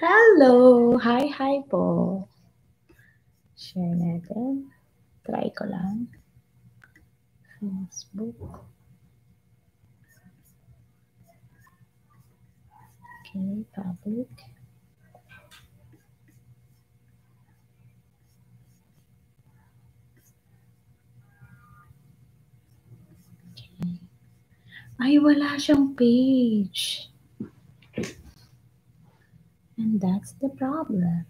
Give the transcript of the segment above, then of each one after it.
Hello! Hi, hi po. Share natin. Try ko lang. Facebook. Okay, public. Okay. Ay, wala siyang page. And that's the problem.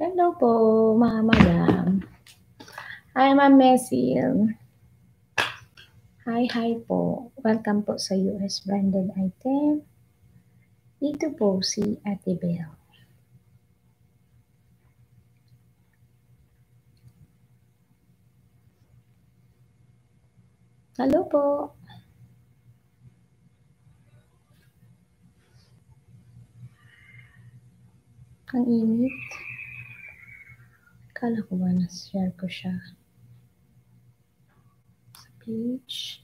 Hello po, mga madam. am Ma'am Messil. Hi, hi po. Welcome po sa US Branded Item. Ito po si Ate Belle. Hello po. Ang init. Kala ko ba na-share ko siya sa page.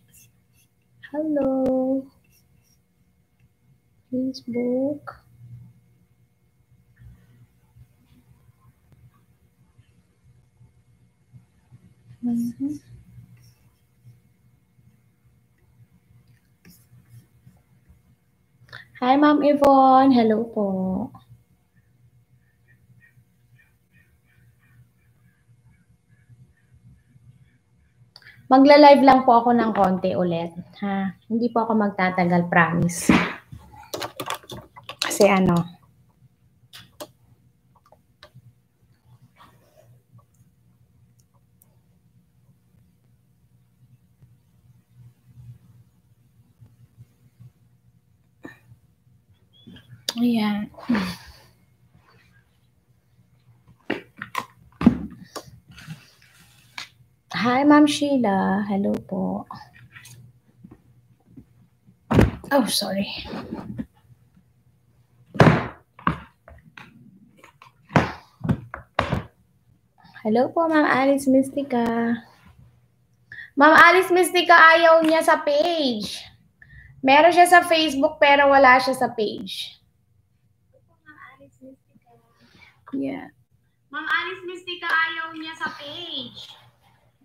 Hello. Facebook. Mm-hmm. Hi, Ma'am Yvonne. Hello po. Magla-live lang po ako ng konti ulit. Ha? Hindi po ako magtatagal, promise. Kasi ano, Ayan. Hi, Ma'am Sheila. Hello po. Oh, sorry. Hello po, Ma'am Alice Mystica. Ma'am Alice Mystica, ayaw niya sa page. Meron siya sa Facebook pero wala siya sa page. Yeah. Ma'am Alice Mystica ayaw niya sa page.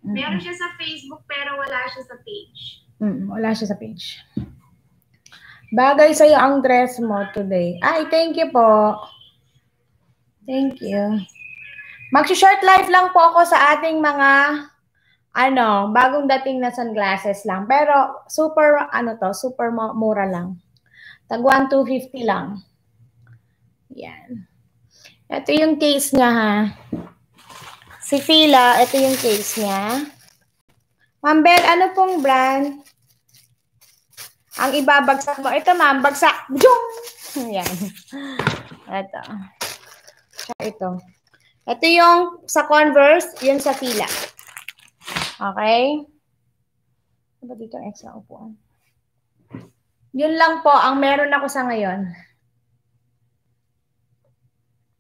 mm Meron siya sa Facebook pero wala siya sa page. Mm, wala siya sa page. Bagay sa iyo ang dress mo today. Ay, thank you po. Thank you. magsi short life lang po ako sa ating mga ano, bagong dating na sunglasses lang. Pero super ano to, super mura lang. Tag 1,250 lang. Yan. Ito yung case niya ha. Si Fila, ito yung case niya. Ma'am Bel, ano pong brand? Ang ibabagsak mo. Ito ma'am, bagsak. Jung! Ayan. Ito. Ito. Ito yung sa Converse, yun sa Fila. Okay? Ano ba dito ang extra upuan? Yun lang po ang meron ako sa ngayon.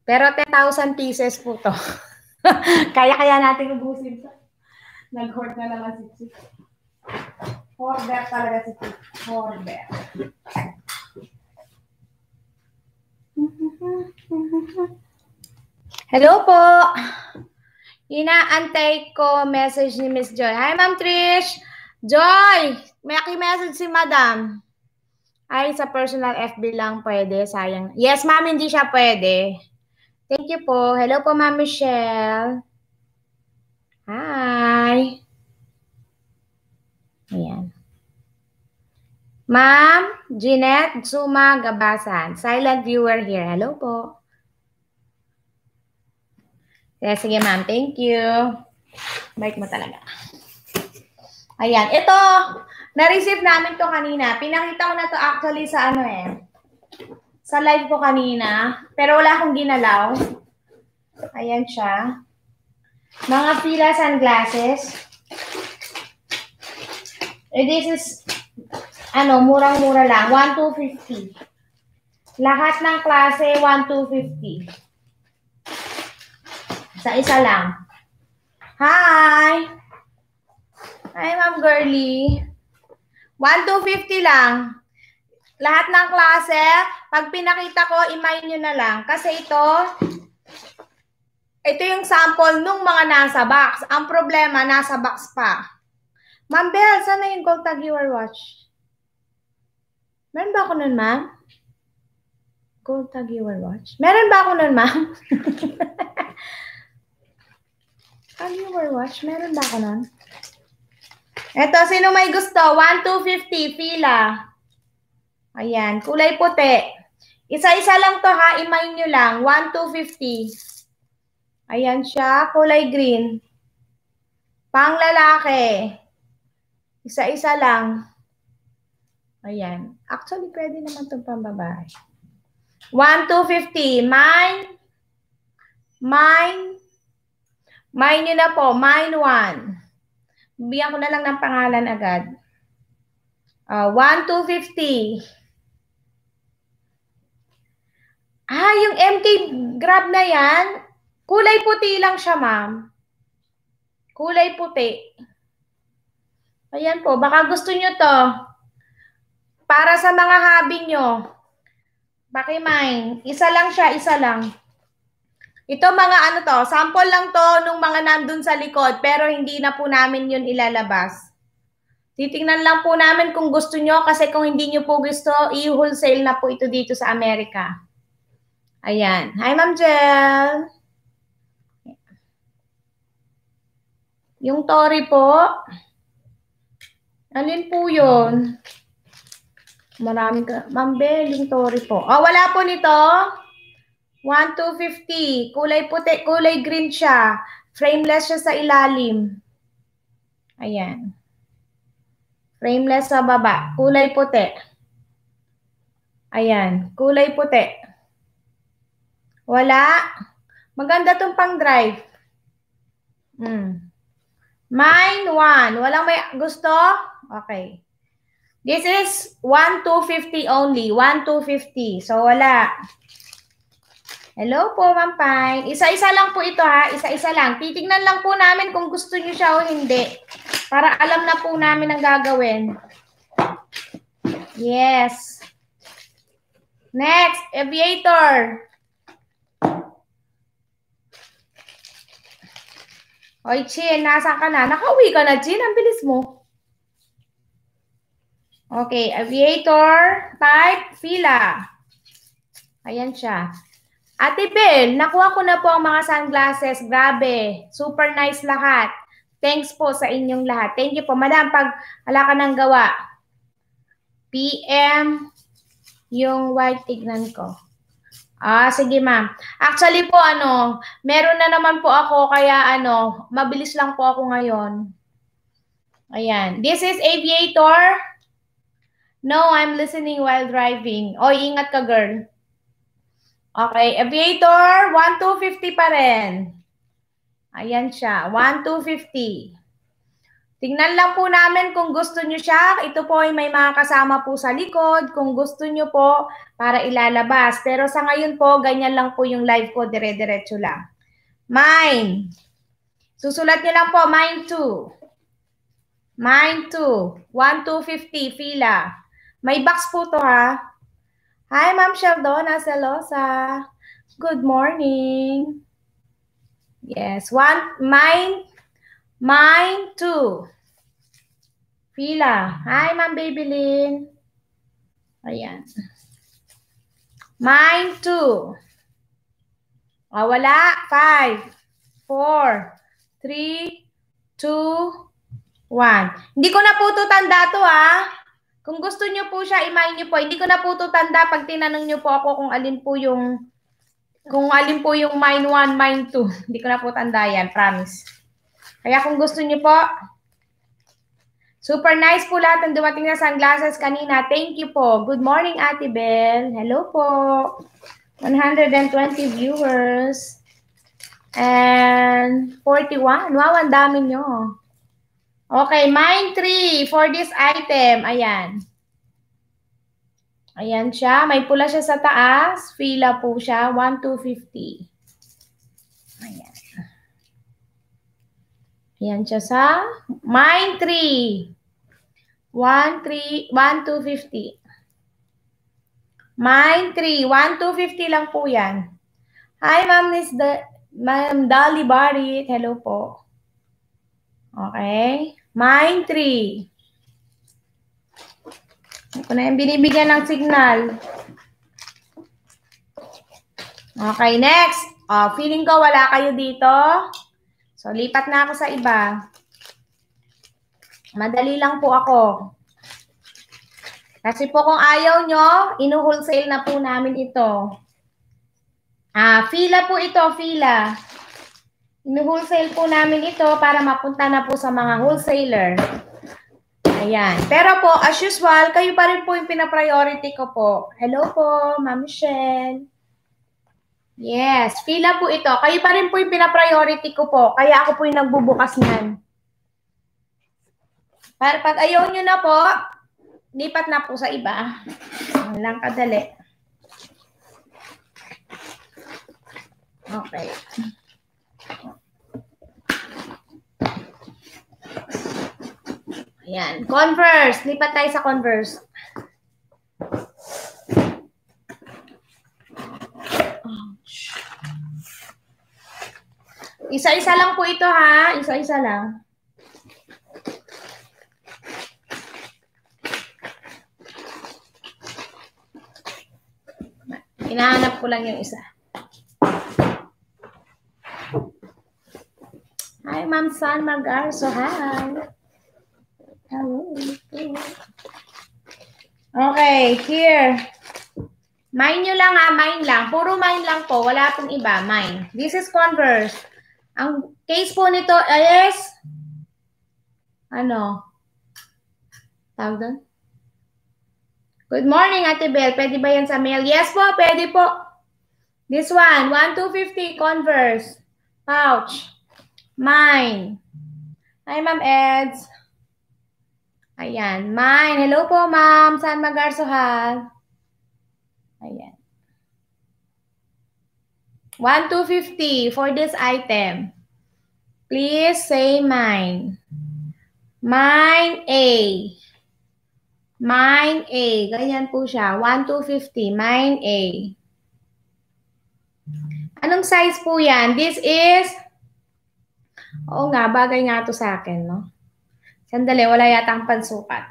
Pero 10,000 pieces po to. Kaya-kaya natin ubusin to. nag hort na naman si Chief. Hoarder talaga si Chief. Hoarder. Hello po! Inaantay ko message ni Miss Joy. Hi, Ma'am Trish! Joy! May message si Madam. Ay, sa personal FB lang pwede. Sayang. Yes, ma'am, hindi siya pwede. Thank you po. Hello po, Ma'am Michelle. Hi. Ayan. Ma'am Jeanette Zuma Gabasan, silent viewer here. Hello po. Kaya sige ma'am, thank you. Bait mo talaga. Ayan, ito, na-receive namin to kanina. Pinakita ko na to actually sa ano eh, sa live ko kanina, pero wala akong ginalaw. Ayan siya. Mga pila sunglasses. And eh, this is, ano, murang-mura lang. 1,250. Lahat ng klase, 1,250. Sa isa lang. Hi! Hi, Ma'am Girlie. 1,250 lang. Lahat ng klase, pag pinakita ko, i-mind nyo na lang. Kasi ito, ito yung sample nung mga nasa box. Ang problema, nasa box pa. Ma'am Bel, saan na yung gold tag your watch? Meron ba ako nun, ma'am? Gold tag you watch? Meron ba ako nun, ma'am? tag your watch? Meron ba ako nun? Ito, sino may gusto? 1 to 50, pila. Ayan, kulay puti. Isa-isa lang to ha, imahin nyo lang. 1,250. Ayan siya, kulay green. Pang lalaki. Isa-isa lang. Ayan. Actually, pwede naman itong pambabae. 1,250. Mine. Mine. Mine nyo na po. Mine 1. Bigyan ko na lang ng pangalan agad. Uh, 1,250. to Ah, yung MK Grab na yan, kulay puti lang siya, ma'am. Kulay puti. Ayan po, baka gusto nyo to. Para sa mga hobby nyo. Bakimine, isa lang siya, isa lang. Ito mga ano to, sample lang to nung mga nandun sa likod pero hindi na po namin yun ilalabas. Titingnan lang po namin kung gusto nyo kasi kung hindi nyo po gusto, i-wholesale na po ito dito sa Amerika. Ayan. Hi, Ma'am Jel. Yung Tori po. Alin po yun? Marami ka. Ma'am Bel, yung Tori po. Oh, wala po nito. 1,250. Kulay puti, kulay green siya. Frameless siya sa ilalim. Ayan. Frameless sa baba. Kulay puti. Ayan. Kulay puti. Wala. Maganda tong pang-drive. Mm. Mine, one. Walang may gusto? Okay. This is 1,250 only. 1,250. So, wala. Hello po, Ma'am Pine. Isa-isa lang po ito ha. Isa-isa lang. Titignan lang po namin kung gusto niyo siya o hindi. Para alam na po namin ang gagawin. Yes. Next, aviator. Hoy, Chin, nasa ka na? Nakauwi ka na, Chin. Ang bilis mo. Okay, aviator type Fila. Ayan siya. Ate Bel, nakuha ko na po ang mga sunglasses. Grabe, super nice lahat. Thanks po sa inyong lahat. Thank you po. Madam, pag wala ka ng gawa, PM yung white tignan ko. Ah, sige ma'am. Actually po ano, meron na naman po ako kaya ano, mabilis lang po ako ngayon. Ayan. This is aviator. No, I'm listening while driving. Oy, ingat ka girl. Okay, aviator, 1250 pa rin. Ayan siya, 1250. Tingnan lang po namin kung gusto nyo siya. Ito po ay may mga kasama po sa likod kung gusto nyo po para ilalabas. Pero sa ngayon po, ganyan lang po yung live ko. Dire-diretso lang. Mine. Susulat nyo lang po. Mine 2. Mine 2. 1, 2, Fila. May box po to ha. Hi, Ma'am Sheldon. Aselosa. Good morning. Yes. One, mine Mine too. Pila. Hi, Ma'am Babylin. Ayan. Mine too. O, ah, wala. Five, four, three, two, one. Hindi ko na po tutanda to ah. Kung gusto nyo po siya, imahin nyo po. Hindi ko na po tutanda pag tinanong nyo po ako kung alin po yung kung alin po yung mine 1, mine 2. Hindi ko na po tanda yan, promise. Kaya kung gusto niyo po, super nice po lahat ng dumating na sunglasses kanina. Thank you po. Good morning, Ate Bel. Hello po. 120 viewers. And 41. Wow, ang dami nyo. Okay, mine 3 for this item. Ayan. Ayan siya. May pula siya sa taas. Fila po siya. 1,250. Yan siya sa mind 3. 1, 3, 1 to 50. Mind 3. 1 to 50 lang po yan. Hi, Ma'am Nis the Ma'am Dolly Barit. Hello po. Okay. Mind 3. Ako na yung binibigyan ng signal. Okay, next. Oh, feeling ko wala kayo dito. So, lipat na ako sa iba. Madali lang po ako. Kasi po kung ayaw nyo, inu-wholesale na po namin ito. Ah, fila po ito, fila. Inu-wholesale po namin ito para mapunta na po sa mga wholesaler. Ayan. Pero po, as usual, kayo pa rin po yung pinapriority ko po. Hello po, Ma'am Michelle. Yes, pila po ito. Kayo pa rin po yung pinapriority ko po. Kaya ako po yung nagbubukas niyan. Para pag ayaw nyo na po, lipat na po sa iba. Lang kadali. Okay. Ayan. Converse. Lipat tayo sa Converse. Isa-isa lang po ito ha. Isa-isa lang. Hinahanap ko lang yung isa. Hi, Ma'am San So, Hi. Hello. Okay, here. Mine nyo lang ha, ah, mine lang. Puro mine lang po, wala pong iba, mine. This is Converse. Ang case po nito is, ano, tawag doon? Good morning, Ate Belle. Pwede ba yan sa mail? Yes po, pwede po. This one, 1250 Converse. Pouch. Mine. Hi, Ma'am Eds. Ayan, mine. Hello po, Ma'am. San Magarsohan? Ayan. 1 to 50 for this item. Please say mine. Mine A. Mine A. Ganyan po siya. 1 to 50. Mine A. Anong size po yan? This is... Oo nga, bagay nga to sa akin, no? Sandali, wala yata ang pansukat.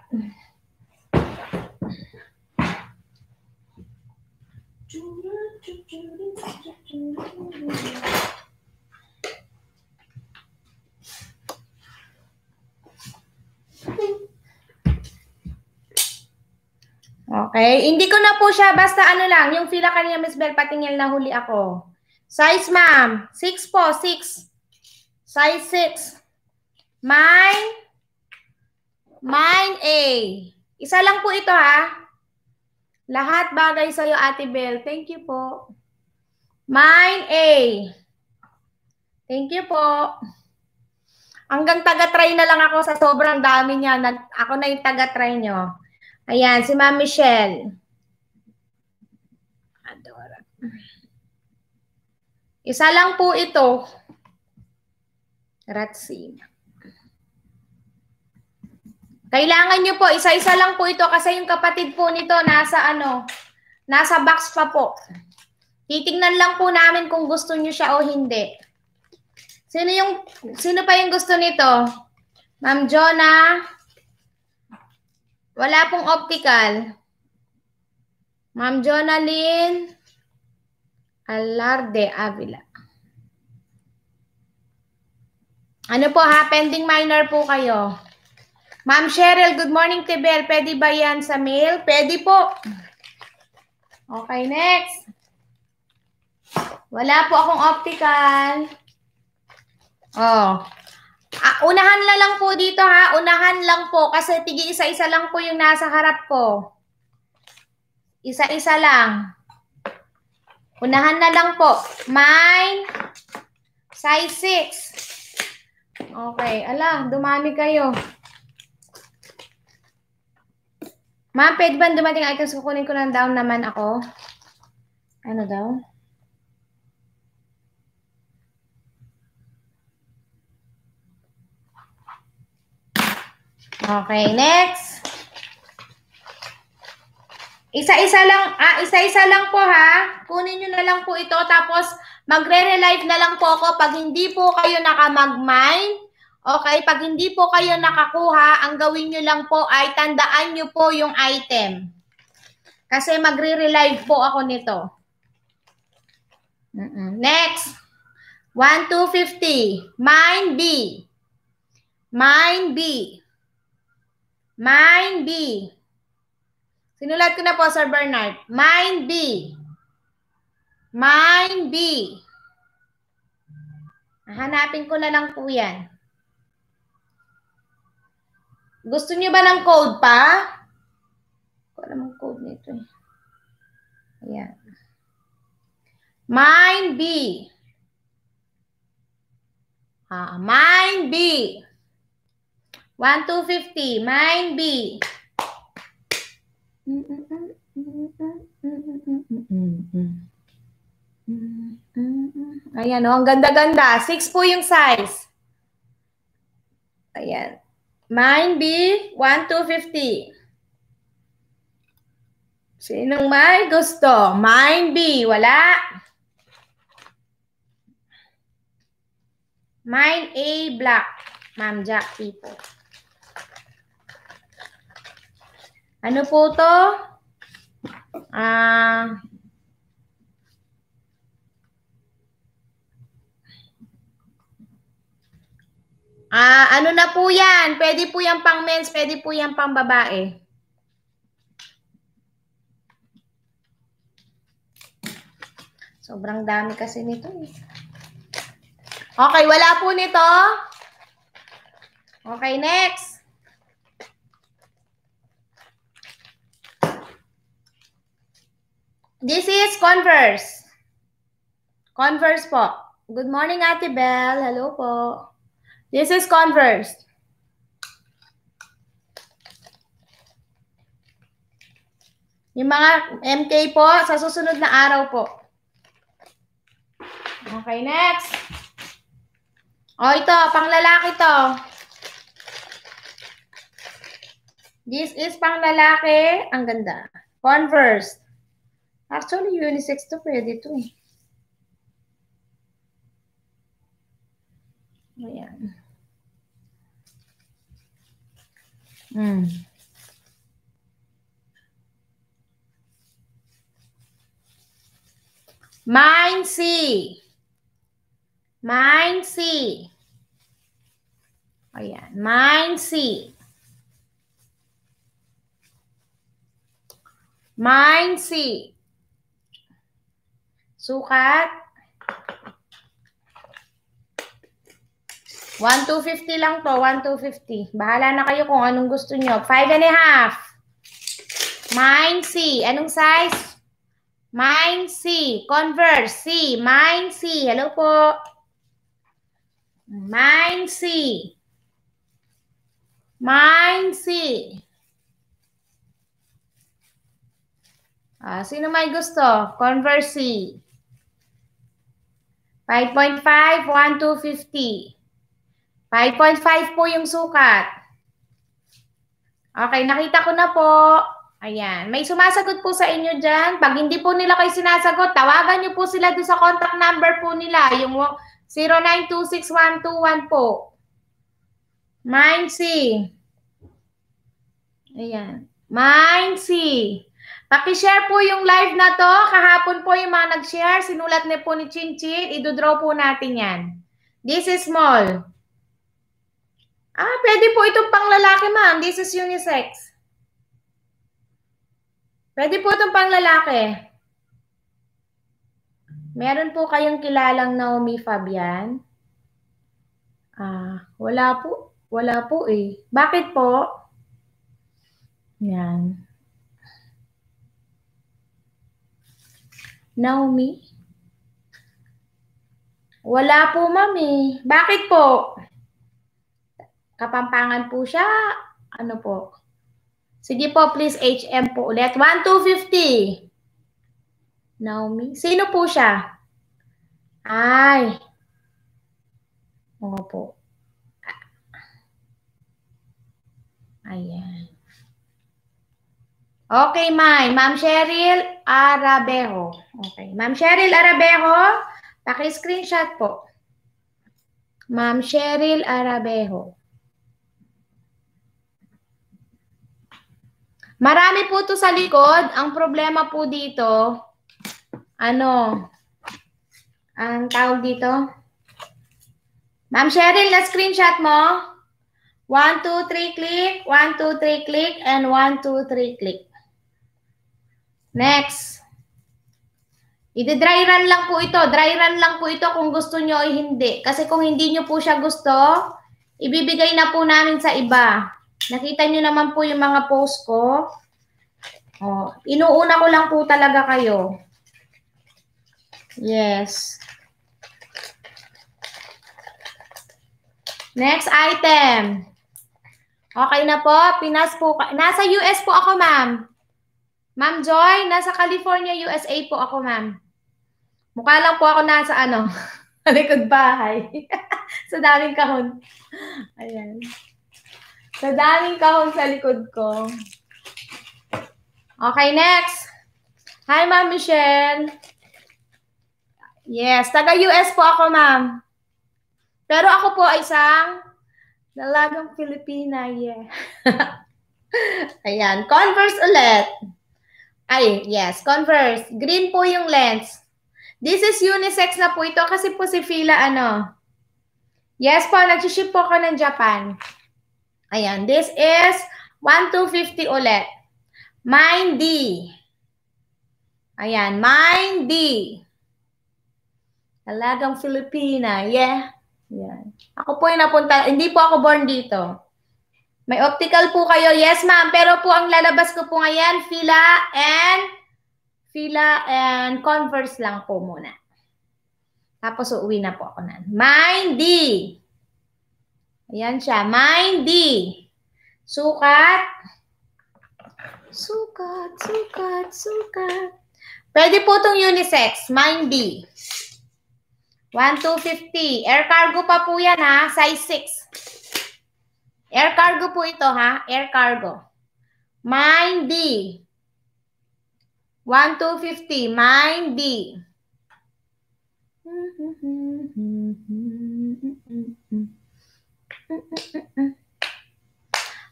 Okay? Hindi ko na po siya, basta ano lang, yung fila kanina, Miss Bell, patingil na huli ako. Size, ma'am. 6 po, 6. Size 6. Mine. Mine A. Isa lang po ito, ha? Lahat bagay sa'yo, Ate Bell. Thank you po. Mine A. Thank you po. Hanggang taga-try na lang ako sa sobrang dami niya. Nag, ako na yung taga-try niyo. Ayan, si Ma'am Michelle. Adora. Isa lang po ito. Ratsina. Kailangan niyo po, isa-isa lang po ito kasi yung kapatid po nito nasa ano, nasa box pa po. Titingnan lang po namin kung gusto niyo siya o hindi. Sino yung sino pa yung gusto nito? Ma'am Jona. Wala pong optical. Ma'am Jonalyn Alarde Avila. Ano po ha? Pending minor po kayo. Ma'am Cheryl, good morning, Tibel. Pwede ba yan sa mail? Pwede po. Okay, next. Wala po akong optical. Oh. Ah, unahan na lang po dito ha. Unahan lang po kasi tigi isa-isa lang po yung nasa harap ko. Isa-isa lang. Unahan na lang po. Mine, size 6. Okay. Ala, dumami kayo. Ma'am, pwede ba dumating items? Kukunin ko lang down naman ako. Ano daw? Okay, next. Isa-isa lang, ah, isa-isa lang po ha. Kunin nyo na lang po ito tapos magre-relive na lang po ako pag hindi po kayo nakamag-mind. Okay, pag hindi po kayo nakakuha, ang gawin nyo lang po ay tandaan nyo po yung item. Kasi magre-relive po ako nito. mm Next. 1 to 50. Mind B. Mind B. Mind B. Sinulat ko na po, Sir Bernard. Mind B. Mind B. Hanapin ko na lang po yan. Gusto niyo ba ng code pa? Ko alam ang code nito eh. Ayan. Mind B. Ah, mind B. 1250. Mind B. Ayan, oh, ang ganda-ganda. 6 po yung size. Ayan. Mind B, 1250. to 50. Sinong may gusto? Mind B, wala. Mind A, black. Ma'am Jack, people. Ano po to? Ah... Ah, ano na po 'yan? Pwede po 'yang pang men's, pwede po 'yang pang babae. Sobrang dami kasi nito. Eh. Okay, wala po nito. Okay, next. This is Converse. Converse po. Good morning, Ate Belle. Hello po. This is Converse. Yung mga MK po, sa susunod na araw po. Okay, next. O, oh, ito, panglalaki to. This is panglalaki. Ang ganda. Converse. Actually, unisex to pwede to eh. Ayan. Mm. Mind C. Mind C. Ayan. Mind C. Mind C. Sukat. 1,250 lang to. 1,250. Bahala na kayo kung anong gusto nyo. 5 and a half. Mine C. Anong size? Mine C. Converse C. Mine C. Hello po. Mine C. Mine C. Ah, sino may gusto? Converse C. 5.5, 5.5 po yung sukat. Okay, nakita ko na po. Ayan. May sumasagot po sa inyo dyan. Pag hindi po nila kayo sinasagot, tawagan nyo po sila doon sa contact number po nila. Yung 0926121 po. Mind C. Ayan. Mind C. Pakishare po yung live na to. Kahapon po yung mga nag-share. Sinulat na po ni Chin Chin. Idodraw po natin yan. This is small. Ah, pwede po itong panglalaki, ma'am. This is unisex. Pwede po itong panglalaki. Meron po kayong kilalang Naomi Fabian? Ah, wala po. Wala po eh. Bakit po? Yan. Naomi? Wala po, ma'am eh. Bakit po? Kapampangan po siya. Ano po? Sige po, please, HM po ulit. 1250. Naomi? Sino po siya? Ay. Opo. Ayan. Okay, May. Ma'am Cheryl Arabejo. Okay. Ma'am Cheryl Arabejo, paki-screenshot po. Ma'am Cheryl Arabejo. Marami po to sa likod. Ang problema po dito, ano, ang tawag dito? Ma'am Cheryl, na-screenshot mo? 1, 2, 3, click. 1, 2, 3, click. And 1, 2, 3, click. Next. Ide-dry run lang po ito. Dry run lang po ito kung gusto nyo o hindi. Kasi kung hindi nyo po siya gusto, ibibigay na po namin sa iba. Nakita nyo naman po yung mga post ko. Oh, inuuna ko lang po talaga kayo. Yes. Next item. Okay na po. Pinas po. Nasa US po ako, ma'am. Ma'am Joy, nasa California, USA po ako, ma'am. Mukha lang po ako nasa ano, likod bahay. sa daming kahon. Ayan. Sa daming kahon sa likod ko. Okay, next. Hi, Ma'am Michelle. Yes, taga-US po ako, ma'am. Pero ako po ay isang dalagang Pilipina, yeah. Ayan, Converse ulit. Ay, yes, Converse. Green po yung lens. This is unisex na po ito kasi po si Fila ano. Yes po, nag-ship po ako ng Japan. Ayan, this is 1250 ulit. Mind D. Ayan, Mind D. Talagang Filipina, yeah. Yan. Ako po yung napunta, hindi po ako born dito. May optical po kayo. Yes, ma'am. Pero po ang lalabas ko po ngayon, fila and fila and converse lang po muna. Tapos uuwi na po ako na. Mindy. Ayan siya. Mindy. Sukat. Sukat, sukat, sukat. Pwede po itong unisex. Mindy. 1, 250. Air cargo pa po yan ha. Size 6. Air cargo po ito ha, air cargo. Mind D. 1250. Mind 50, D.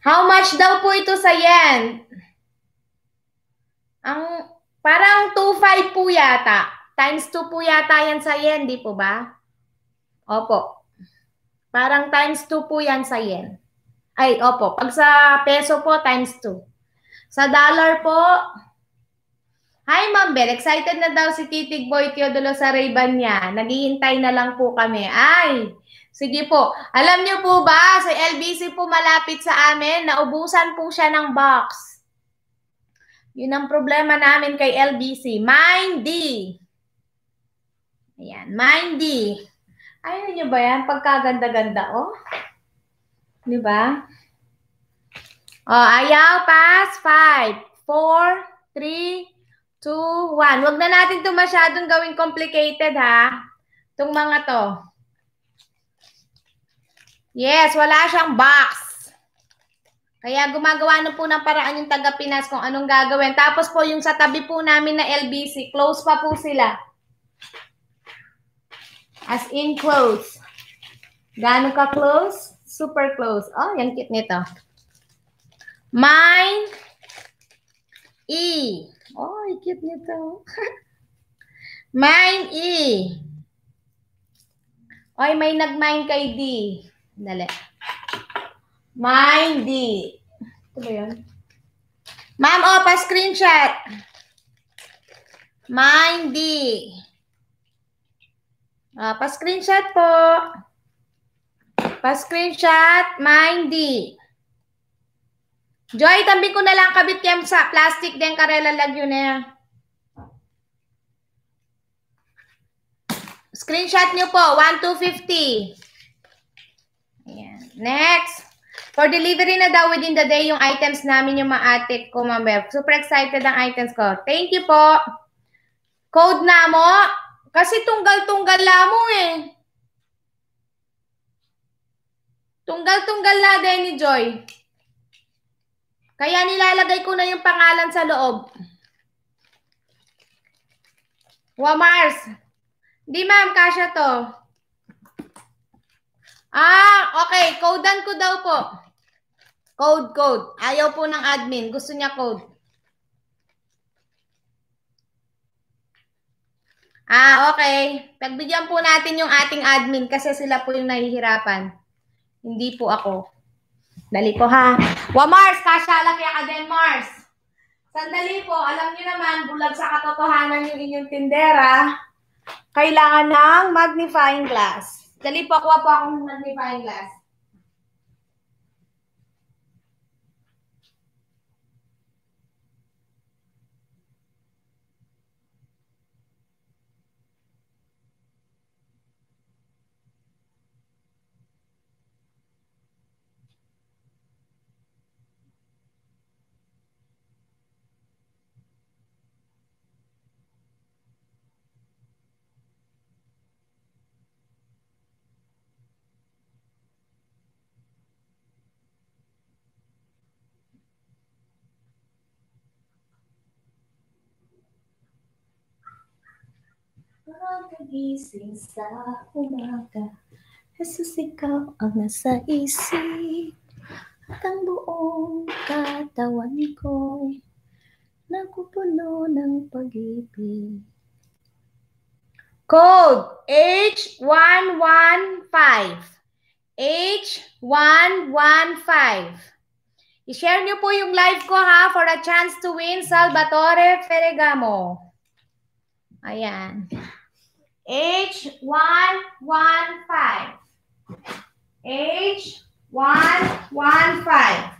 How much daw po ito sa yen? Ang parang 2.5 po yata. Times 2 po yata yan sa yen, di po ba? Opo. Parang times 2 po yan sa yen. Ay, opo. Pag sa peso po, times 2. Sa dollar po, Hi, Ma'am Bel. Excited na daw si Titig Boy Teodolo sa Ray-Ban niya. Naghihintay na lang po kami. Ay, sige po. Alam niyo po ba, sa LBC po malapit sa amin, naubusan po siya ng box. Yun ang problema namin kay LBC. Mindy. Ayan, Mindy. Ayun niyo ba yan? Pagkaganda-ganda, oh. 'Di ba? Oh, ayaw pass 5, 4, 3, 2, 1. Huwag na natin 'to masyadong gawing complicated ha. Tong mga 'to. Yes, wala siyang box. Kaya gumagawa na po ng paraan yung taga Pinas kung anong gagawin. Tapos po yung sa tabi po namin na LBC, close pa po sila. As in close. Gano'n ka close? Super close. Oh, yung cute nito. Mine. E. Oh, yung nito. mine E. Oy, may nag-mine kay D. Dali. Mine D. Ito ba yun? Ma'am, oh, pa-screenshot. Mine D. Ah, pa-screenshot po. Pa-screenshot, Mindy. Joy, tambi ko na lang kabit kem sa plastic din karela lag yun eh. Screenshot niyo po, 1,250. Ayan. Next. For delivery na daw within the day yung items namin yung mga ate ko, ma'am Bev. Super excited ang items ko. Thank you po. Code na mo. Kasi tunggal-tunggal la mo eh. Tunggal-tunggal na din ni Joy. Kaya nilalagay ko na yung pangalan sa loob. Wamars. Di ma'am, kasya to. Ah, okay. Codean ko daw po. Code, code. Ayaw po ng admin. Gusto niya code. Ah, okay. Pagbigyan po natin yung ating admin kasi sila po yung nahihirapan. Hindi po ako. Dali po ha. Wa Mars, kasyala kaya ka din Mars. Sandali po, alam niyo naman, bulag sa katotohanan yung inyong tindera. Kailangan ng magnifying glass. Dali po, kuha po akong magnifying glass. pagkagising sa umaga, Jesus ikaw ang nasa isip at ang buong katawan ko'y nakupuno ng pag-ibig. Code H115 H115 I-share niyo po yung live ko ha for a chance to win Salvatore Ferragamo. Ayan. H one one five. H one one five.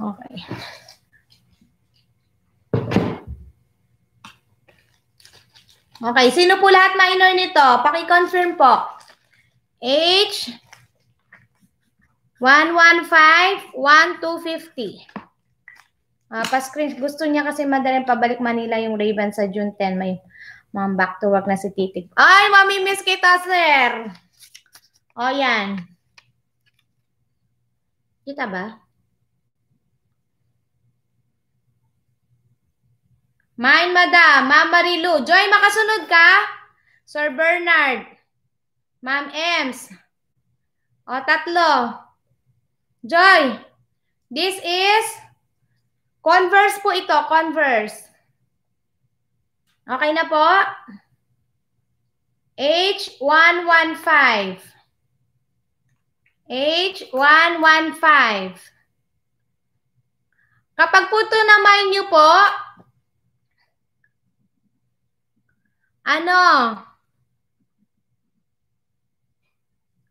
Okay. Okay, sino po lahat minor nito? Paki-confirm po. H 115 1250. Uh, ah, pa-screen, gusto niya kasi madaling pabalik Manila yung Raven sa June 10. May mom back to work na si Titig. Ay, mami, miss kita, sir! O, yan. Kita ba? Mine, madam. Ma'am Marilu. Joy, makasunod ka? Sir Bernard. Ma'am Ems. O, tatlo. Joy, this is... Converse po ito, Converse. Okay na po? H115. H115. Kapag po ito naman nyo po, ano,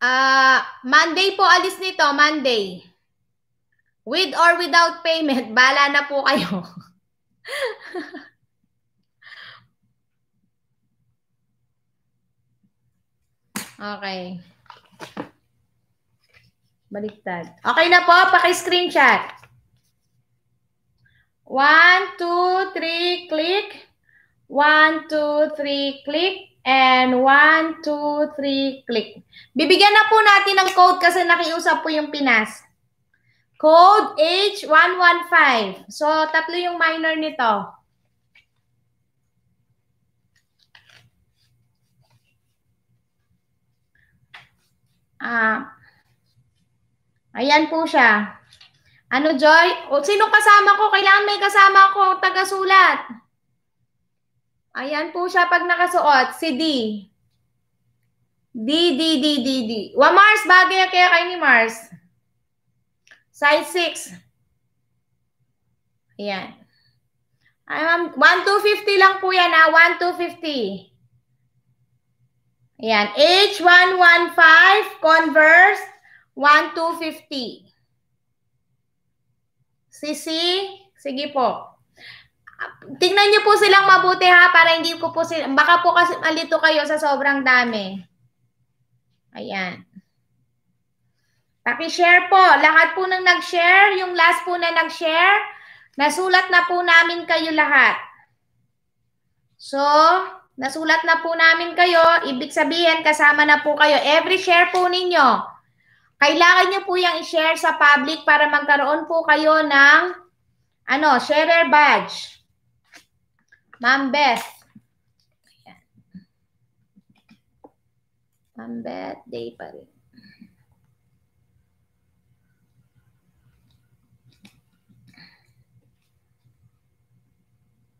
uh, Monday po alis nito, Monday. With or without payment, bala na po kayo. okay. Baliktad. Okay na po, paki-screenshot. One, two, three, click. One, two, three, click. And one, two, three, click. Bibigyan na po natin ng code kasi nakiusap po yung Pinas. Code H115. So, tatlo yung minor nito. Ah, ayan po siya. Ano, Joy? O, sino kasama ko? Kailangan may kasama ko, taga-sulat. Ayan po siya pag nakasuot. Si D. D, D, D, D, D. Wa Mars, bagay kaya kay ni Mars. Size 6. Ayan. Ay, ma'am, 1 lang po yan, ha? 1,250. to Ayan. H115, Converse, 1,250. to Sisi, sige po. Tingnan niyo po silang mabuti ha para hindi ko po sila, baka po kasi malito kayo sa sobrang dami. Ayan. Paki-share po. Lahat po nang nag-share, yung last po na nag-share, nasulat na po namin kayo lahat. So, nasulat na po namin kayo. Ibig sabihin, kasama na po kayo. Every share po ninyo. Kailangan nyo po yung i-share sa public para magkaroon po kayo ng ano, sharer badge. Ma'am Beth. Ma'am Beth, day pa rin.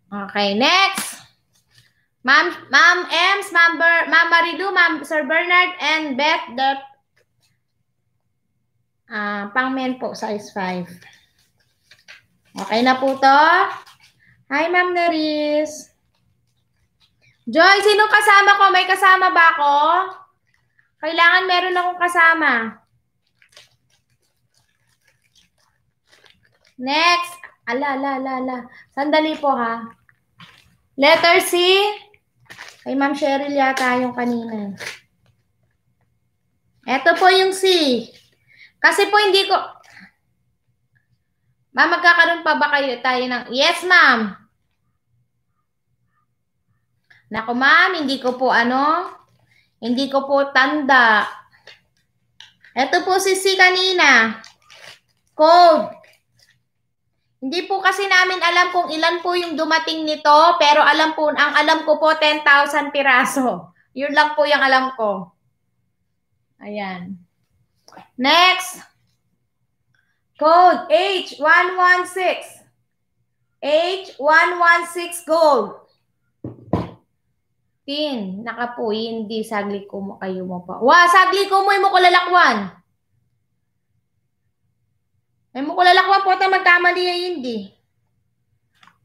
Okay, next. Ma'am, Ma'am Ems, Ma'am Ber, Ma'am Marilu, Ma'am Sir Bernard, and Beth dot uh, ah, pang men po, size 5. Okay na po to. Hi, Ma'am Neris. Joy, sino kasama ko? May kasama ba ako? Kailangan meron akong kasama. Next. Ala, ala, ala, ala. Sandali po ha. Letter C. Ay, Ma'am Cheryl yata yung kanina. Ito po yung C. Kasi po hindi ko... Ma'am, magkakaroon pa ba kayo tayo ng... Yes, ma'am. Nako, ma'am, hindi ko po ano... Hindi ko po tanda. Ito po si C kanina. Code. Hindi po kasi namin alam kung ilan po yung dumating nito, pero alam po, ang alam ko po 10,000 piraso. Yun lang po yung alam ko. Ayan. Next. Gold, H116. H116 gold. Pin, nakapuin, hindi, sagli ko mo kayo mo pa. Wa, sagli ko mo mo ko kulalakwan. Ay mo kulalakwa po ta magkamali ay eh, hindi.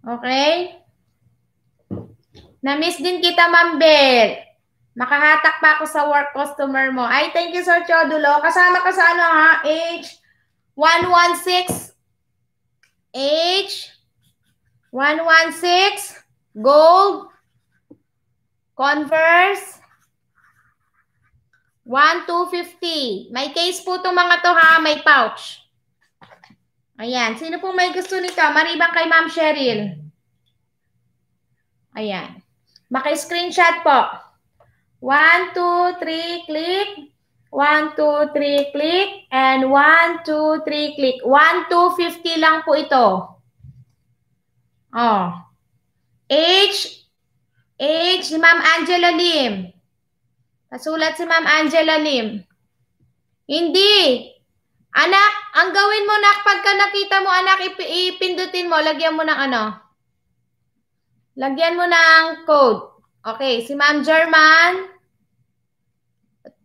Okay? Na-miss din kita, Ma'am Bel. Makahatak pa ako sa work customer mo. Ay, thank you, Sir Chodulo. Kasama ka sa ano, ha? h 116. h 116. Gold. Converse. 1250. May case po itong mga to ha, may pouch. Ayan. Sino pong may gusto nito? Maribang kay Ma'am Cheryl. Ayan. Maki-screenshot po. 1, 2, 3, click. 1, 2, 3, click. And 1, 2, 3, click. 1, 2, 50 lang po ito. Oh. H, H, si Ma'am Angela Lim. Kasulat si Ma'am Angela Lim. Hindi. Anak, ang gawin mo, nak, pagka nakita mo, anak, ipindutin mo, lagyan mo ng ano? Lagyan mo ng code. Okay, si Ma'am German.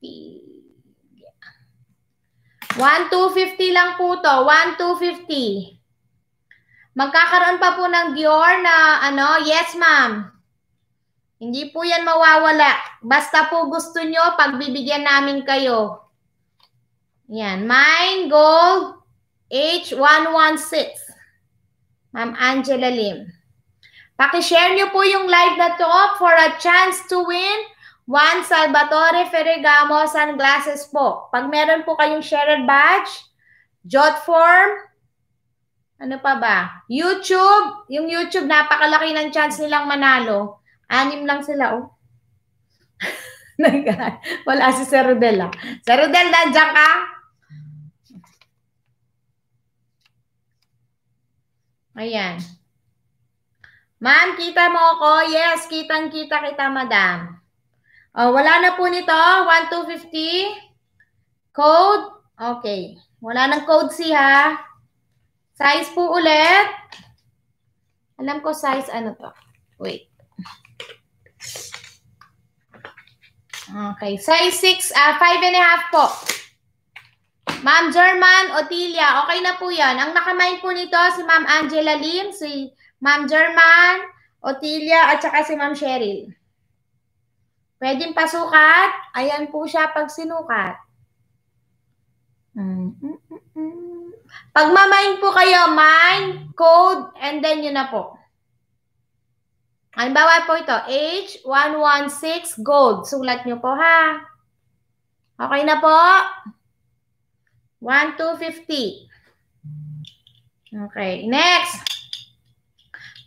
1,250 lang po to. 1,250. Magkakaroon pa po ng Dior na ano, yes ma'am. Hindi po yan mawawala. Basta po gusto nyo, pagbibigyan namin kayo. Yan. Mine Gold H116. Ma'am Angela Lim. Pakishare niyo po yung live na to for a chance to win one Salvatore Ferragamo sunglasses po. Pag meron po kayong shared badge, jot form, ano pa ba? YouTube, yung YouTube, napakalaki ng chance nilang manalo. Anim lang sila, oh. Wala si Sir Rodel, ah. Sir Rodel, nandiyan ka? Ayan. Ma'am, kita mo ako? Yes, kitang-kita kita, madam. Oh, wala na po nito. 1250. Code. Okay. Wala ng code si ha? Size po ulit. Alam ko size ano to. Wait. Okay. Size 6, uh, 5 and a half po. Ma'am German Otilia, okay na po yan. Ang nakamain po nito si Ma'am Angela Lim, si Ma'am German Otilia at saka si Ma'am Cheryl. Pwedeng pasukat. Ayan po siya pag sinukat. Mm, mm, mm, mm. Pag mamain po kayo, mind, code, and then yun na po. Halimbawa po ito, H116 gold. Sulat nyo po ha. Okay na po. 1,250. Okay, next.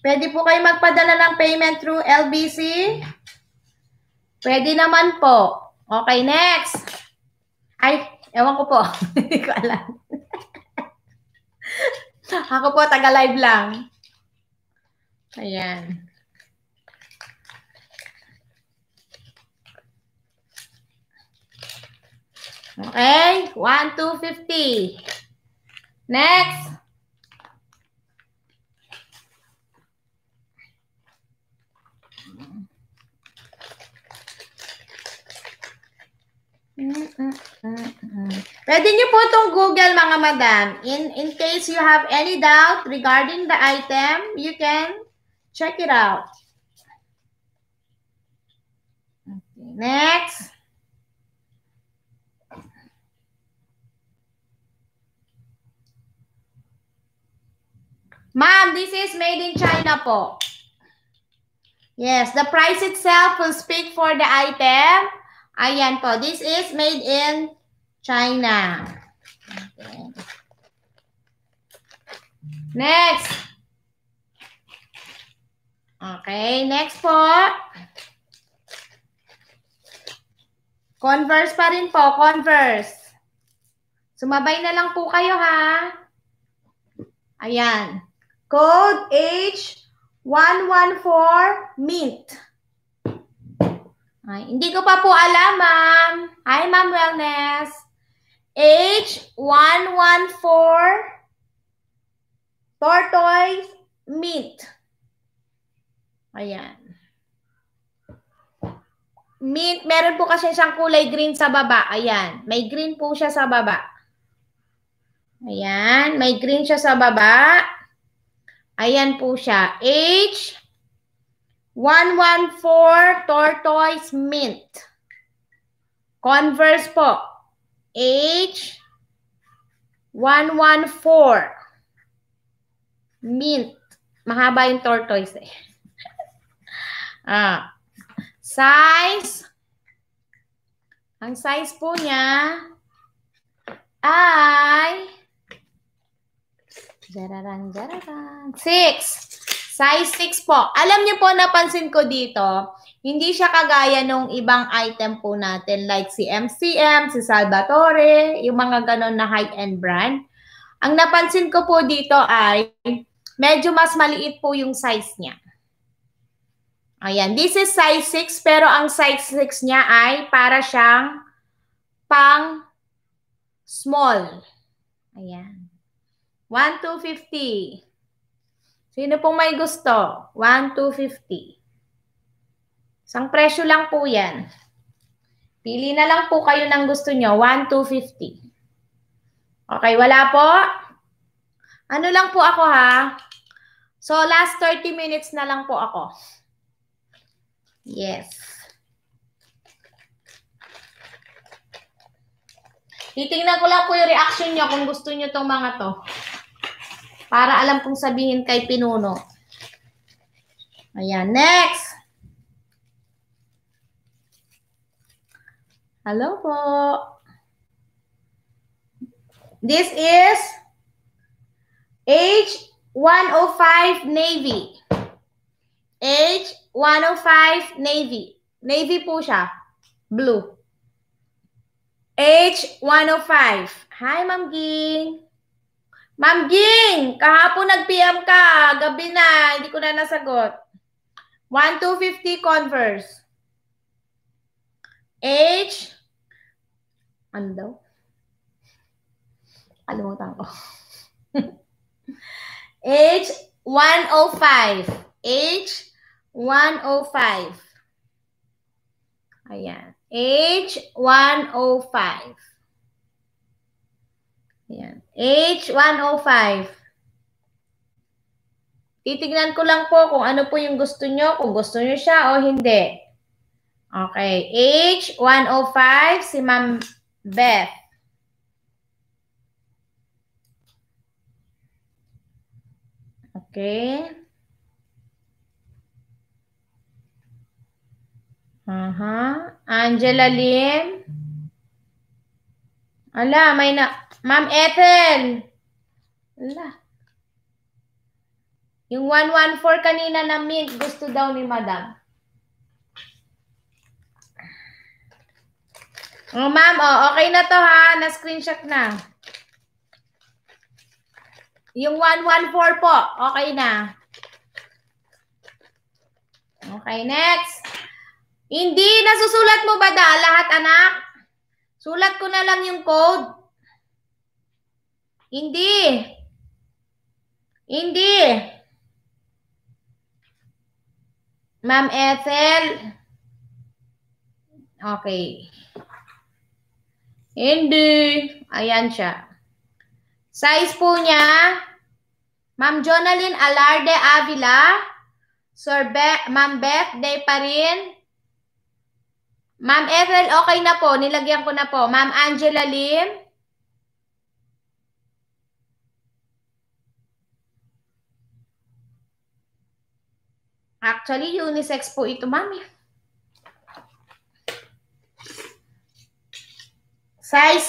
Pwede po kayo magpadala ng payment through LBC? Pwede naman po. Okay, next. Ay, ewan ko po. Hindi ko alam. Ako po, taga-live lang. Ayan. Okay? 1 to Next. Pwede niyo po itong Google mga madam. In, in case you have any doubt regarding the item, you can check it out. Okay, next. Ma'am, this is made in China po. Yes, the price itself will speak for the item. Ayan po, this is made in China. Okay. Next. Okay, next po. Converse pa rin po, Converse. Sumabay na lang po kayo ha. Ayan. Code H114 Mint. Ay, hindi ko pa po alam, ma'am. Hi, ma'am wellness. H114 Tortoise Mint. Ayan. Mint, meron po kasi siyang kulay green sa baba. Ayan, may green po siya sa baba. Ayan, may green siya sa baba. Ayan po siya. H 114 Tortoise Mint. Converse po. H 114 Mint. Mahaba yung tortoise eh. ah. Size. Ang size po niya ay Jararan, jararan. Six. Size 6 po. Alam niyo po, napansin ko dito, hindi siya kagaya nung ibang item po natin like si MCM, si Salvatore, yung mga ganon na high-end brand. Ang napansin ko po dito ay medyo mas maliit po yung size niya. Ayan, this is size 6 pero ang size 6 niya ay para siyang pang small. Ayan. 1 to 50. Sino pong may gusto? 1 to 50. Isang presyo lang po yan. Pili na lang po kayo ng gusto nyo. 1 to 50. Okay, wala po? Ano lang po ako ha? So, last 30 minutes na lang po ako. Yes. Titingnan ko lang po yung reaction nyo kung gusto nyo tong mga to. Para alam kong sabihin kay Pinuno. Ayan, next. Hello po. This is H105 Navy. H105 Navy. Navy po siya. Blue. H105. Hi, Ma'am Ging. Ma'am Ging, kahapon nag-PM ka. Gabi na, hindi ko na nasagot. 1250 Converse. Age? Ano daw? Kalimutan ko. Age 105. H. 105. Ayan. H. 105. Yan. H105. Titignan ko lang po kung ano po yung gusto nyo, kung gusto nyo siya o hindi. Okay. H105, si Ma'am Beth. Okay. Aha. Uh-huh. Angela Lim. Ala, may na Ma'am Ethel! Wala. Yung 114 kanina na mint, gusto daw ni Madam. Oh, ma'am, oh, okay na to ha. Na-screenshot na. Yung 114 po, okay na. Okay, next. Hindi, nasusulat mo ba da lahat, anak? Sulat ko na lang yung code. Hindi. Hindi. Ma'am Ethel. Okay. Hindi. Ayan siya. Size po niya, Ma'am Jonalyn Alarde Avila, Sir Be Ma'am Beth Day pa rin, Ma'am Ethel, okay na po. Nilagyan ko na po. Ma'am Angela Lim, Actually, unisex po ito, mami. Size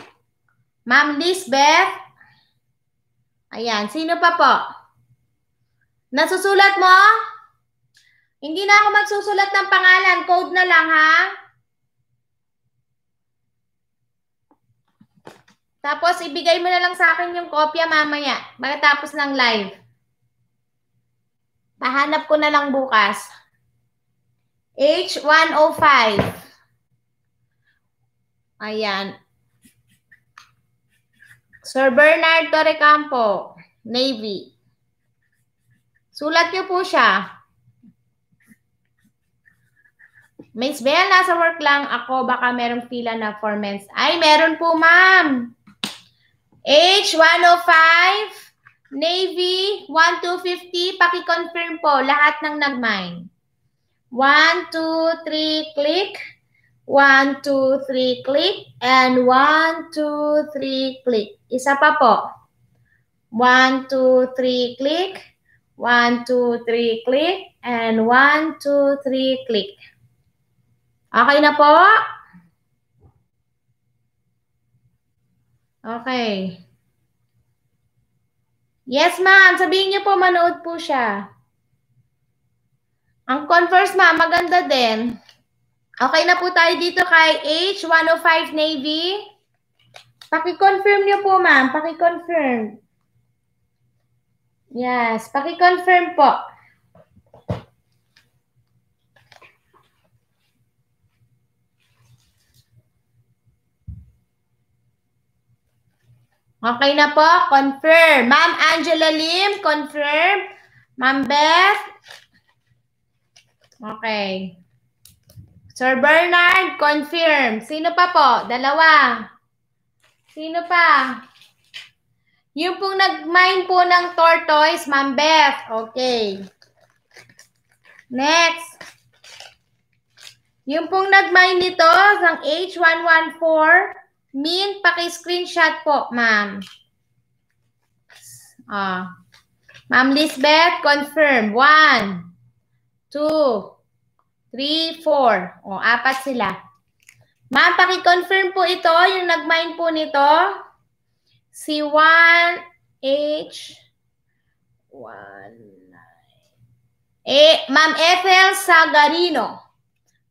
6. Ma'am Lisbeth. Ayan, sino pa po? Nasusulat mo? Hindi na ako magsusulat ng pangalan. Code na lang, ha? Tapos, ibigay mo na lang sa akin yung kopya mamaya. Pagkatapos ng live. Pahanap ko na lang bukas. H105. Ayan. Sir Bernard Torrecampo, Navy. Sulat niyo po siya. Miss Bell, nasa work lang ako. Baka merong pila na for men's. Ay, meron po, ma'am. H105. Navy, 1250, paki-confirm po lahat ng nag-mine. 1, 2, 3, click. 1, 2, 3, click. And 1, 2, 3, click. Isa pa po. 1, 2, 3, click. 1, 2, 3, click. And 1, 2, 3, click. Okay na po? Okay. Yes, ma'am. Sabihin niyo po, manood po siya. Ang Converse, ma'am, maganda din. Okay na po tayo dito kay H105 Navy. Paki-confirm niyo po, ma'am. Paki-confirm. Yes, paki-confirm po. Okay na po? Confirm. Ma'am Angela Lim, confirm. Ma'am Beth? Okay. Sir Bernard, confirm. Sino pa po? Dalawa. Sino pa? Yung pong nag-mine po ng tortoise, Ma'am Beth. Okay. Next. Yung pong nag-mine nito, ang H114, Min, paki-screenshot po, ma'am. Ah. Ma'am Lisbeth, confirm. One, two, three, four. O, apat sila. Ma'am, paki-confirm po ito, yung nag-mind po nito. Si 1H, 1, eh, Ma'am Ethel Sagarino.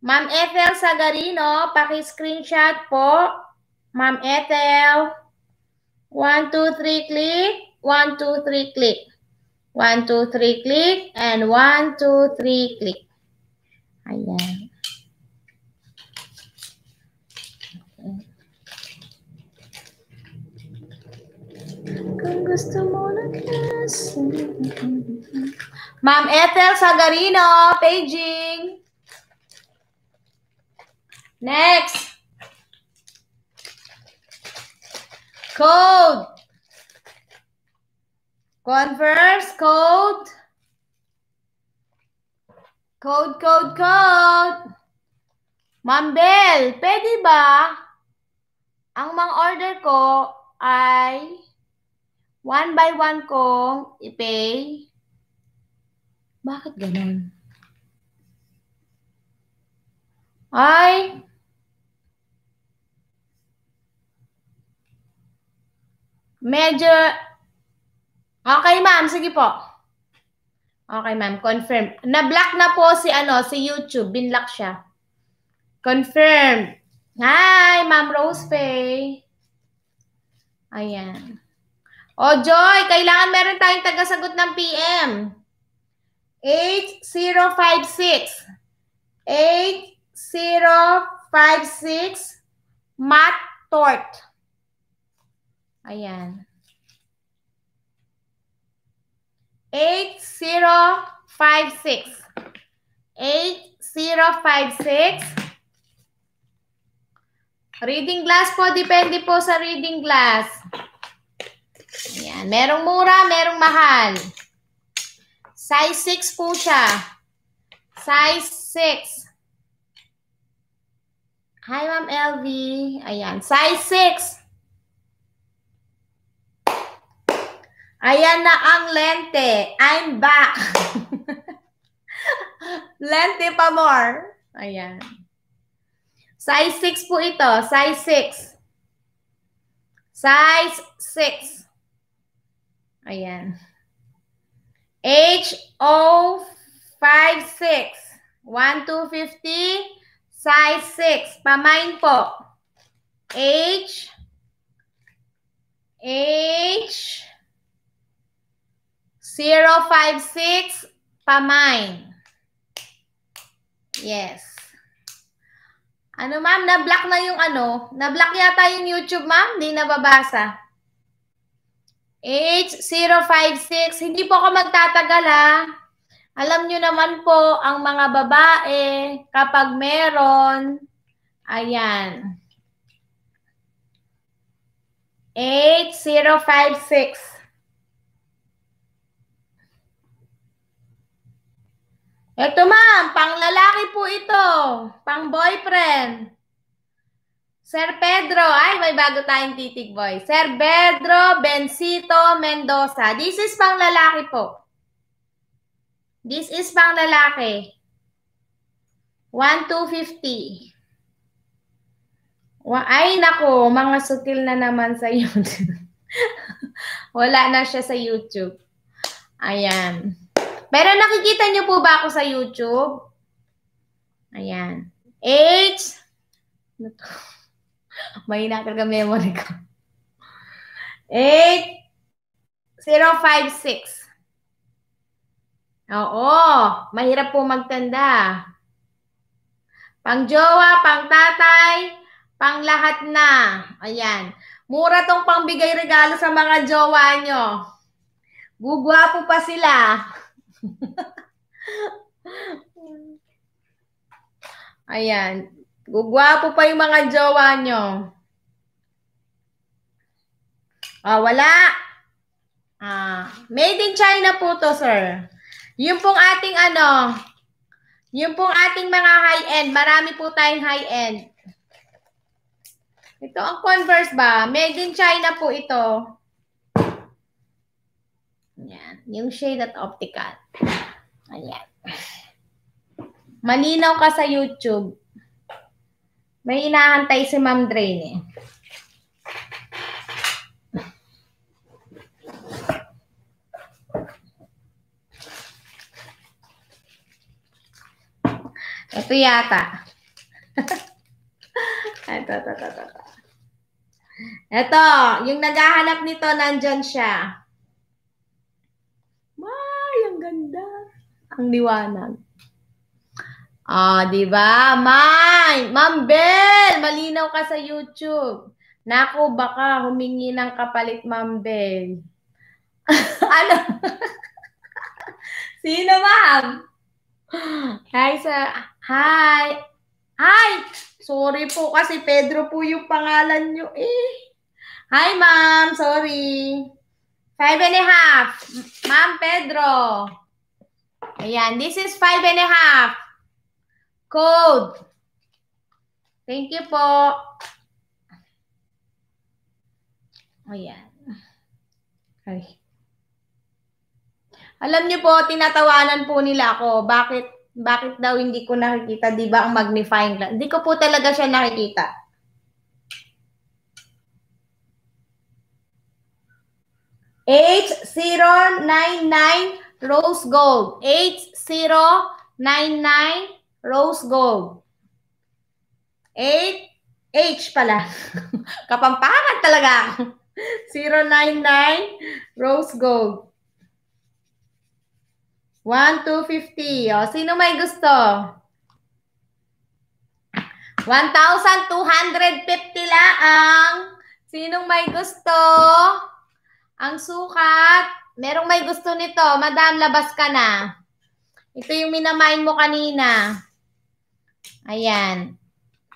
Ma'am Ethel Sagarino, paki-screenshot po. Ma'am Ethel. One, two, three, click. One, two, three, click. One, two, three, click. And one, two, three, click. Ayan. Kung gusto mo na kasi. Ma'am Ethel Sagarino, paging. Next. Code. Converse code. Code, code, code. Ma'am Bell, pwede ba ang mga order ko ay one by one kong ipay? Bakit ganon? Ay, Medyo... Okay, ma'am. Sige po. Okay, ma'am. Confirm. Na-block na po si ano, si YouTube. Binlock siya. Confirm. Hi, ma'am Rose Pay. Ayan. O, oh, Joy, kailangan meron tayong tagasagot ng PM. 8056. 8056 Matt Tort. Ayan. 8056. 8056. Reading glass po, depende po sa reading glass. Ayan. Merong mura, merong mahal. Size 6 po siya. Size 6. Hi, Ma'am LV. Ayan. Size 6. Ayan na ang lente. I'm back. lente pa more. Ayan. Size 6 po ito. Size 6. Size 6. Ayan. H056. 1 to 50. Size 6. Pamain po. H H 056, Pamain. Yes. Ano ma'am, na-block na yung ano? Na-block yata yung YouTube ma'am, hindi nababasa. H056, hindi po ako magtatagal ha. Alam nyo naman po, ang mga babae, kapag meron, ayan. H056. Eto ma'am, pang lalaki po ito. Pang boyfriend. Sir Pedro, ay may bago tayong titig boy. Sir Pedro Bencito Mendoza. This is pang lalaki po. This is pang lalaki. 1,250. Ay, nako, mga sutil na naman sa YouTube. Wala na siya sa YouTube. Ayan. Pero nakikita niyo po ba ako sa YouTube? Ayan. H. Ano Mahina talaga memory ko. 8056. Oo, mahirap po magtanda. Pang-jowa, pang-tatay, pang-lahat na. Ayan. Mura tong pangbigay regalo sa mga jowa nyo. Gugwapo pa sila. Ayan. Gugwapo pa yung mga jowa nyo. Ah, wala. Ah, made in China po to, sir. Yung pong ating ano, yung pong ating mga high-end, marami po tayong high-end. Ito ang Converse ba? Made in China po ito. Yung shade at optical. Ayan. Malinaw ka sa YouTube. May inaantay si Ma'am Drain eh. Ito yata. ito, ito, ito, ito. Ito, yung naghahanap nito, nandyan siya ganda. Ang liwanag. Ah, di ba? May, Ma'am Bell, malinaw ka sa YouTube. Nako, baka humingi ng kapalit, Ma'am Bell. ano? Sino, Ma'am? Hi, sir. Hi. Hi! Sorry po kasi Pedro po yung pangalan nyo eh. Hi, Ma'am. Sorry. Five and a half. Ma'am Pedro. Ayan, this is five and a half. Code. Thank you po. Ayan. Ay. Alam niyo po, tinatawanan po nila ako. Bakit bakit daw hindi ko nakikita, 'di ba, ang magnifying glass? Hindi ko po talaga siya nakikita. 8099 rose gold. 8099 rose gold. 8 H pala. Kapampangan talaga. 099 rose gold. 1,250. O, sino may gusto? 1,250 laang. sino may gusto? Ang sukat, merong may gusto nito. Madam, labas ka na. Ito yung minamain mo kanina. Ayan.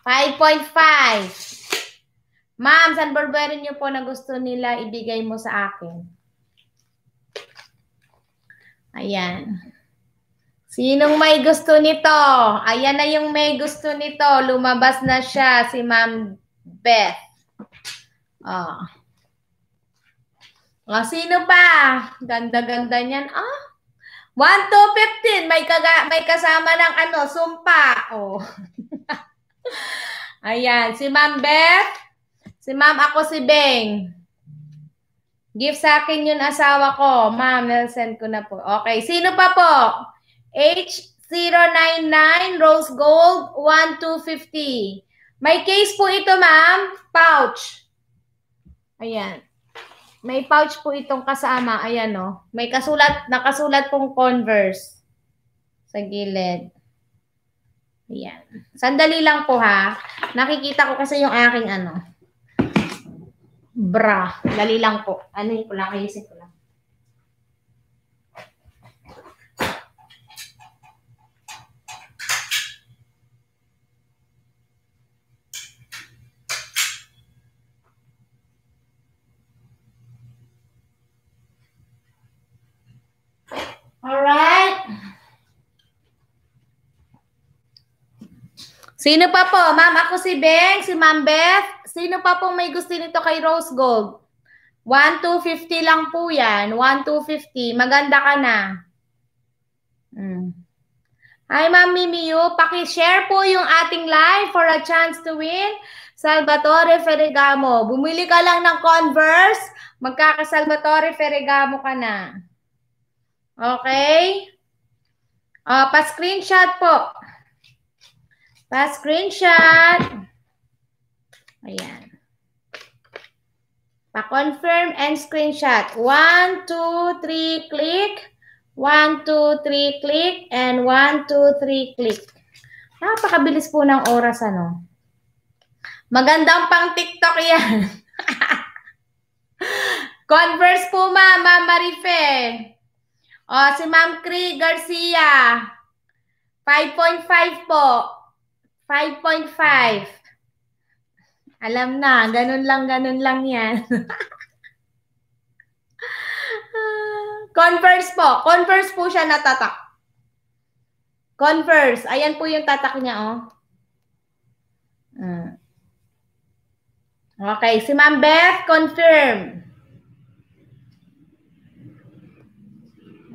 5.5. Ma'am, San Barbero niyo po na gusto nila ibigay mo sa akin? Ayan. Sinong may gusto nito? Ayan na yung may gusto nito. Lumabas na siya si Ma'am Beth. Oh. O, sino pa? Ganda-ganda niyan. Ah, 1 to 15, may, kaga, may kasama ng ano, sumpa. Oh. Ayan, si Ma'am Beth. Si Ma'am, ako si Beng. Give sa akin yung asawa ko. Ma'am, nasend ko na po. Okay, sino pa po? H099 Rose Gold 1250. May case po ito, ma'am. Pouch. Ayan. May pouch po itong kasama. Ayan, no? Oh. May kasulat, nakasulat pong Converse sa gilid. Ayan. Sandali lang po, ha? Nakikita ko kasi yung aking, ano, bra. Dali lang po. Ano yung ko lang, ayusin Sino pa po? Ma'am, ako si Beng, si Ma'am Beth. Sino pa po may gusto nito kay Rose Gold? 1,250 lang po yan. 1,250. Maganda ka na. Hmm. Hi, Ma'am Mimiyu. Paki-share po yung ating live for a chance to win. Salvatore Ferragamo. Bumili ka lang ng Converse. Magkaka-Salvatore Ferragamo ka na. Okay? Uh, pa-screenshot po. Pa-screenshot. Ayan. Pa-confirm and screenshot. One, two, three, click. One, two, three, click. And one, two, three, click. Napakabilis po ng oras, ano? Magandang pang TikTok yan. Converse po, ma, Ma'am Marife. O, si Ma'am Cree Garcia. 5.5 po. 5.5. Alam na, ganun lang, ganun lang yan. Converse po. Converse po siya natatak. Converse. Ayan po yung tatak niya, oh. Ah. Okay, si Ma'am Beth, confirm.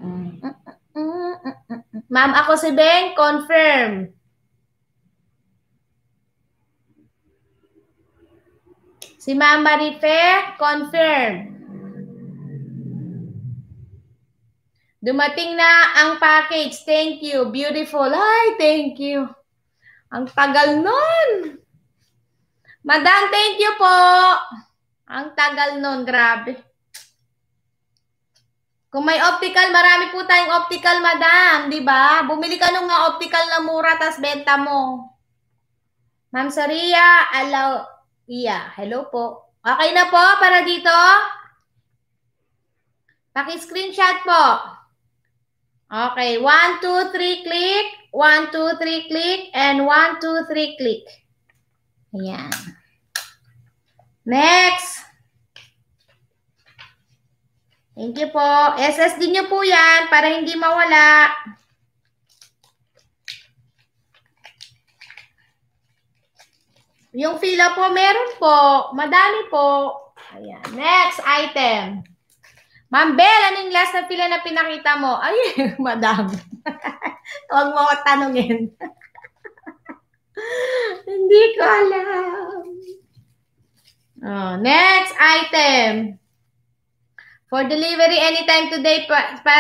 Ah, ah, Ma'am, ako si Ben, confirm. Si Ma'am Marife, confirm. Dumating na ang package. Thank you. Beautiful. Hi, thank you. Ang tagal nun. Madam, thank you po. Ang tagal nun. Grabe. Kung may optical, marami po tayong optical, madam. Di ba? Bumili ka nung nga optical na mura, tas benta mo. Ma'am Saria, allow, Pia, hello po. Okay na po para dito? Paki-screenshot po. Okay, 1, 2, 3, click. 1, 2, 3, click. And 1, 2, 3, click. Ayan. Next. Thank you po. SSD nyo po yan para hindi mawala. Yung fila po, meron po. Madami po. Ayan. Next item. Ma'am Bel, anong last na pila na pinakita mo? Ay, madam. Huwag mo ko tanungin. Hindi ko alam. Oh, next item. For delivery anytime today pa, pa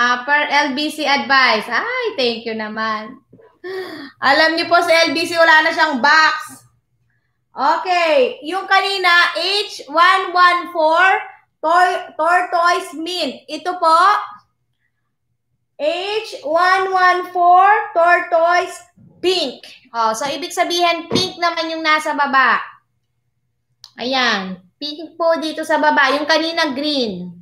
uh, per LBC advice. Ay, thank you naman. Alam niyo po sa LBC wala na siyang box. Okay, yung kanina H114 tor- tortoise mint. Ito po H114 tortoise pink. Oh, so ibig sabihin pink naman yung nasa baba. Ayan, pink po dito sa baba, yung kanina green.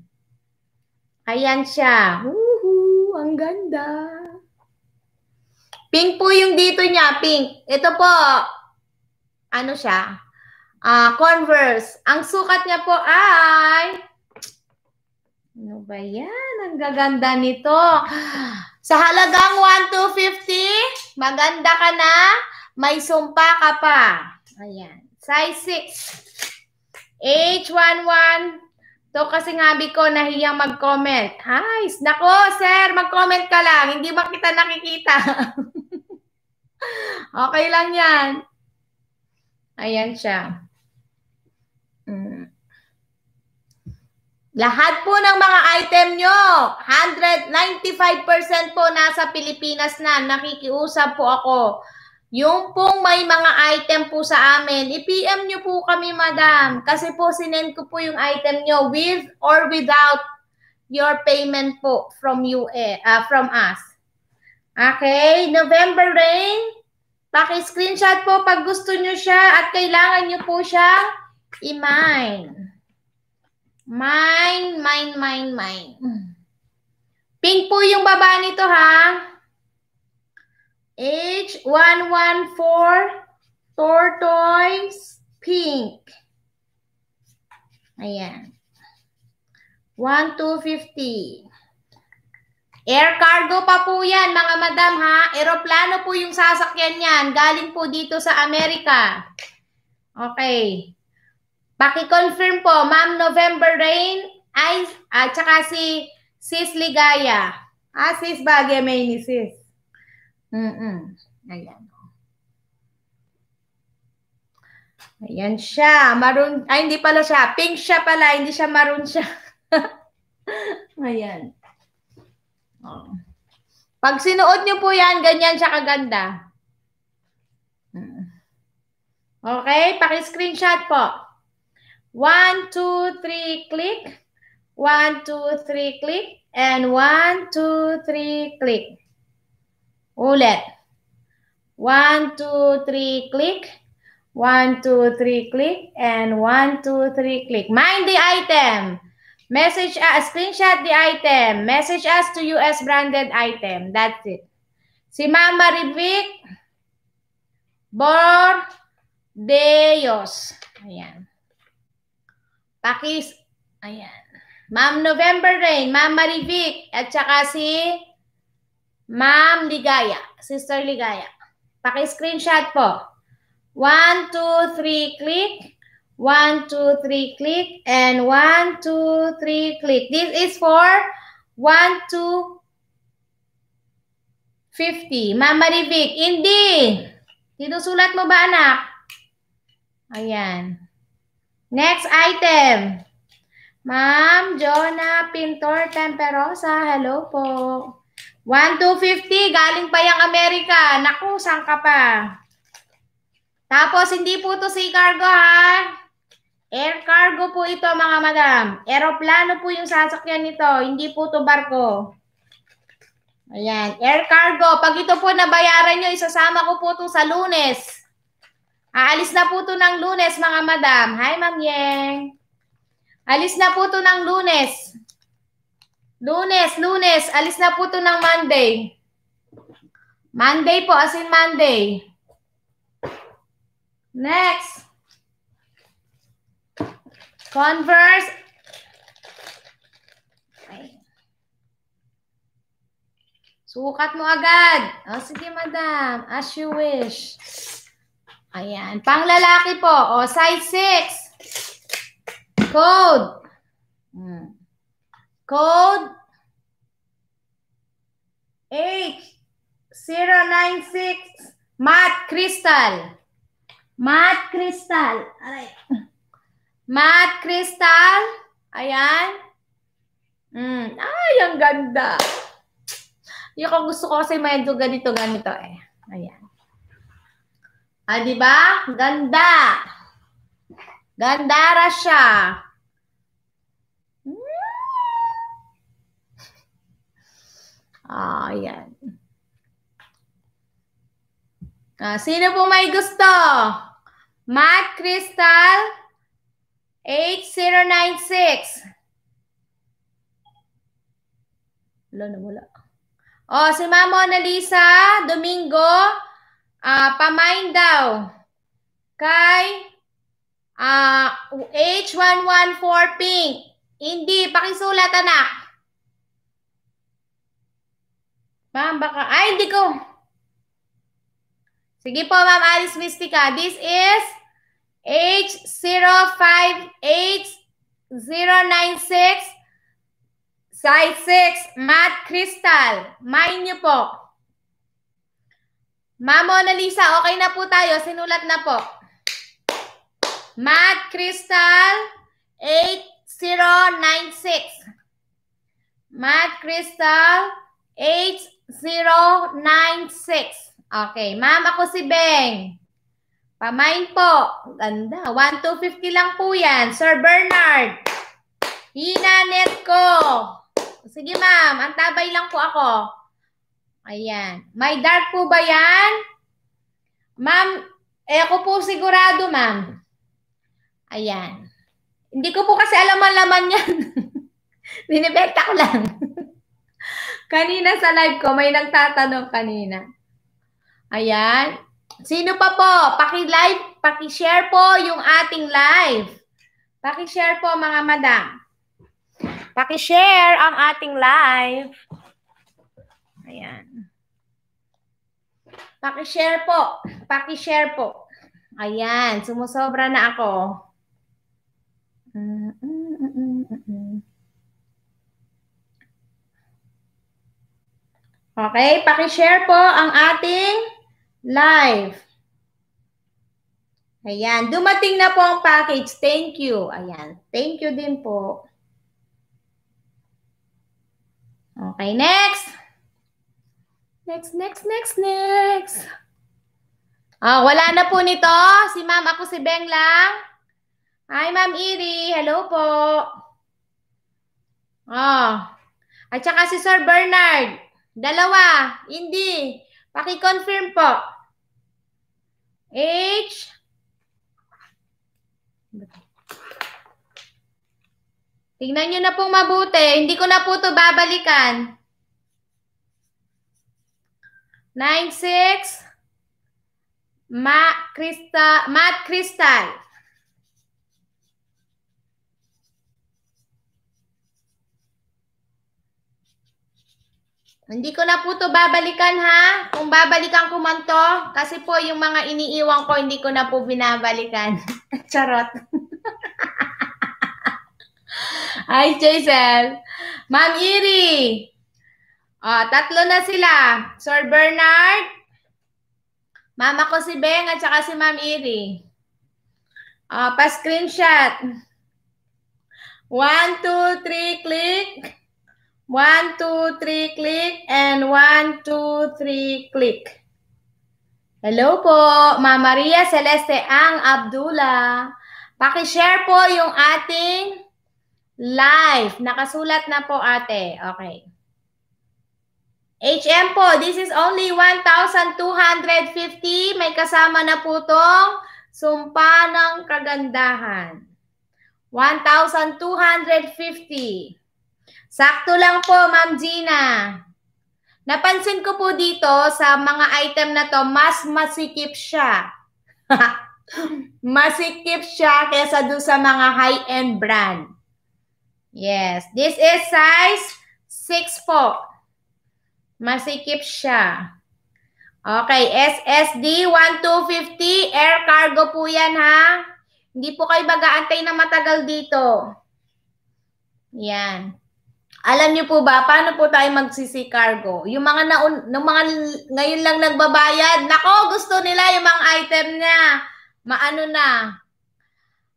Ayan siya. Woohoo, ang ganda. Pink po yung dito niya, pink. Ito po, ano siya? Uh, Converse. Ang sukat niya po ay... Ano ba yan? Ang gaganda nito. Sa halagang 1,250, maganda ka na, may sumpa ka pa. Ayan. Size 6. H11 So kasi nga ko nahiyang mag-comment. Hi, nako sir, mag-comment ka lang. Hindi ba kita nakikita? okay lang 'yan. Ayan siya. Mm. Lahat po ng mga item nyo, 195% po nasa Pilipinas na. Nakikiusap po ako. Yung pong may mga item po sa amin, i-PM nyo po kami, madam. Kasi po, sinend ko po yung item nyo with or without your payment po from you, uh, ah, from us. Okay, November rain. Paki-screenshot po pag gusto nyo siya at kailangan nyo po siya i-mine. Mine, mine, mine, mine. Pink po yung baba nito, ha? H one one four tortoise pink. Ayan. 1 to 50. Air cargo pa po yan, mga madam ha. Aeroplano po yung sasakyan niyan. Galing po dito sa Amerika. Okay. Paki-confirm po, Ma'am November Rain, ay, at ah, saka si Sis Ligaya. Ah, Sis Bagay, may ni Sis. Mm-mm. Ayan. Oh. Ayan siya. Maroon. Ay, hindi pala siya. Pink siya pala. Hindi siya maroon siya. Ayan. Oh. Pag sinuot niyo po yan, ganyan siya kaganda. Mm. Okay? Paki-screenshot po. 1, 2, 3, click. 1, 2, 3, click. And 1, 2, 3, click. Ulit. One, two, three, click. One, two, three, click. And one, two, three, click. Mind the item. Message us, screenshot the item. Message us to US branded item. That's it. Si Mama Rivik Bordeos. Ayan. Pakis. Ayan. Ma'am November Rain, Mama Marivic, at saka si Ma'am Ligaya, Sister Ligaya. Paki-screenshot po. 1, 2, 3, click. 1, 2, 3, click. And 1, 2, 3, click. This is for 1, 2, 50. Ma'am Marivic, hindi. Sinusulat mo ba, anak? Ayan. Next item. Ma'am Jonah Pintor Temperosa, hello po. 1,250, galing pa yung Amerika. Naku, saan ka pa? Tapos, hindi po to sea cargo, ha? Air cargo po ito, mga madam. Aeroplano po yung sasakyan nito. Hindi po to barko. Ayan, air cargo. Pag ito po nabayaran nyo, isasama ko po to sa lunes. Aalis na po to ng lunes, mga madam. Hi, Ma'am Yeng. Alis na po to ng lunes. Lunes, lunes. Alis na po to ng Monday. Monday po, as in Monday. Next. Converse. Okay. Sukat mo agad. O, oh, sige, madam. As you wish. Ayan. Pang lalaki po. O, size 6. Code. Hmm. Code 8096 Matt Crystal. Matt Crystal. Aray. Matt Crystal. Ayan. Mm. Ay, ang ganda. Yung ko gusto ko kasi medyo ganito, ganito eh. Ayan. Ah, di ba? Ganda. Ganda ra siya. Ah, yan. Ah, sino po may gusto? Matt Crystal 8096. Wala na wala. Oh, si Ma'am Mona Lisa, Domingo, ah, pamain daw. Kay ah, H114 Pink. Hindi, pakisulat anak. Ma'am, baka... Ay, hindi ko. Sige po, Ma'am Alice Mystica. This is H058096 Side 6, Matt Crystal. Mine niyo po. Ma'am Mona Lisa, okay na po tayo. Sinulat na po. Matt Crystal 8096. Matt Crystal 8096. Okay. Ma'am, ako si Beng. Pamain po. Ganda. 1 to 50 lang po yan. Sir Bernard. Hinanet ko. Sige ma'am, antabay lang po ako. Ayan. May dark po ba yan? Ma'am, eh ako po sigurado ma'am. Ayan. Hindi ko po kasi alam ang laman yan. Binibekta ko lang kanina sa live ko, may nagtatanong kanina. Ayan. Sino pa po? Paki-live, paki-share po yung ating live. Paki-share po mga madam. Paki-share ang ating live. Ayan. Paki-share po. Paki-share po. Ayan, sumusobra na ako. Mm-mm. Okay, paki-share po ang ating live. Ayan, dumating na po ang package. Thank you. Ayan, thank you din po. Okay, next. Next, next, next, next. Ah, oh, wala na po nito. Si Ma'am, ako si Beng lang. Hi, Ma'am Iri. Hello po. Oh. At saka si Sir Bernard. Dalawa. Hindi. Paki-confirm po. H. Tingnan nyo na pong mabuti. Hindi ko na po ito babalikan. 9-6. Matt Crystal. Matt Crystal. Hindi ko na po to babalikan ha. Kung babalikan ko man to, kasi po yung mga iniiwan ko, hindi ko na po binabalikan. Charot. Hi, Jaisel. Ma'am Iri. Oh, tatlo na sila. Sir Bernard, mama ko si Beng at saka si Ma'am Iri. Oh, pa-screenshot. One, two, three, click. One, two, three, click. And one, two, three, click. Hello po, Ma Maria Celeste Ang Abdullah. Paki-share po yung ating live. Nakasulat na po ate. Okay. HM po, this is only 1,250. May kasama na po tong sumpa ng kagandahan. 1,250. Sakto lang po, Ma'am Gina. Napansin ko po dito sa mga item na to, mas masikip siya. masikip siya kesa doon sa mga high-end brand. Yes. This is size 6 po. Masikip siya. Okay. SSD 1250. Air cargo po yan ha. Hindi po kayo mag-aantay na matagal dito. Yan. Alam niyo po ba, paano po tayo magsisi cargo? Yung mga, naun, yung mga ngayon lang nagbabayad, nako, gusto nila yung mga item niya. Maano na?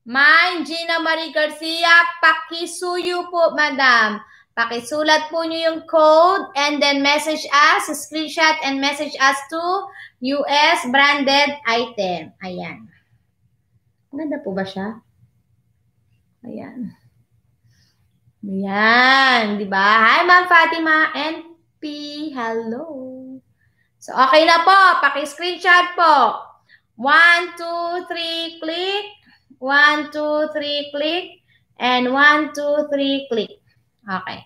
Mine, Gina Marie Garcia, pakisuyo po, madam. Pakisulat po niyo yung code and then message us, screenshot and message us to US branded item. Ayan. Ganda po ba siya? Ayan. Ayan, di ba? Hi, Ma'am Fatima and P. Hello. So, okay na po. Paki-screenshot po. 1, 2, 3, click. 1, 2, 3, click. And 1, 2, 3, click. Okay.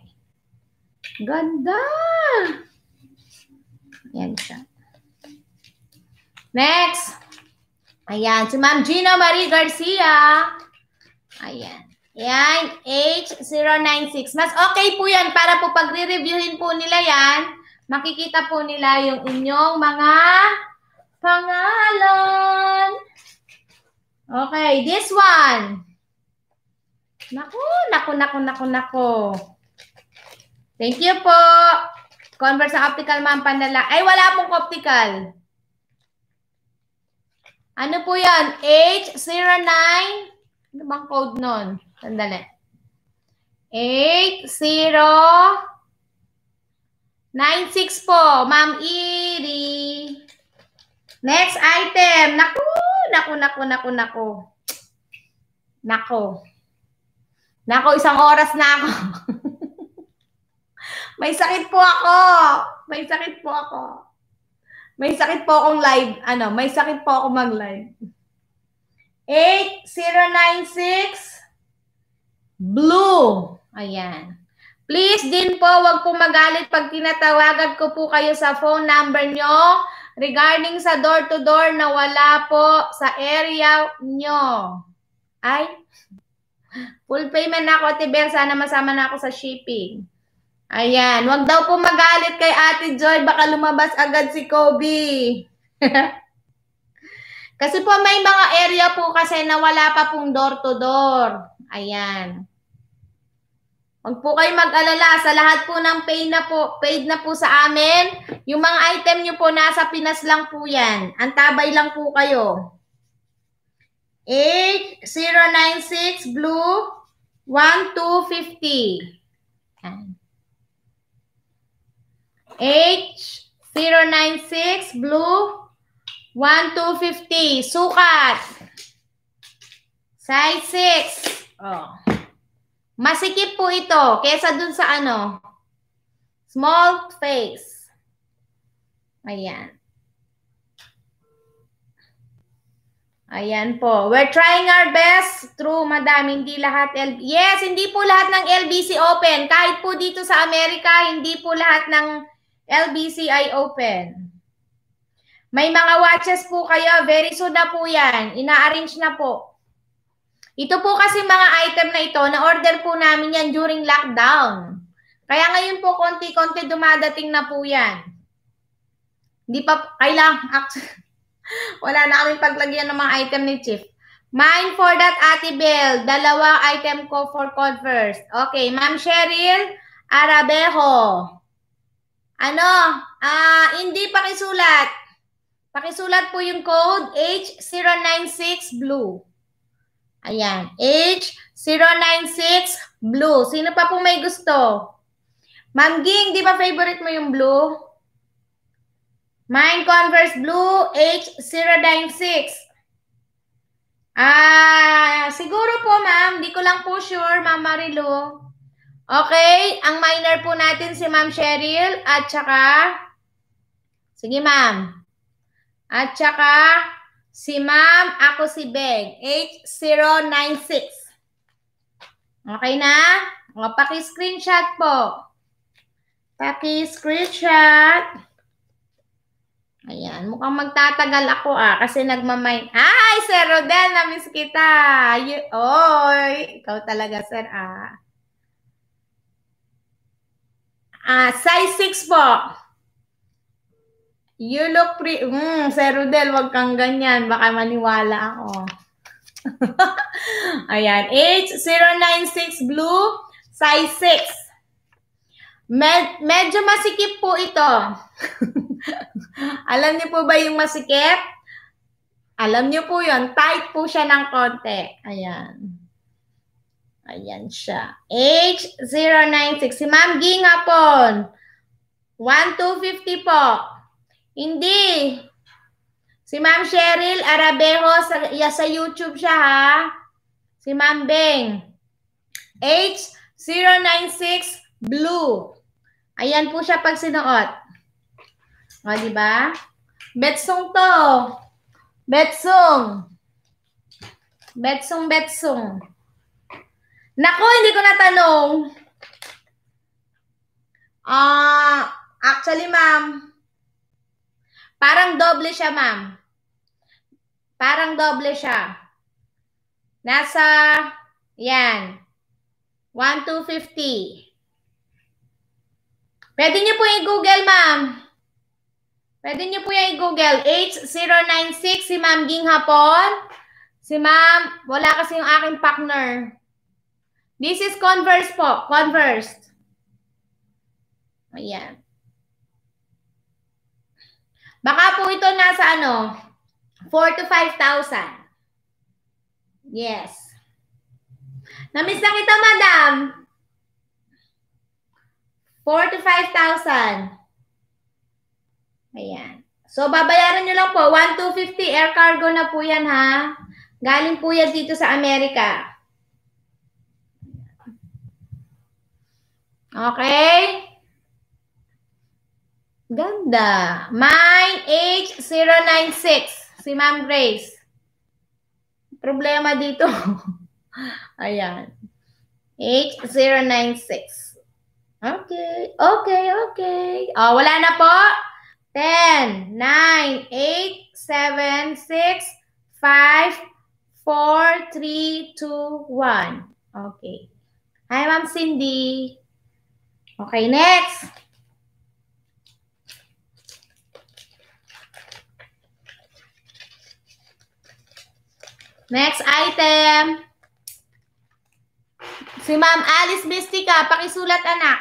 Ganda! Yan siya. Next. Ayan, si Ma'am Gina Marie Garcia. Ayan. Yan, H096. Mas okay po yan para po pagre-reviewin po nila yan, makikita po nila yung inyong mga pangalan. Okay, this one. Naku, naku, naku, naku, naku. Thank you po. Converse optical ma'am panala. Ay, wala pong optical. Ano po yan? H09. Ano bang code nun? Sandali. 8, 0, 9-6 po, Ma'am Iri. Next item. Naku, naku, naku, naku, naku. Naku. Naku, isang oras na ako. May sakit po ako. May sakit po ako. May sakit po akong live. Ano, may sakit po ako mag-live. 8096 Blue. Ayan. Please din po, wag po magalit pag tinatawagan ko po kayo sa phone number nyo regarding sa door-to-door -door na wala po sa area nyo. Ay, full payment na ako, Ate Bel. Sana masama na ako sa shipping. Ayan, wag daw po magalit kay Ate Joy. Baka lumabas agad si Kobe. kasi po may mga area po kasi na wala pa pong door-to-door. -door. Ayan. Huwag po kayo mag-alala sa lahat po ng paid na po, paid na po sa amin. Yung mga item nyo po nasa Pinas lang po yan. Antabay lang po kayo. 8096 blue 1250. H096 blue 1250. Sukat. Size 6. Oh. Masikip po ito kesa dun sa ano. Small face. Ayan. Ayan po. We're trying our best. True, madam. Hindi lahat L Yes, hindi po lahat ng LBC open. Kahit po dito sa Amerika, hindi po lahat ng LBC ay open. May mga watches po kayo. Very soon na po yan. Ina-arrange na po. Ito po kasi mga item na ito, na-order po namin yan during lockdown. Kaya ngayon po, konti-konti dumadating na po yan. Hindi pa, kailang, wala na kami paglagyan ng mga item ni Chief. Mine for that, Ate Bell. Dalawang item ko for Converse. Okay, Ma'am Cheryl Arabejo. Ano? Ah, uh, hindi pakisulat. Pakisulat po yung code H096 blue. Ayan. h 096, blue. Sino pa po may gusto? Ma'am Ging, di ba favorite mo yung blue? Mine Converse Blue, h 096. Ah, siguro po ma'am, di ko lang po sure, Ma'am Marilo. Okay, ang minor po natin si Ma'am Cheryl at saka, sige ma'am, at saka Si Ma'am, ako si Beng. 8096. Okay na? O, paki-screenshot po. Paki-screenshot. Ayan, mukhang magtatagal ako ah kasi nagmamay. Ay, Sir Rodel, namiss kita. You, oy, ikaw talaga, Sir ah. Ah, size 6 po. You look pretty. Mm, Sir Rudel, wag kang ganyan. Baka maniwala ako. Ayan. h 096 blue, size 6. Med medyo masikip po ito. Alam niyo po ba yung masikip? Alam niyo po yon Tight po siya ng konti. Ayan. Ayan siya. h 096. Si Ma'am Gingapon. 1250 po. Hindi. Si Ma'am Cheryl Arabejo, sa, ya, sa YouTube siya ha. Si Ma'am Beng. H096 Blue. Ayan po siya pag sinuot. O, di ba? Betsong to. Betsong. Betsong, betsong. Nako, hindi ko natanong. Ah, uh, actually, ma'am, Parang doble siya, ma'am. Parang doble siya. Nasa, yan, 1,250. Pwede niyo po i-google, ma'am. Pwede niyo po yan i-google. H096, si ma'am Ging Hapon. Si ma'am, wala kasi yung aking partner. This is Converse po. Converse. Ayan. Baka po ito nasa ano, 4 to 5,000. Yes. Namiss na kita, madam. 4 to 5,000. Ayan. So, babayaran nyo lang po. 1,250 air cargo na po yan, ha? Galing po yan dito sa Amerika. Okay? Ganda. Mine H096. Si Ma'am Grace. Problema dito. Ayan. H096. Okay. Okay, okay. Oh, wala na po. 10, 9, 8, 7, 6, 5, 4, 3, 2, 1. Okay. Hi, Ma'am Cindy. Okay, next. Next item. Si Ma'am Alice Bestica, pakisulat anak.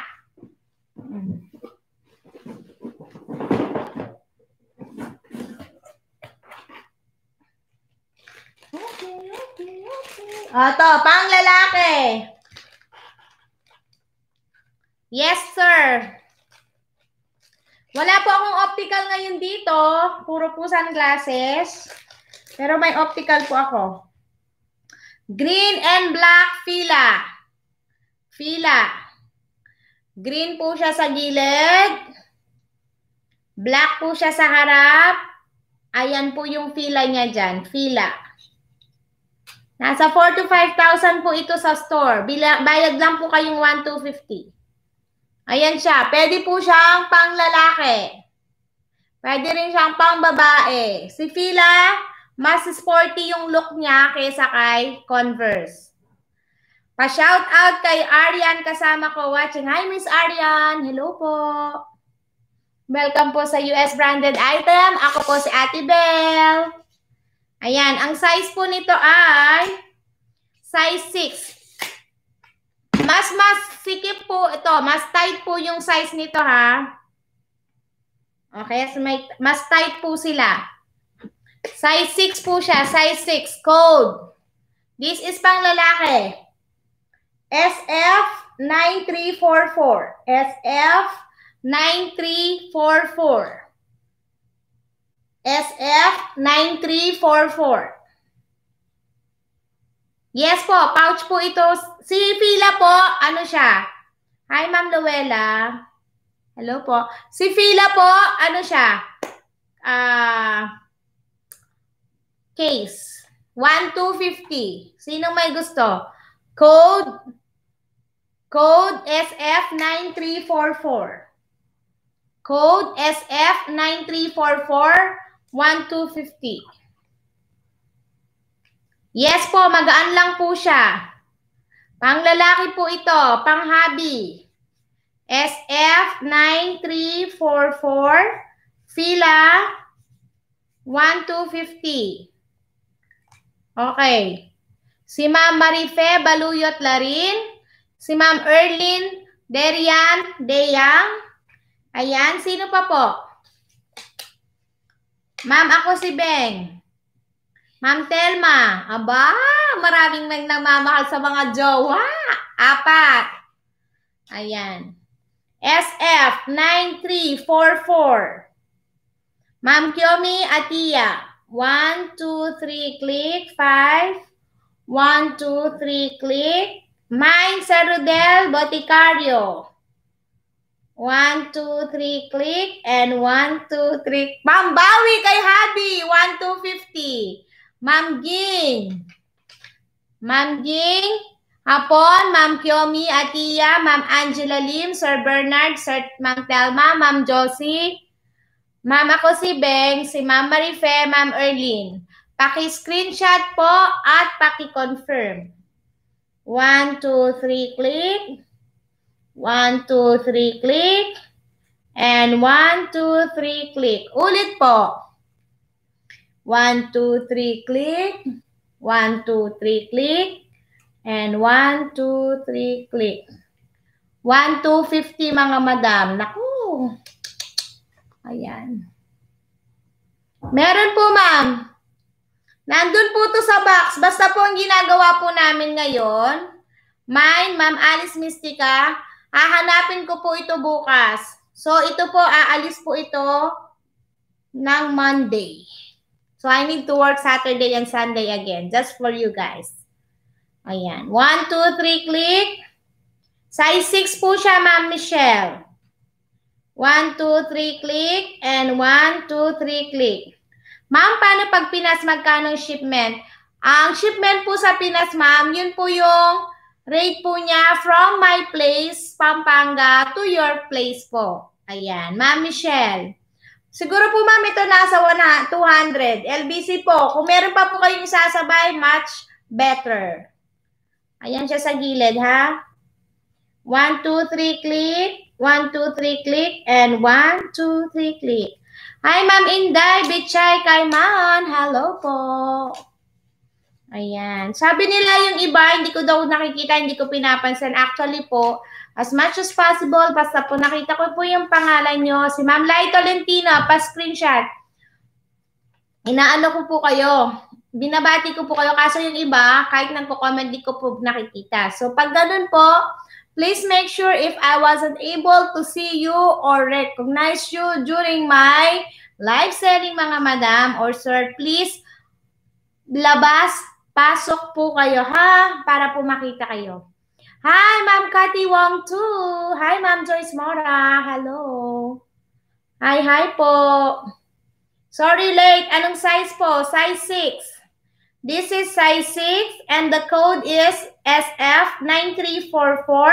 Okay, okay, okay. Oto, pang lalaki. Yes, sir. Wala po akong optical ngayon dito. Puro po sunglasses. Pero may optical po ako. Green and black fila. Fila. Green po siya sa gilid. Black po siya sa harap. Ayan po yung fila niya dyan. Fila. Nasa 4 to 5,000 po ito sa store. Bila, bayad lang po kayong 1 to 50. Ayan siya. Pwede po siyang pang lalaki. Pwede rin siyang pang babae. Si Fila, mas sporty yung look niya kaysa kay Converse. Pa-shout out kay Aryan kasama ko watching. Hi Miss Aryan, hello po. Welcome po sa US branded item. Ako po si Ate Bell. Ayan, ang size po nito ay size 6. Mas mas sikip po ito, mas tight po yung size nito ha. Okay, so may, mas tight po sila. Size 6 po siya. Size 6. Code. This is pang lalaki. SF9344. SF9344. SF9344. Yes po, pouch po ito. Si Fila po, ano siya? Hi, Ma'am Luella. Hello po. Si Fila po, ano siya? Ah... Uh, case. 1250. Sino may gusto? Code Code SF9344. Code SF9344 1250. Yes po, magaan lang po siya. Panglalaki po ito, panghabi. SF9344 Fila 1250. Okay. Si Ma'am Marife Baluyot Larin. Si Ma'am Erlin Derian Deyang. Ayan, sino pa po? Ma'am, ako si Beng. Ma'am Telma. Aba, maraming nang sa mga jowa. Apat. Ayan. SF9344. Ma'am Kiyomi Atia. One, two, three, click. Five. One, two, three, click. Mind Sarudel Boticario. One, two, three, click. And one, two, three. Ma'am Bawi kay Habi. One, two, fifty. Ma'am Ging. Ma'am Ging. Hapon, Ma'am Kiyomi Atia, Ma'am Angela Lim, Sir Bernard, Sir Ma'am Telma, Ma'am Josie, Ma'am ako si Beng, si Ma'am Marife, Ma'am Erlin. Paki-screenshot po at paki-confirm. 1, 2, 3, click. 1, 2, 3, click. And 1, 2, 3, click. Ulit po. 1, 2, 3, click. 1, 2, 3, click. And 1, 2, 3, click. 1, 2, 50 mga madam. Naku! Ayan. Meron po, ma'am. Nandun po to sa box. Basta po ang ginagawa po namin ngayon, mine, ma'am Alice Mystica, hahanapin ko po ito bukas. So, ito po, aalis po ito ng Monday. So, I need to work Saturday and Sunday again, just for you guys. Ayan. One, two, three, click. Size 6 po siya, Ma'am Michelle. One, two, three, click. And one, two, three, click. Ma'am, paano pag Pinas, magkano shipment? Ang shipment po sa Pinas, ma'am, yun po yung rate po niya from my place, Pampanga, to your place po. Ayan, Ma'am Michelle. Siguro po, ma'am, ito nasa 200. LBC po. Kung meron pa po kayong sasabay, much better. Ayan siya sa gilid, ha? 1, 2, 3, click. One, two, three, click. And one, two, three, click. Hi, Ma'am Inday. Bichay kay Maon. Hello po. Ayan. Sabi nila yung iba, hindi ko daw nakikita, hindi ko pinapansin. Actually po, as much as possible, basta po nakita ko po yung pangalan nyo. Si Ma'am Lai Tolentino, pa-screenshot. Inaano ko po kayo. Binabati ko po kayo. Kaso yung iba, kahit nagko-comment, di ko po nakikita. So, pag ganun po, Please make sure if I wasn't able to see you or recognize you during my live selling mga madam or sir, please labas, pasok po kayo ha para po makita kayo. Hi, Ma'am Cathy Wong too. Hi, Ma'am Joyce Mora. Hello. Hi, hi po. Sorry late. Anong size po? Size 6. This is size 6 and the code is SF9344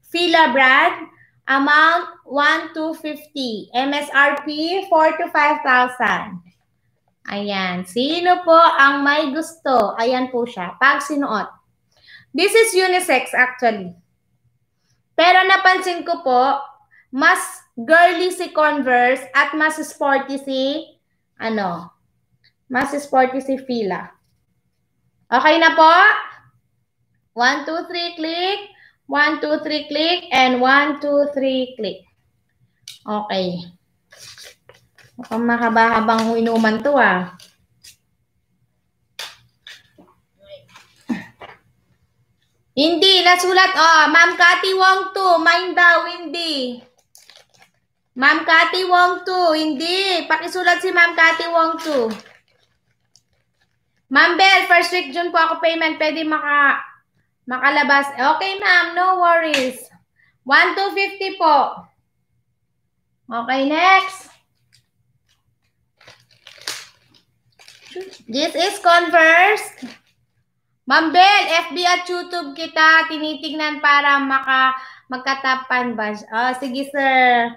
Fila brand. Amount 1 to 50. MSRP 4 to 5,000. Ayan. Sino po ang may gusto? Ayan po siya. Pag sinuot. This is unisex actually. Pero napansin ko po, mas girly si Converse at mas sporty si, ano, mas sporty si Fila. Okay na po? 1, 2, 3, click. 1, 2, 3, click. And 1, 2, 3, click. Okay. Mukhang makabakabang inuman to ah. Hindi, nasulat. Oh, Ma'am Cathy Wong 2, mine daw, hindi. Ma'am Cathy Wong 2, hindi. Pakisulat si Ma'am Cathy Wong 2. Ma'am Bell, first week June po ako payment. Pwede maka, makalabas. Okay, ma'am. No worries. 1,250 po. Okay, next. This is Converse. Ma'am Bell, FB at YouTube kita. Tinitingnan para maka magkatapan ba? Oh, sige, sir.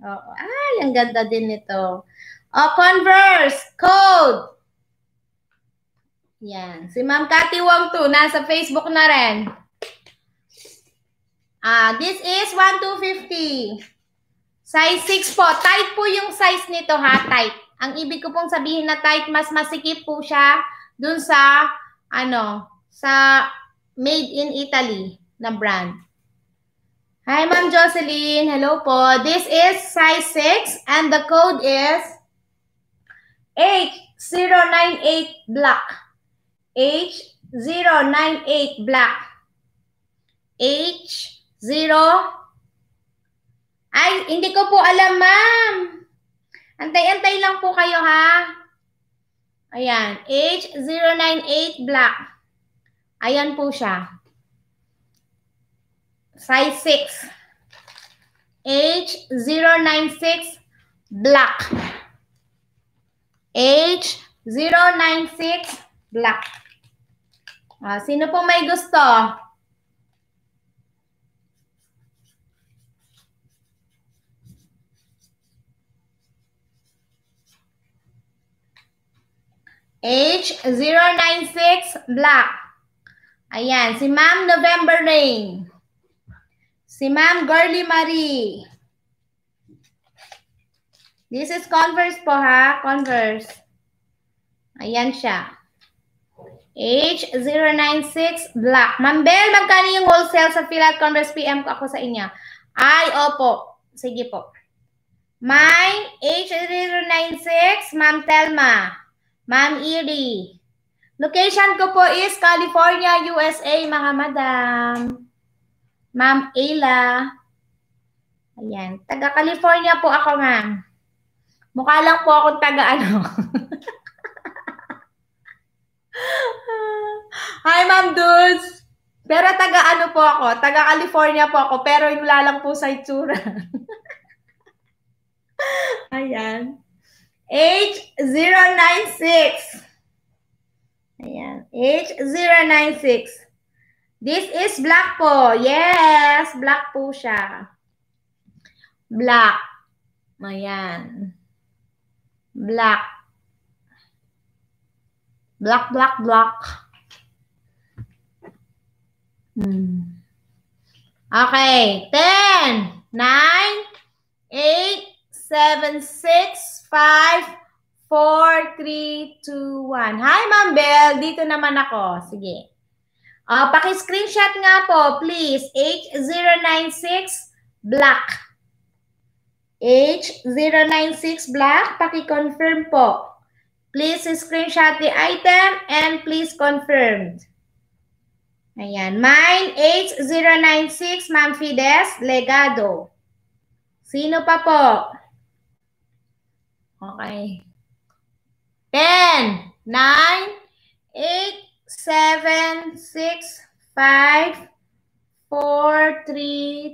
Oh, ay, ang ganda din nito. Oh, Converse, code yan. Si Ma'am Cathy Wong to, nasa Facebook na rin. Ah, this is 1250. Size 6 po. Tight po yung size nito ha, tight. Ang ibig ko pong sabihin na tight, mas masikip po siya dun sa, ano, sa made in Italy na brand. Hi, Ma'am Jocelyn. Hello po. This is size 6 and the code is 8098 black. H098 black. H0 Ay, hindi ko po alam, ma'am. Antay-antay lang po kayo, ha? Ayan, H098 black. Ayan po siya. Size 6. H096 black. H096 black. Black. Uh, sino po may gusto? H096 Black. Ayan, si Ma'am November Rain. Si Ma'am Girly Marie. This is Converse po ha, Converse. Ayan siya. H096 black. Ma'am Bel, magkano yung wholesale sa Pilat Converse PM ko ako sa inya? Ay, opo. Sige po. May H096, Ma'am Telma. Ma'am Iri. Location ko po is California, USA, mga madam. Ma'am Ayla. Ayan. Taga California po ako, ma'am. Mukha lang po akong taga ano. Hi, Ma'am Dudes! Pero taga ano po ako, taga California po ako, pero wala lang po sa itsura. Ayan. H096. Ayan. H096. This is black po. Yes, black po siya. Black. Ayan. Black. Black, black, black. Hmm. Okay. 10, 9, 8, 7, 6, 5, 4, 3, 2, 1. Hi, Ma'am Belle. Dito naman ako. Sige. Uh, paki-screenshot nga po, please. H096 black. H096 black. Paki-confirm po. Please screenshot the item and please confirm. Ayan. Mine, H096, Ma'am Fides, Legado. Sino pa po? Okay. 10, 9, 8, 7, 6, 5, 4, 3,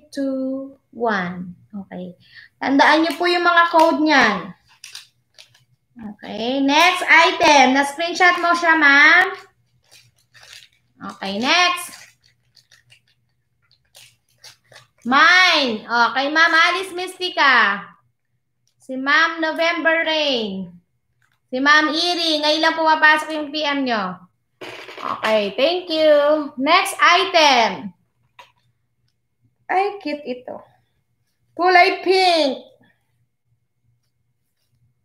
2, 1. Okay. Tandaan niyo po yung mga code niyan. Okay, next item. Na-screenshot mo siya, ma'am. Okay, next. Mine. Okay, ma'am. Alice Mystica. Si ma'am November Rain. Si ma'am Iri. Ngayon lang pumapasok yung PM nyo. Okay, thank you. Next item. Ay, cute ito. Kulay pink.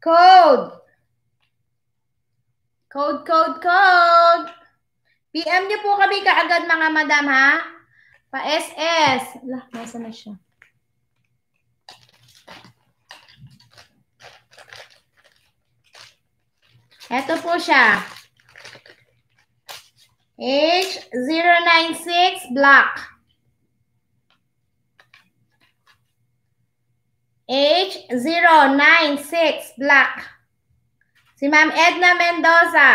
Code Code, code, code! PM niyo po kami kaagad mga madam ha. Pa-SS. Lah, nasa na siya? Ito po siya. H096 black. H096 black. Si Ma'am Edna Mendoza.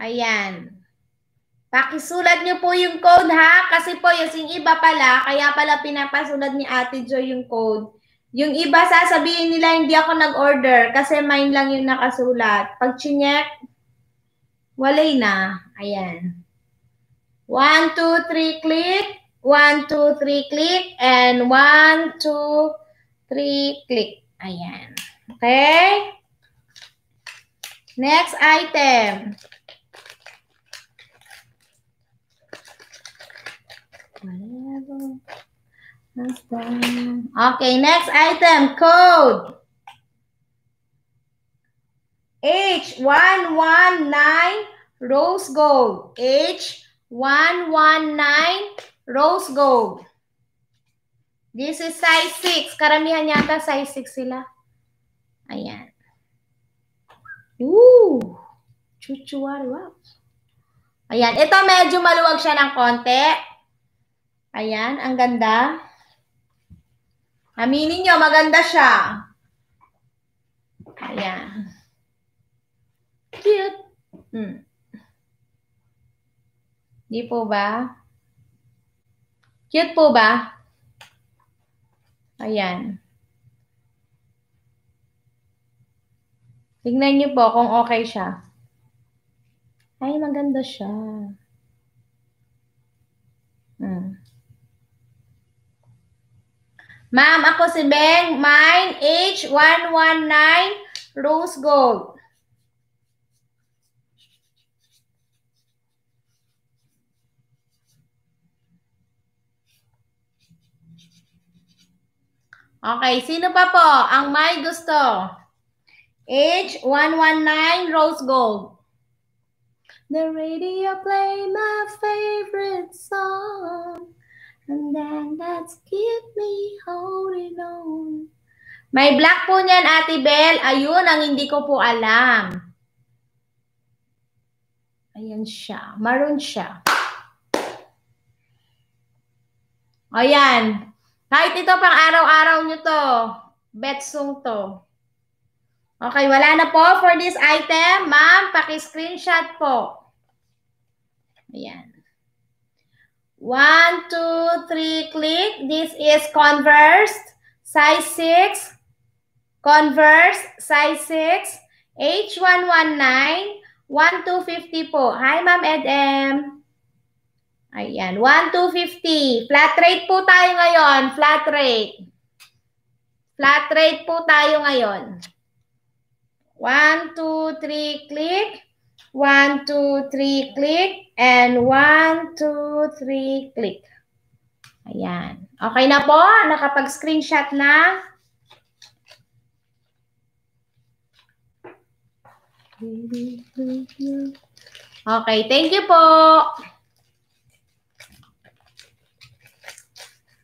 Ayan. Pakisulat niyo po yung code ha. Kasi po yung iba pala, kaya pala pinapasulat ni Ate Joy yung code. Yung iba sasabihin nila hindi ako nag-order kasi mine lang yung nakasulat. Pag chinek, walay na. Ayan. 1, 2, 3, click. 1, 2, 3, click. And 1, 2, 3, click. Ayan. Okay? Next item. Whatever. Okay, next item, code. H119 rose gold. H119 rose gold. This is size 6. Karamihan yata size 6 sila. Ayan. Woo! Chuchuwarwap. Ayan. Ito medyo maluwag siya ng konti. Ayan. Ang ganda. Aminin niyo, maganda siya. Ayan. Cute. Hmm. Di po ba? Cute po ba? Ayan. Tignan niyo po kung okay siya. Ay, maganda siya. Hmm. Ma'am, ako si Beng. Mine, H119, rose gold. Okay, sino pa po ang may gusto? h 119 Rose Gold. The radio play my favorite song and then that's keep me holding on. May black po niyan, Ate Bel. Ayun, ang hindi ko po alam. Ayan siya. Maroon siya. Ayan. Kahit ito pang araw-araw nyo to. Betsong to. Okay, wala na po for this item. Ma'am, paki-screenshot po. Ayan. One, two, three, click. This is Converse, size 6. Converse, size 6. H119, 1250 po. Hi, Ma'am Edem. Ayan, 1250. Flat rate po tayo ngayon. Flat rate. Flat rate po tayo ngayon. One, two, three, click. One, two, three, click. And one, two, three, click. Ayan. Okay na po? Nakapag-screenshot na? Okay, thank you po.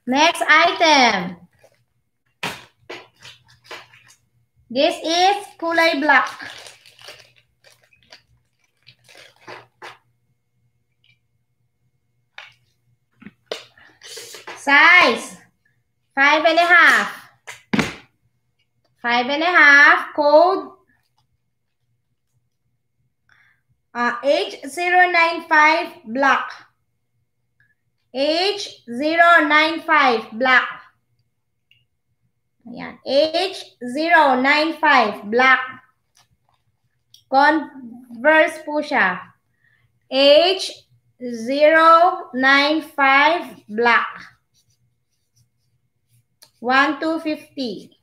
Next item. This is kulay black. Size, five and a half. Five and a half, code uh, H095 black. H095 black. Ayan. H095, black. Converse po siya. H095, black. 1250.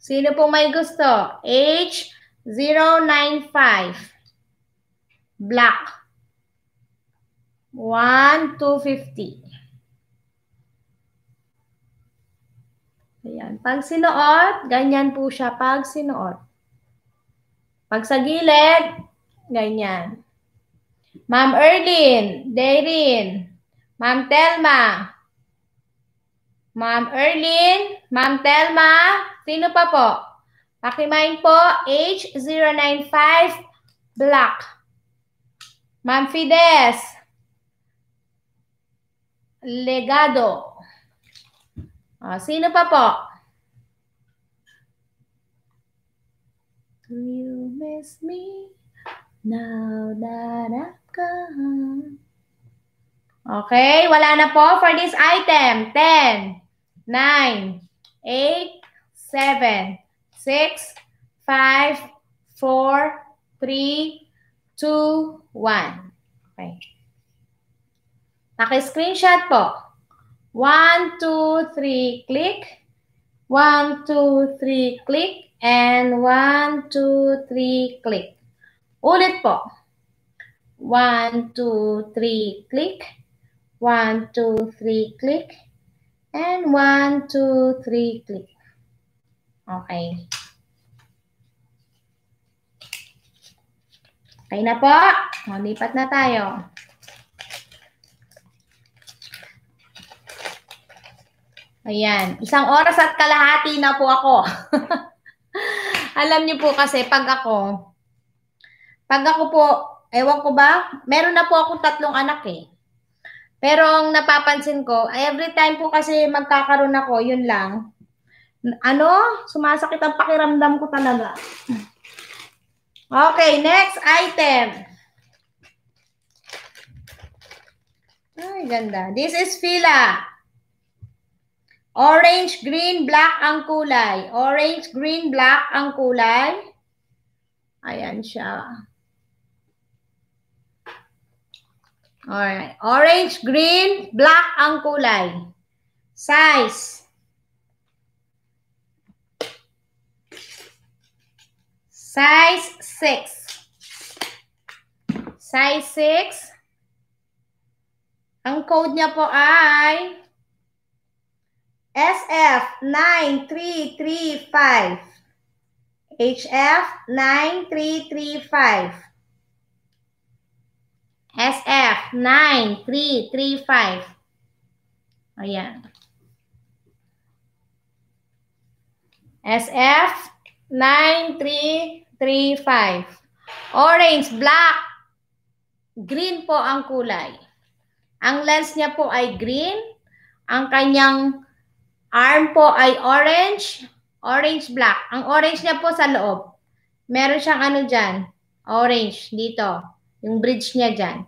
Sino po may gusto? H095, black. 1250. Ayan. Pag sinuot, ganyan po siya pag sinuot. Pag sa gilid, ganyan. Ma'am Erlin, Darin, Ma'am Telma, Ma'am Erlin, Ma'am Telma, sino pa po? Pakimain po, H095 Black. Ma'am Fides, Legado. O, ah, sino pa po? Do you miss me now that I've gone? Okay, wala na po for this item. 10, 9, 8, 7, 6, 5, 4, 3, 2, 1. Okay. Paki-screenshot po. One, two, three, click. One, two, three, click. And one, two, three, click. Ulit po. One, two, three, click. One, two, three, click. And one, two, three, click. Okay. Okay na po. O, na tayo. Ayan, isang oras at kalahati na po ako. Alam niyo po kasi pag ako, pag ako po, ewan ko ba, meron na po akong tatlong anak eh. Pero ang napapansin ko, every time po kasi magkakaroon ako, yun lang, ano, sumasakit ang pakiramdam ko talaga. Okay, next item. Ay, ganda. This is Fila. Orange, green, black ang kulay. Orange, green, black ang kulay. Ayan siya. Alright. Orange, green, black ang kulay. Size. Size 6. Size 6. Ang code niya po ay SF9335. HF9335. SF9335. Ayan. SF9335. Orange, black, green po ang kulay. Ang lens niya po ay green. Ang kanyang Arm po ay orange, orange black. Ang orange niya po sa loob. Meron siyang ano diyan? orange dito. Yung bridge niya diyan.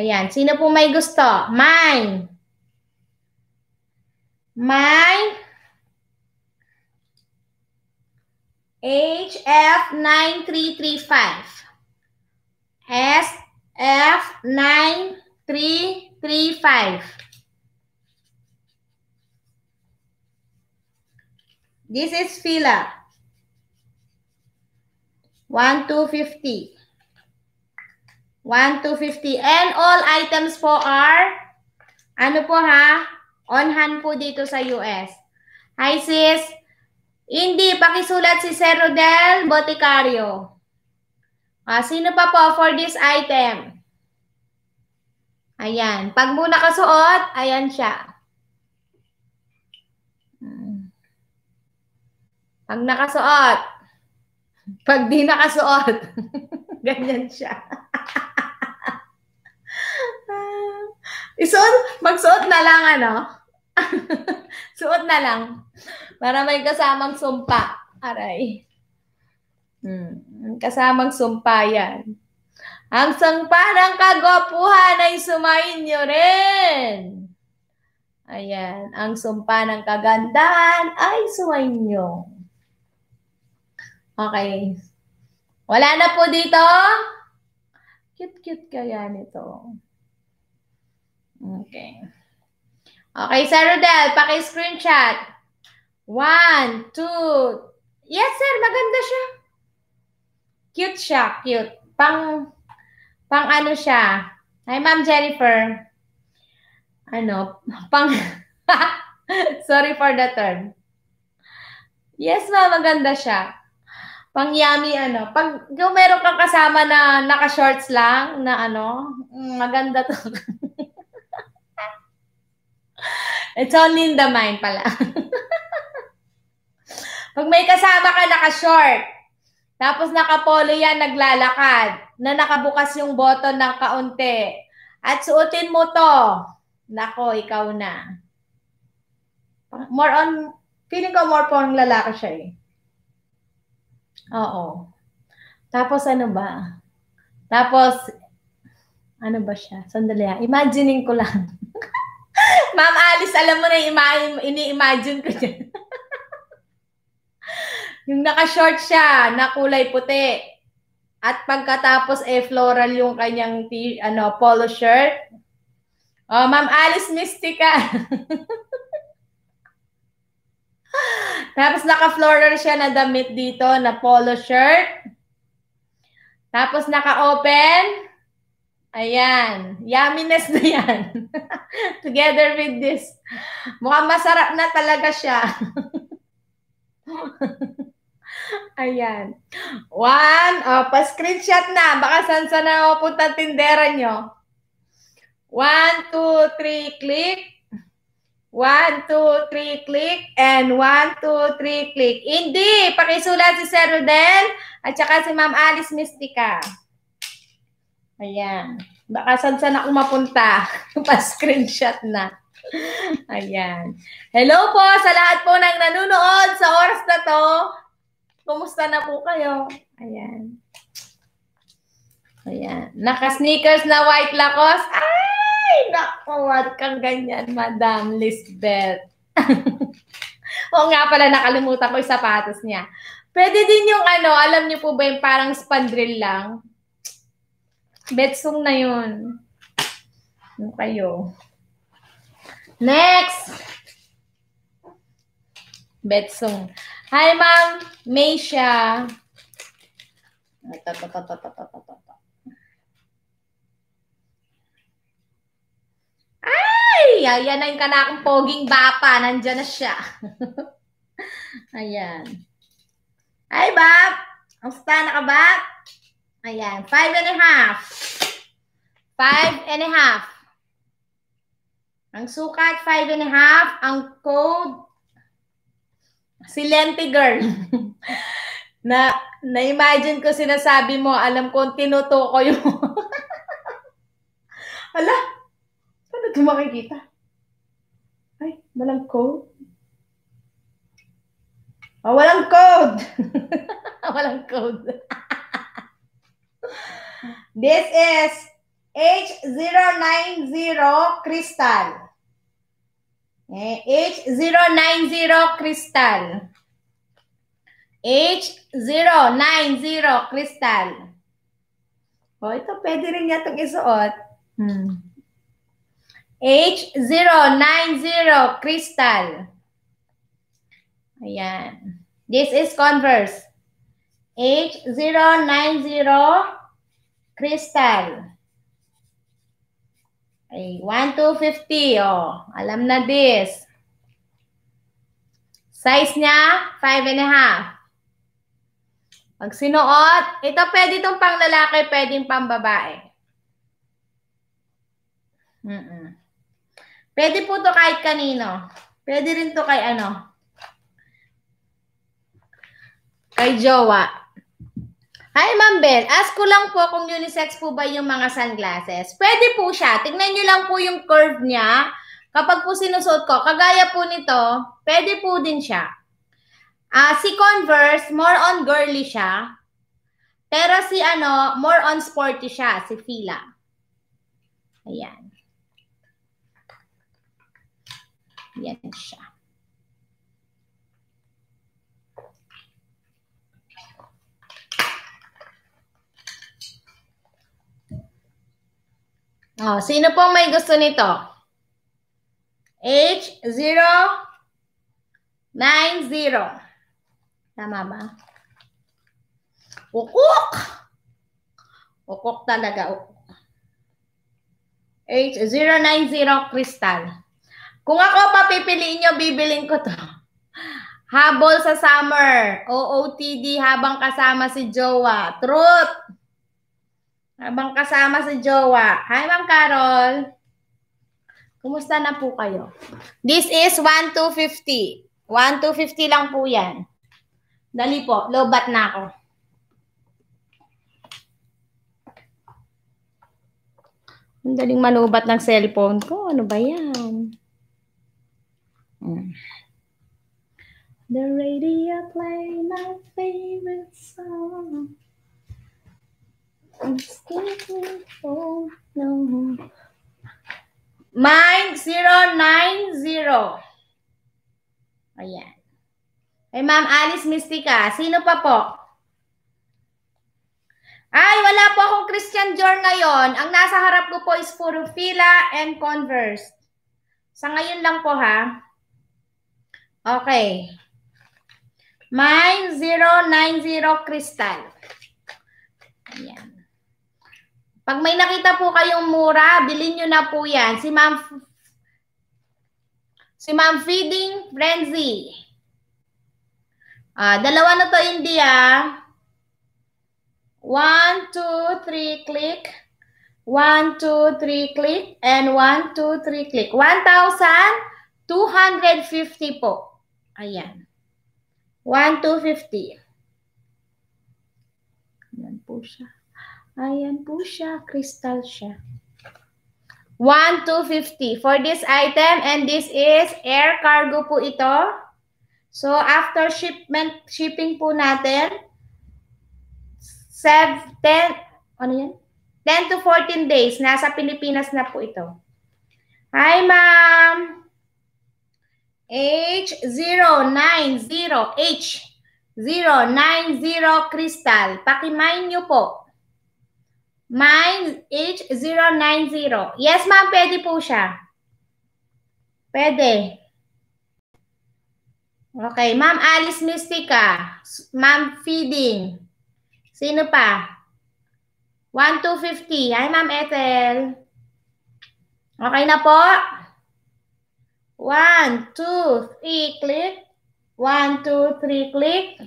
Ayan. Sino po may gusto? Mine. Mine. HF9335. SF9335. This is Fila. 1 to 50. 1 to 50. And all items po are, ano po ha? On hand po dito sa US. Hi sis. Hindi, pakisulat si Sir Rodel Boticario. Ah, sino pa po for this item? Ayan. Pag muna kasuot, ayan siya. Pag nakasuot. Pag di nakasuot. Ganyan siya. Isuot, magsuot na lang ano. Suot na lang. Para may kasamang sumpa. Aray. Hmm. Kasamang sumpa yan. Ang sangpa ng kagwapuhan ay sumayin nyo rin. Ayan. Ang sumpa ng kagandahan ay sumain nyo. Okay. Wala na po dito? Cute-cute kaya nito. Okay. Okay, Sir Rodel, paki-screenshot. One, two. Yes, sir. Maganda siya. Cute siya. Cute. Pang, pang ano siya. Hi, Ma'am Jennifer. Ano, pang, sorry for the term. Yes, ma'am. Maganda siya pangyami ano. Pag yung meron kang kasama na naka-shorts lang, na ano, mm, maganda to. It's only in the mind pala. Pag may kasama ka naka-short, tapos naka-polo yan, naglalakad, na nakabukas yung button ng kaunti, at suotin mo to, nako, ikaw na. More on, feeling ko more pong lalaki siya eh. Oo. Tapos ano ba? Tapos, ano ba siya? Sandali ha. Imagining ko lang. Ma'am Alice, alam mo na, ima- ini-imagine ko dyan. yung naka-short siya, na kulay puti. At pagkatapos, eh, floral yung kanyang t- ano, polo shirt. Oh, Ma'am Alice mystical. Tapos naka-floral siya na damit dito na polo shirt. Tapos naka-open. Ayan. Yumminess na yan. Together with this. Mukhang masarap na talaga siya. Ayan. One. O, oh, pa-screenshot na. Baka saan saan na punta tindera nyo. One, two, three, click. One, two, three, click. And one, two, three, click. Hindi! Pakisulat si Sir Rodel at saka si Ma'am Alice Mystica. Ayan. Baka saan saan ako mapunta. Pa-screenshot na. Ayan. Hello po sa lahat po ng nanonood sa oras na to. Kumusta na po kayo? Ayan. Ayan. Naka-sneakers na white lakos. Ah! Ay, nako, wag kang ganyan, Madam Lisbeth. Oo nga pala, nakalimutan ko yung sapatos niya. Pwede din yung ano, alam niyo po ba yung parang spandrel lang? Betsong na yun. Ano kayo? Next! Betsong. Hi, ma'am. May siya. Ito, ito, ito, ito, ito, ito. Ay! Ayan na yung kanakong poging bapa. Nandiyan na siya. Ayan. Ay, Bap! Kamusta na ka, Bap? Ayan. Five and a half. Five and a half. Ang sukat, five and a half. Ang code, silente girl. na, na-imagine ko sinasabi mo, alam ko, tinutukoy mo. Ala, kung makikita. Ay, walang code. Oh, walang code! walang code. This is H090 crystal. H090 eh, crystal. H090 crystal. O, oh, ito pwede rin yatong isuot. Hmm. H090 Crystal. Ayan. This is Converse. H090 Crystal. Ay, 1 to 50. Oh, alam na this. Size niya, 5 and a half. Pag sinuot, ito pwede itong pang lalaki, pwedeng pang babae. Mm -mm. Pwede po to kahit kanino. Pwede rin to kay ano. Kay Jowa. Hi, Ma'am Bel. Ask ko lang po kung unisex po ba yung mga sunglasses. Pwede po siya. Tingnan nyo lang po yung curve niya. Kapag po sinusot ko, kagaya po nito, pwede po din siya. Uh, si Converse, more on girly siya. Pero si ano, more on sporty siya, si Fila. Ayan. Yan siya. Oh, sino po may gusto nito? H090. Tama ba? Ukok! Ukok talaga. Ukok. H090 crystal. Kung ako papipiliin nyo, bibilin ko to. Habol sa summer. OOTD habang kasama si Jowa. Truth. Habang kasama si Jowa. Hi, Ma'am Carol. Kumusta na po kayo? This is 1,250. 1,250 lang po yan. Dali po. Lobat na ako. Ang daling malubat ng cellphone ko. Ano ba yan? Mm. The radio play my favorite song. I'm skipping for no. Mine, zero, nine, zero. Ayan. Ay, Ma'am Alice Mystica, sino pa po? Ay, wala po akong Christian Dior ngayon. Ang nasa harap ko po is puro Fila and Converse. Sa ngayon lang po ha. Okay. Mine 090 Crystal. Ayan. Pag may nakita po kayong mura, bilhin nyo na po yan. Si Ma'am si Ma'am Feeding Frenzy. Ah, dalawa na to hindi ah. One, two, three, click. One, two, three, click. And one, two, three, click. 1,250 po. Ayan. 1 to 50. Ayan po siya. Ayan po siya. Crystal siya. 1 to 50 for this item and this is air cargo po ito. So after shipment shipping po natin 7 10 ano yan? 10 to 14 days nasa Pilipinas na po ito. Hi ma'am. H090, H090 crystal. Pakimine nyo po. Mine H090. Yes, ma'am, pwede po siya. Pwede. Okay, ma'am Alice Mystica. Ma'am Feeding. Sino pa? 1250. to Hi, ma'am Ethel. Okay na po? One, two, three, click. One, two, three, click.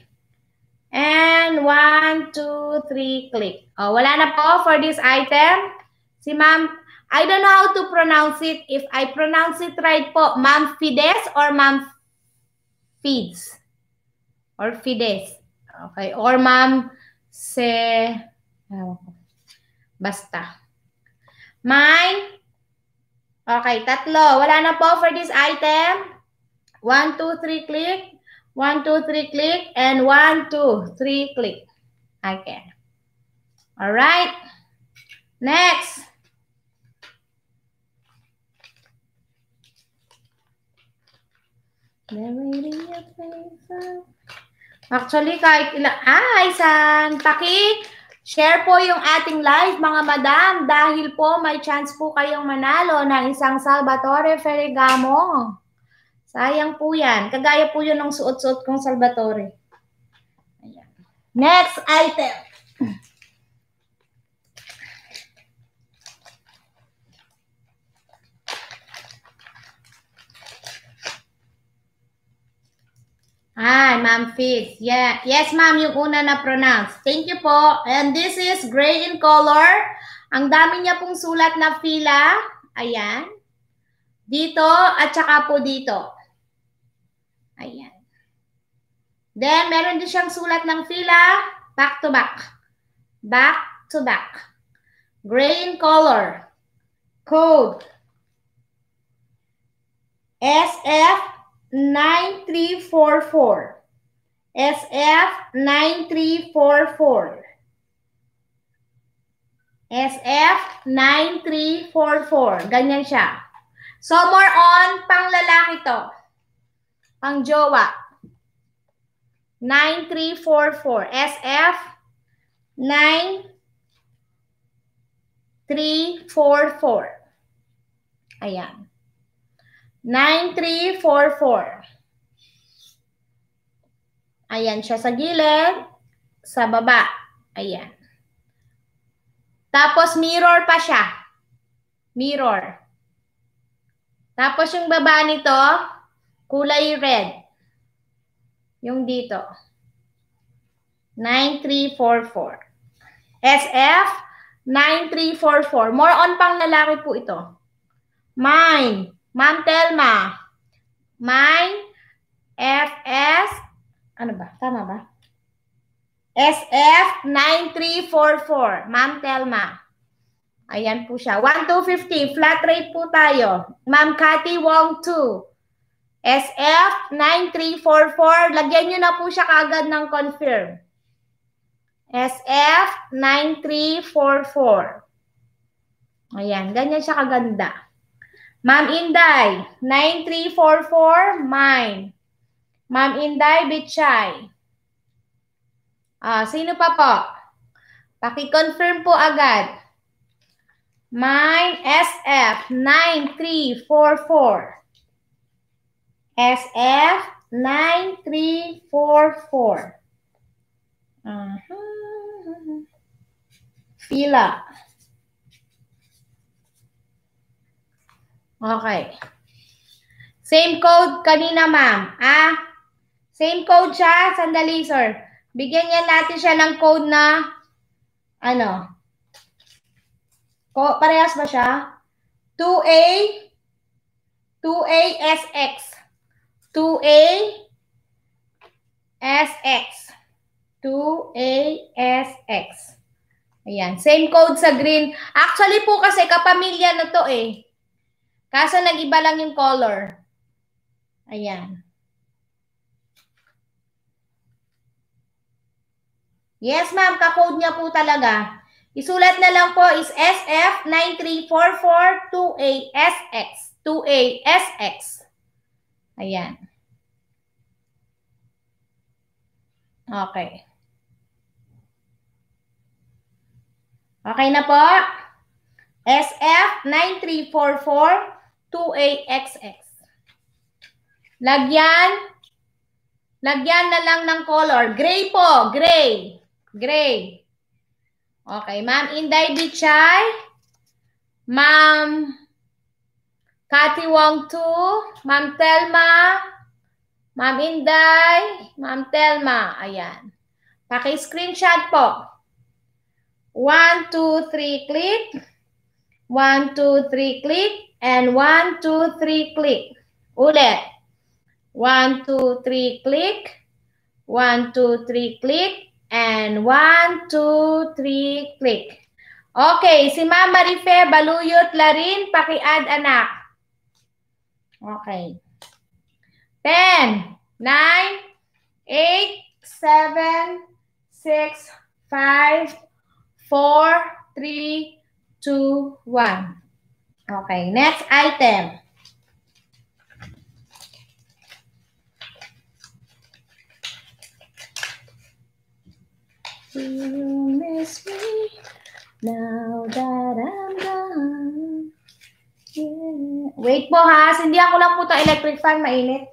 And one, two, three, click. Oh, wala na po for this item. Si Ma'am, I don't know how to pronounce it. If I pronounce it right po, Ma'am Fides or Ma'am Feeds? Or Fides. Okay. Or Ma'am Se... Basta. Mine Okay, tatlo. Wala na po for this item. 1, 2, 3, click. 1, 2, 3, click. And 1, 2, 3, click. Okay. All right. Next. Actually, kahit ilang... Ah, Aisan! Paki... Share po yung ating live mga madam dahil po may chance po kayong manalo ng isang Salvatore Ferragamo. Sayang po yan. Kagaya po yun ng suot-suot kong Salvatore. Ayan. Next item. Hi, Ma'am Fitz. Yeah. Yes, ma'am, yung una na pronounce. Thank you po. And this is gray in color. Ang dami niya pong sulat na pila. Ayan. Dito at saka po dito. Ayan. Then, meron din siyang sulat ng pila. Back to back. Back to back. Gray in color. Code. SF 9344. SF 9344. SF 9344. Ganyan siya. So more on pang lalaki to. Pang jowa. 9344. SF 9344. Ayan. 9344. Ayan siya sa gilid, sa baba. Ayan. Tapos mirror pa siya. Mirror. Tapos yung baba nito, kulay red. Yung dito. 9344. SF 9344. More on pang lalaki po ito. Mine Ma'am Telma, mine FS, ano ba? Tama ba? SF9344. Ma'am Telma. Ayan po siya. 1250. Flat rate po tayo. Ma'am Cathy Wong 2. SF9344. Lagyan niyo na po siya kaagad ng confirm. SF9344. Ayan. Ganyan siya kaganda. Ma'am Inday, 9344, mine. Ma'am Inday Bichay. Ah, sino pa po? Paki-confirm po agad. Mine SF 9344. SF 9344. Uh -huh. Fila. Okay. Same code kanina, ma'am. Ah, same code siya. Sandali, sir. Bigyan niya natin siya ng code na, ano, ko, parehas ba siya? 2A, 2ASX. 2A, SX. 2ASX. Ayan. Same code sa green. Actually po kasi kapamilya na to eh. Kaso nagiba lang yung color. Ayan. Yes, ma'am. Kakode niya po talaga. Isulat na lang po is SF93442ASX. 2ASX. Ayan. Okay. Okay na po? sf 9344 asx 2AXX. Lagyan. Lagyan na lang ng color. Gray po. Gray. Gray. Okay. Ma'am Inday Bichay. Ma'am Cathy Wong Tu. Ma'am Telma. Ma'am Inday. Ma'am Telma. Ayan. Paki-screenshot po. 1, 2, 3, click. 1, 2, 3, click. And one, two, three, click. Ulit. One, two, three, click. One, two, three, click. And one, two, three, click. Okay, si Mama Rife, Baluyot, Larin, paki-add anak. Okay. 10, 9, 8, 7, 6, 5, 4, 3, 2, 1. Okay, next item. Do you miss me now that I'm gone? Yeah. Wait po ha, hindi ako lang po ito electric fan, mainit.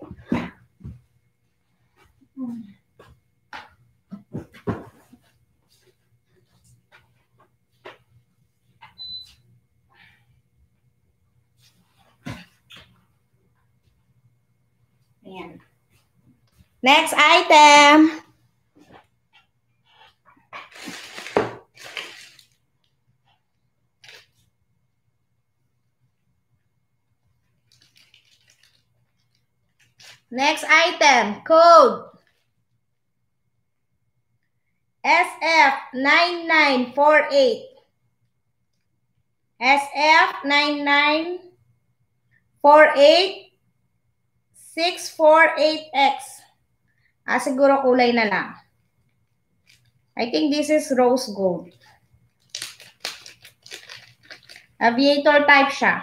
Hmm. Next item. Next item, code SF9948. SF9948 648X. Ah, siguro kulay na lang. I think this is rose gold. Aviator type siya.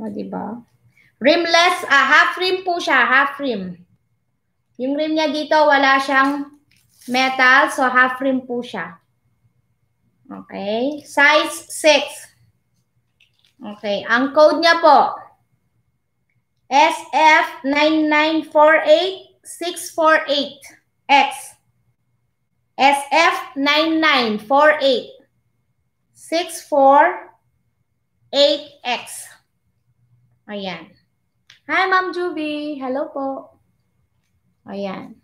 O, ah, diba? Rimless, ah, half rim po siya, half rim. Yung rim niya dito, wala siyang metal, so half rim po siya. Okay. Size 6. Okay. Ang code niya po, SF9948648X. SF9948648X. Ayan. Hi, Ma'am Juby. Hello po. Ayan.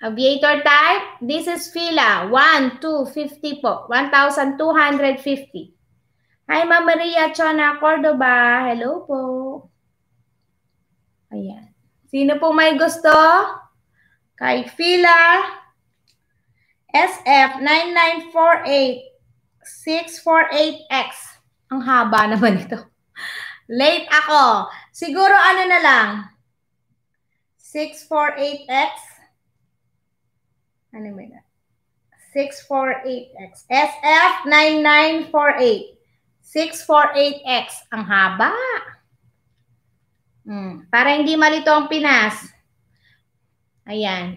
Aviator type, this is Fila. 1, 2, 50 po. 1,250. Hi, Ma'am Maria Chona Cordoba. Hello po. Ayan. Sino po may gusto? Kay Fila. SF9948648X. Ang haba naman ito. Late ako. Siguro ano na lang? 648X. Ano ba na? 648X. SF9948. 648 x Ang haba. Hmm. Para hindi malito ang Pinas. Ayan.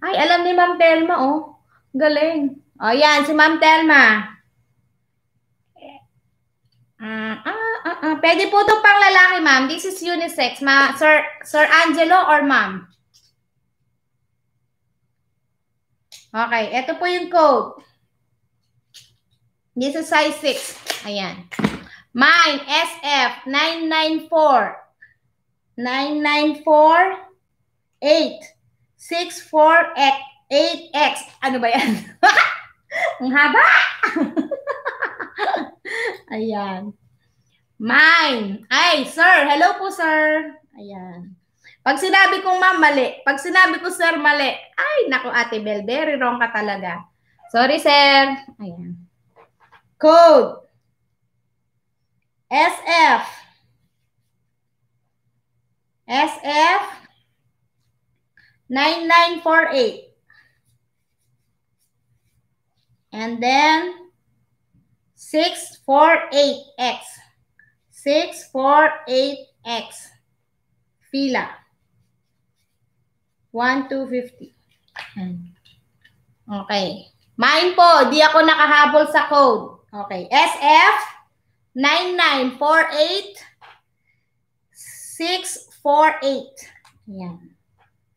Ay, alam ni Ma'am Telma, oh. Galing. O, oh, yan. Si Ma'am Telma. Uh, ah, ah, ah. Pwede po itong pang lalaki, ma'am. This is unisex. Ma Sir, Sir Angelo or ma'am? Okay. Ito po yung code. This is size 6. Ayan. Mine, SF, 994. 994, 8, 64, 8X. Ano ba yan? Ang haba! Ayan. Mine. Ay, sir. Hello po, sir. Ayan. Pag sinabi kong ma'am, mali. Pag sinabi ko sir, mali. Ay, naku, Ate Bel, very wrong ka talaga. Sorry, sir. Ayan. Code SF. SF 9948. And then 648X. 648X. Fila. 1250 hmm. Okay. Mine po, di ako nakahabol sa code. Okay. SF 9948648. Ayan.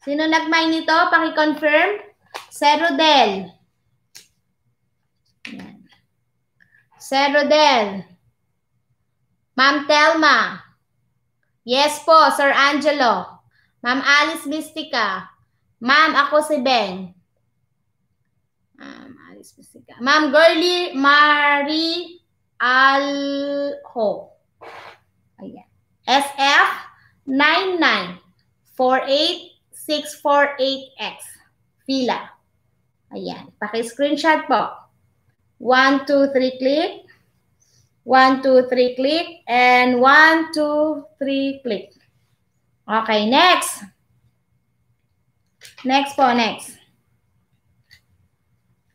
Sino nag-mine nito? Paki-confirm. Serudel. Ayan. Serudel. Ma'am Telma. Yes po, Sir Angelo. Ma'am Alice Mystica. Ma'am, ako si Beng. Ma'am Girly Marie Alho. Ayan. SF 9948648X. Pila. Ayan. Paki-screenshot po. 1, 2, 3, click. 1, 2, 3, click. And 1, 2, 3, click. Okay, next. Next po, next.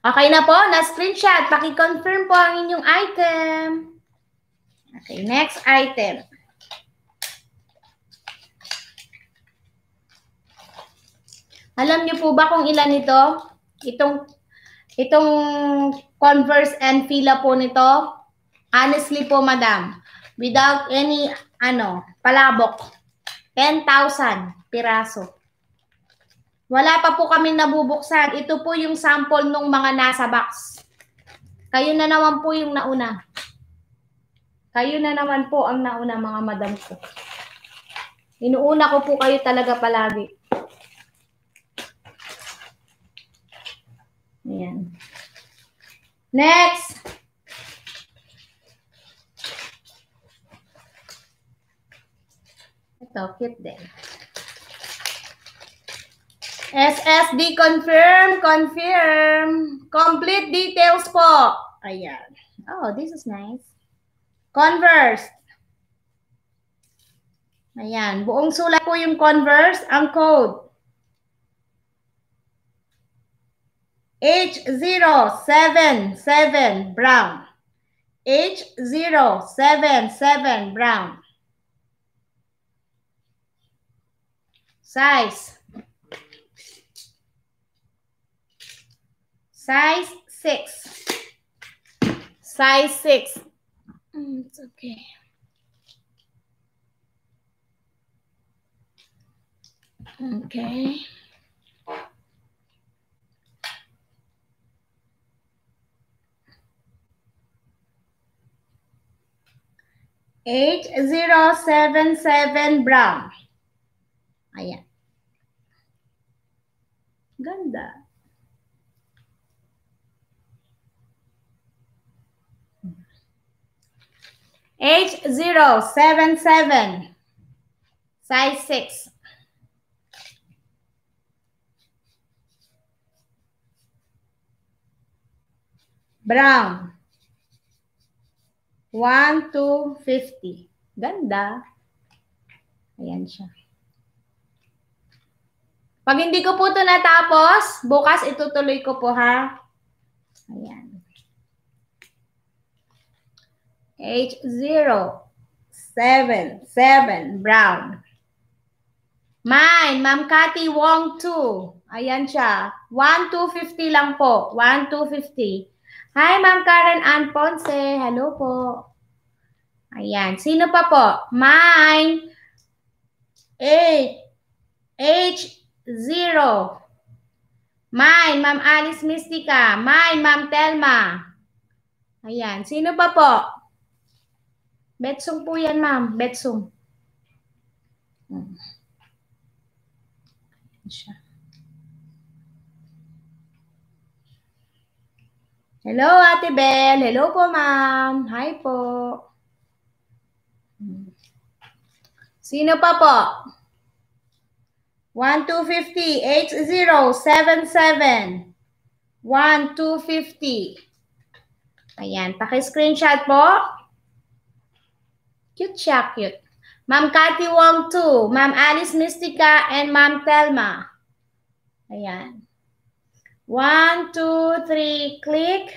Okay na po, na-screenshot. Paki-confirm po ang inyong item. Okay, next item. Alam niyo po ba kung ilan ito? Itong itong Converse and Fila po nito. Honestly po, madam, without any ano, palabok, 10,000 piraso. Wala pa po kami nabubuksan. Ito po yung sample nung mga nasa box. Kayo na naman po yung nauna. Kayo na naman po ang nauna mga madam ko. Inuuna ko po kayo talaga palagi. Ayan. Next! Ito, cute din. SSD confirm, confirm. Complete details po. Ayan. Oh, this is nice. Converse. Ayan, buong sulat po yung Converse, ang code. H077 brown. H077 brown. Size Size 6. Size 6. Mm, it's okay. Okay. Eight zero seven seven brown. Ayan. Ah, Ganda. H 8077. Size 6. Brown. 1 to 50. Ganda. Ayan siya. Pag hindi ko po ito natapos, bukas itutuloy ko po ha. Ayan. H, zero seven seven brown. Mine, Ma'am Cathy Wong 2. Ayan siya. 1,250 lang po. 1,250. Hi, Ma'am Karen Ann Ponce. Hello po. Ayan. Sino pa po? Mine, H. H0. Mine, Ma'am Alice Mystica. Mine, Ma'am Telma. Ayan. Sino pa po? Betsong po yan, ma'am. Betsong. Hmm. Ano Hello, Ate Bel. Hello po, ma'am. Hi po. Hmm. Sino pa po? 1-250-8077. 1-250. Ayan, paki-screenshot po. Cute siya, cute. Ma'am Cathy Wong Tu, Ma'am Alice Mystica, and Ma'am Thelma. Ayan. One, two, three, click.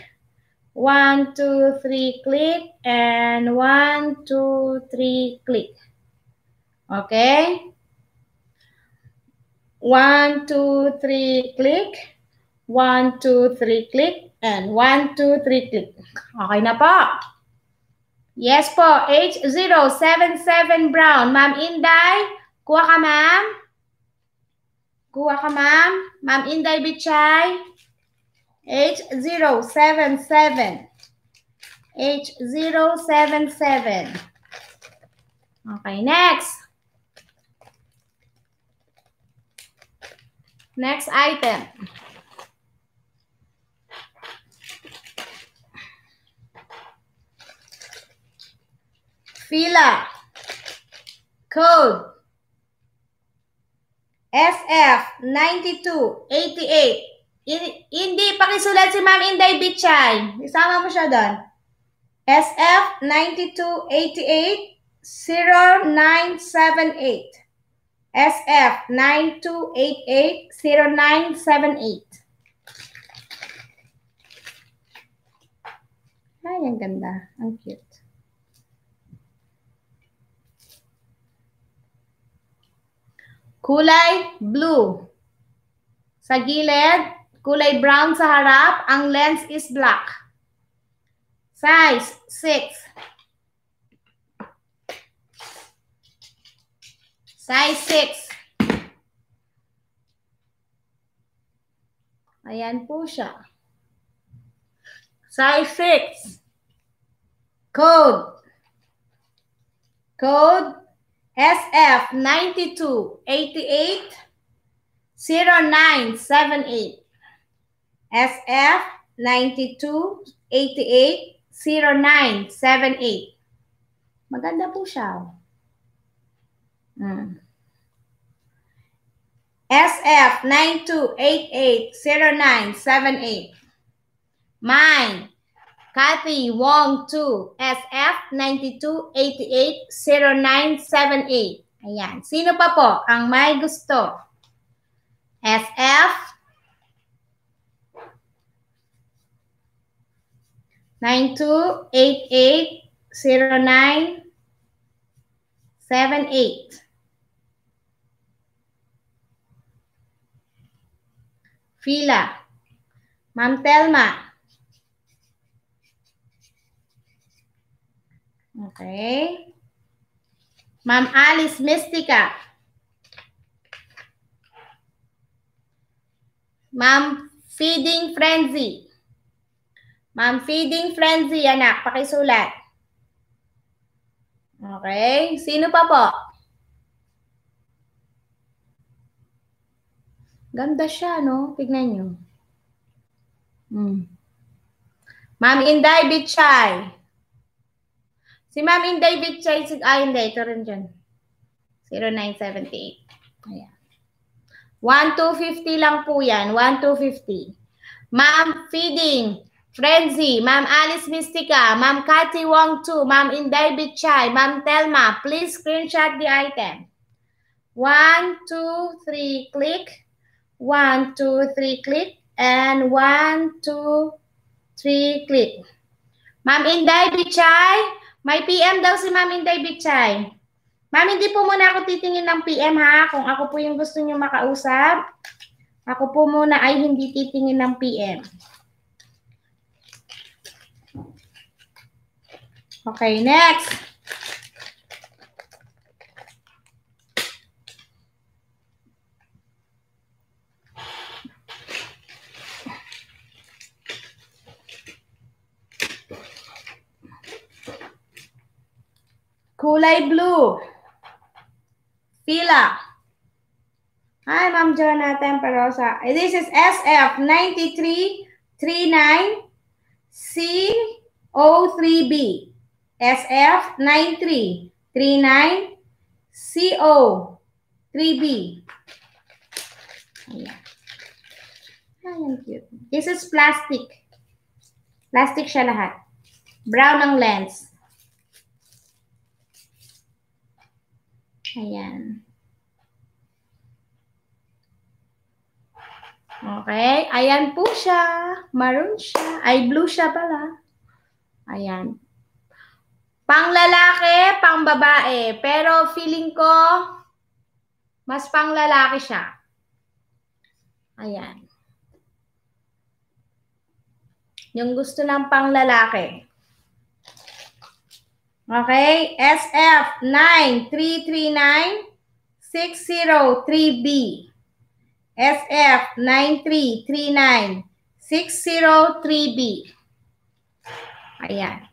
One, two, three, click. And one, two, three, click. Okay. One, two, three, click. One, two, three, click. And one, two, three, click. Okay na po. Yes po. H077 Brown. Ma'am Inday, kuha ka ma'am. Kuha ka ma'am. Ma'am Inday Bichay. H077. H077. Okay, next. Next item. Fila. Code SF 9288. In, hindi, pakisulat si Ma'am Inday Bichay. Isama mo siya doon. SF 9288 0978. SF 9288 0978. Ay, ang ganda. Ang cute. Kulay blue. Sa gilid, kulay brown sa harap. Ang lens is black. Size, 6. Size 6. Ayan po siya. Size 6. Code. Code SF 9288 0978. SF 9288 0978. Maganda po siya. Hmm. SF 9288 0978. Mine Copy Wong 2 SF 92880978. Ayan. Sino pa po ang may gusto? SF 92880978. Fila. Ma'am Telma. Okay. Ma'am Alice Mystica. Ma'am Feeding Frenzy. Ma'am Feeding Frenzy, anak. Pakisulat. Okay. Sino pa po? Ganda siya, no? Tignan nyo. Mm. Ma'am Inday Bichay. Si Ma'am Inday Bitchay, sig ah, hindi, ito rin dyan. 0978. Ayan. 1,250 lang po yan. 1,250. Ma'am Feeding, Frenzy, Ma'am Alice Mystica, Ma'am Cathy Wong Tu, Ma'am Inday Bitchay, Ma'am Telma, please screenshot the item. 1, 2, 3, click. 1, 2, 3, click. And 1, 2, 3, click. Ma'am Inday Bitchay, may PM daw si Ma'am Inday Bichay. Ma'am, hindi po muna ako titingin ng PM ha. Kung ako po yung gusto niyo makausap, ako po muna ay hindi titingin ng PM. Okay, next. Kulay blue. Pila. Hi, Ma'am Joanna Temperosa. This is SF9339 CO3B. SF9339 CO3B. Ayan. Ay, ang cute. This is plastic. Plastic siya lahat. Brown ang lens. Ayan. Okay. Ayan po siya. Maroon siya. Ay, blue siya pala. Ayan. Pang lalaki, pang babae. Pero feeling ko, mas pang lalaki siya. Ayan. Yung gusto ng pang lalaki. Okay? SF 9339603B. SF 9339603B. Ayan.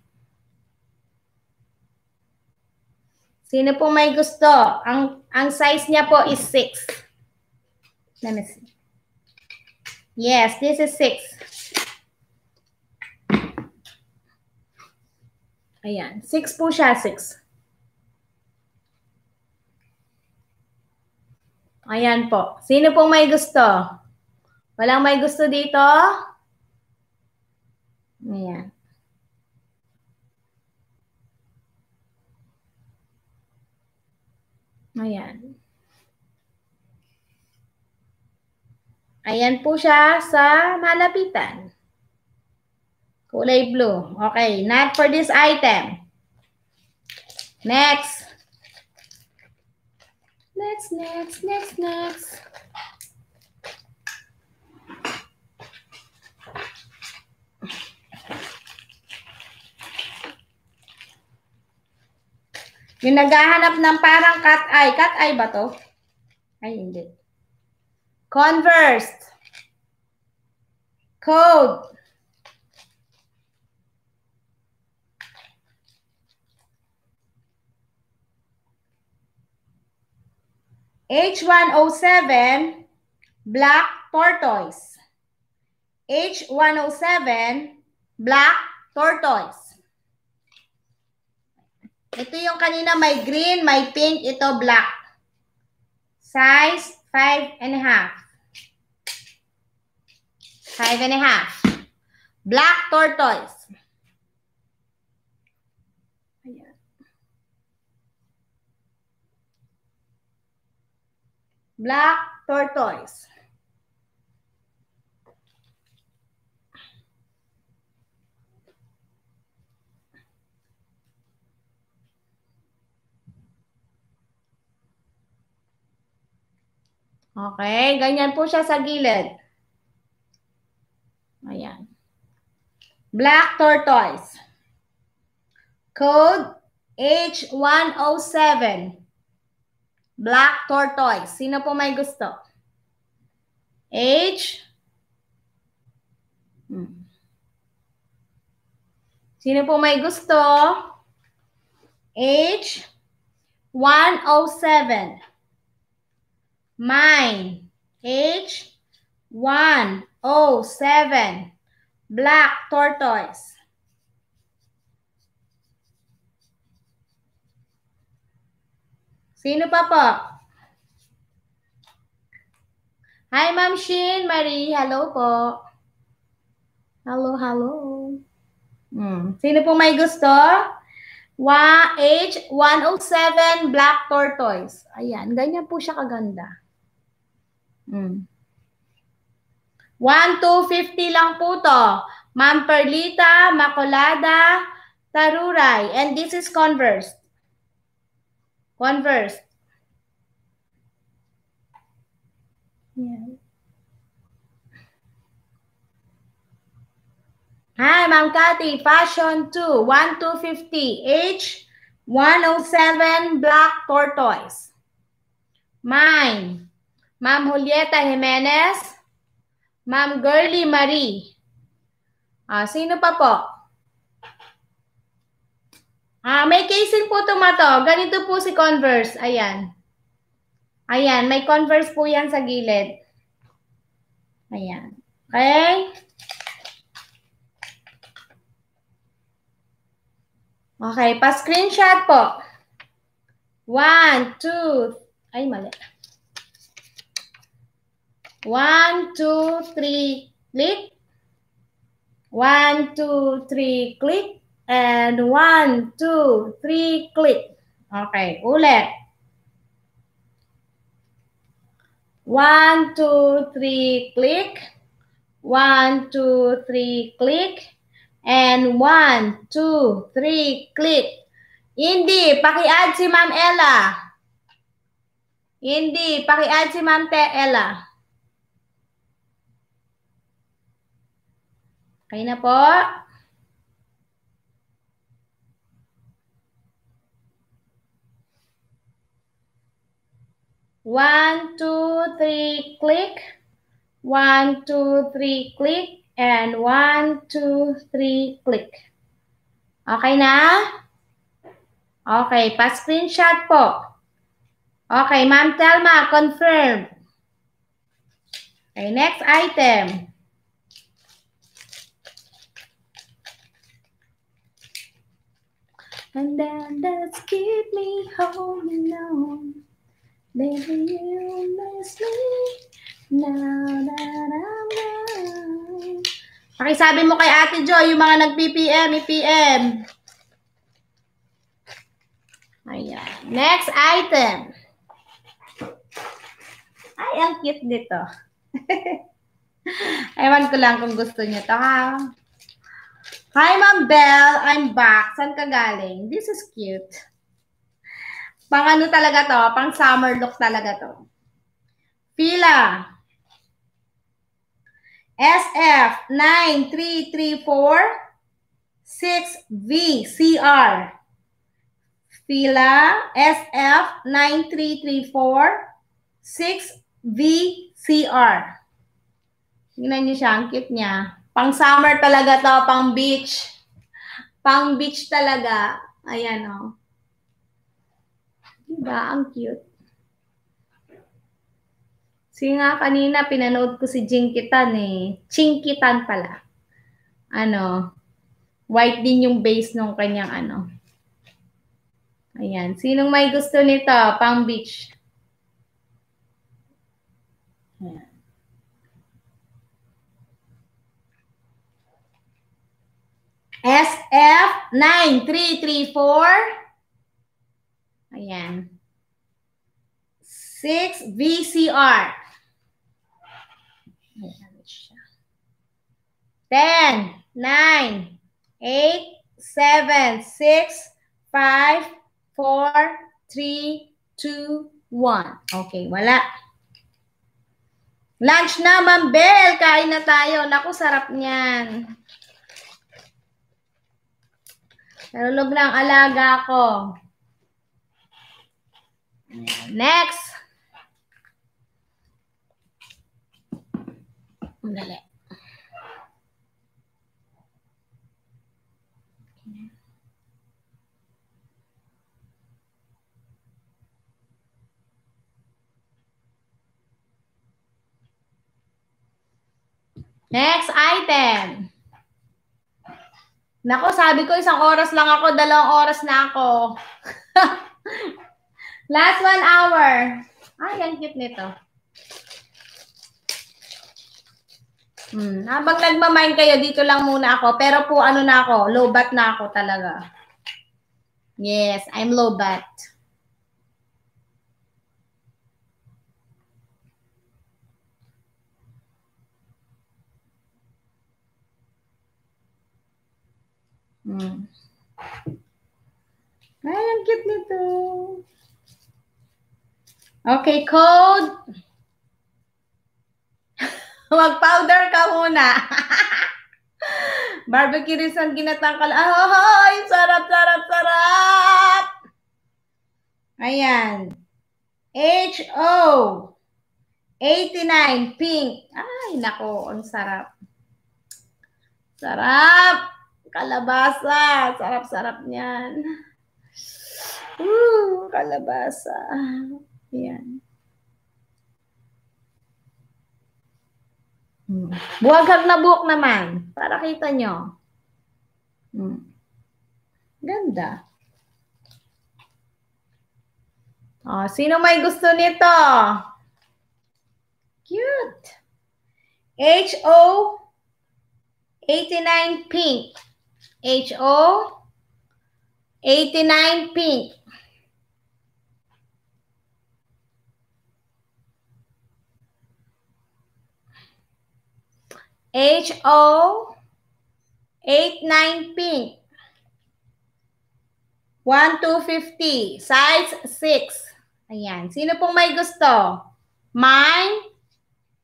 Sino po may gusto? Ang ang size niya po is 6. Let me see. Yes, this is 6. Ayan. 6 po siya, 6. Ayan po. Sino pong may gusto? Walang may gusto dito? Ayan. Ayan. Ayan po siya sa malapitan. Kulay blue. Okay, not for this item. Next. Next, next, next, next. Yung naghahanap ng parang cat eye. Cat eye ba to? Ay, hindi. Converse. Code. H107, black tortoise. H107, black tortoise. Ito yung kanina may green, may pink, ito black. Size 5 and a half. 5 and a half. Black tortoise. Black tortoise. Okay, ganyan po siya sa gilid. Ayan. Black tortoise. Code H107. Black tortoise. Sino po may gusto? H. Hmm. Sino po may gusto? H. 107. Mine. H. 107. Black tortoise. Sino pa po? Hi, Ma'am Shin Marie. Hello po. Hello, hello. Hmm. Sino po may gusto? Wa H 107 Black Tortoise. Ayan, ganyan po siya kaganda. Hmm. 1250 lang po to. Ma'am Perlita, Macolada, Taruray. And this is Converse. One verse. Yeah. Hi, Ma'am Cathy. Fashion 2, 1250. H, 107, black tortoise. Mine, Ma'am Julieta Jimenez. Ma'am Girly Marie. Ah, sino pa po? Ah, may casing po to tumato. Ganito po si Converse. Ayan. Ayan, may Converse po yan sa gilid. Ayan. Okay? Okay, pa-screenshot po. One, two, ay mali. One, two, three, click. One, two, three, click. And one, two, three, click. Okay, ulit. One, two, three, click. One, two, three, click. And one, two, three, click. Hindi, paki-add si Ma'am Ella. Hindi, paki-add si Ma'am Te Ella. Okay na po? One, two, three, click. One, two, three, click. And one, two, three, click. Okay na? Okay, pa-screenshot po. Okay, Ma'am Telma, confirm. Okay, next item. And then let's keep me home alone. Baby, you miss me now that I'm gone. Pakisabi mo kay Ate Joy, yung mga nag-PPM, i e Ayan. Next item. Ay, ang cute nito. Ewan ko lang kung gusto niyo to, ha? Hi, Ma'am Belle. I'm back. Saan ka galing? This is cute. Pang ano talaga to? Pang summer look talaga to. Pila. SF 9334 6VCR. Pila. SF 9334 6VCR. Tingnan niyo siya, ang cute niya. Pang summer talaga to, pang beach. Pang beach talaga. Ayan o. Oh. Diba? Ang cute. Sige nga, kanina pinanood ko si Jinkitan eh. Chinkitan pala. Ano, white din yung base nung kanyang ano. Ayan. Sinong may gusto nito? Pang beach. Ayan. SF 9334 Ayan. Six, VCR. Ayan, siya. Ten, nine, eight, seven, six, five, four, three, two, one. Okay, wala. Lunch na, Ma'am Bel. Kain na tayo. Naku, sarap niyan. Nalulog na ang alaga ko. Next. Dali. Next item. Nako, sabi ko isang oras lang ako, dalawang oras na ako. Last one hour. Ay, ang cute nito. Hmm. Habang nagmamind kayo, dito lang muna ako. Pero po, ano na ako, low-bat na ako talaga. Yes, I'm low-bat. Hmm. Ay, ang cute nito. Okay, code. Mag-powder ka muna. Barbecue rin ang ginatangkal. Ahoy! Ah, sarap, sarap, sarap! Ayan. H-O. 89, pink. Ay, nako, ang sarap. Sarap! Kalabasa. Sarap-sarap niyan. Ooh, kalabasa. Ayan. Hmm. Buhaghag na buhok naman. Para kita nyo. Hmm. Ganda. Oh, sino may gusto nito? Cute. H-O 89 pink. H-O 89 pink. H-O 8-9 pink. 1 to 50. Size 6. Ayan. Sino pong may gusto? Mine.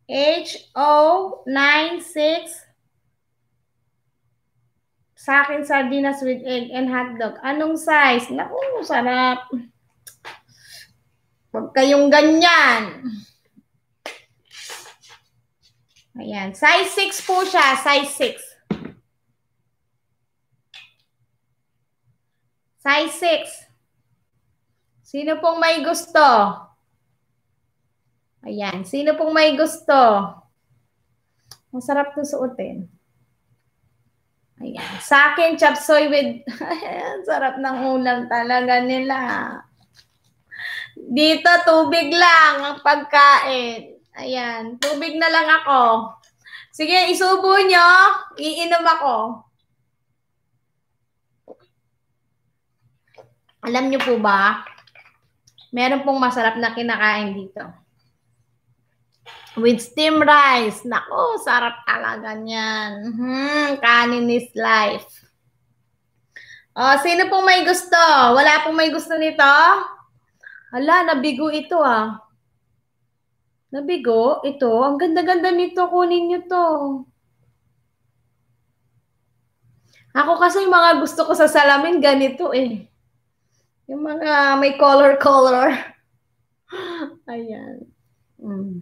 H-O 9-6. Sa akin, sardinas with egg and hot dog. Anong size? Naku, sarap. Huwag kayong ganyan. Ayan. Size 6 po siya. Size 6. Size 6. Sino pong may gusto? Ayan. Sino pong may gusto? Masarap to suotin. Ayan. Sa akin, chapsoy with... Ayan, sarap ng ulam talaga nila. Dito, tubig lang ang pagkain. Ayan, tubig na lang ako. Sige, isubo nyo. Iinom ako. Alam nyo po ba, meron pong masarap na kinakain dito. With steam rice. Nako, sarap talaga niyan. Hmm, kanin is life. Oh, sino pong may gusto? Wala pong may gusto nito? Hala, nabigo ito ah. Nabigo, ito, ang ganda-ganda nito, kunin nyo to. Ako kasi yung mga gusto ko sa salamin, ganito eh. Yung mga may color-color. Ayan. Mm.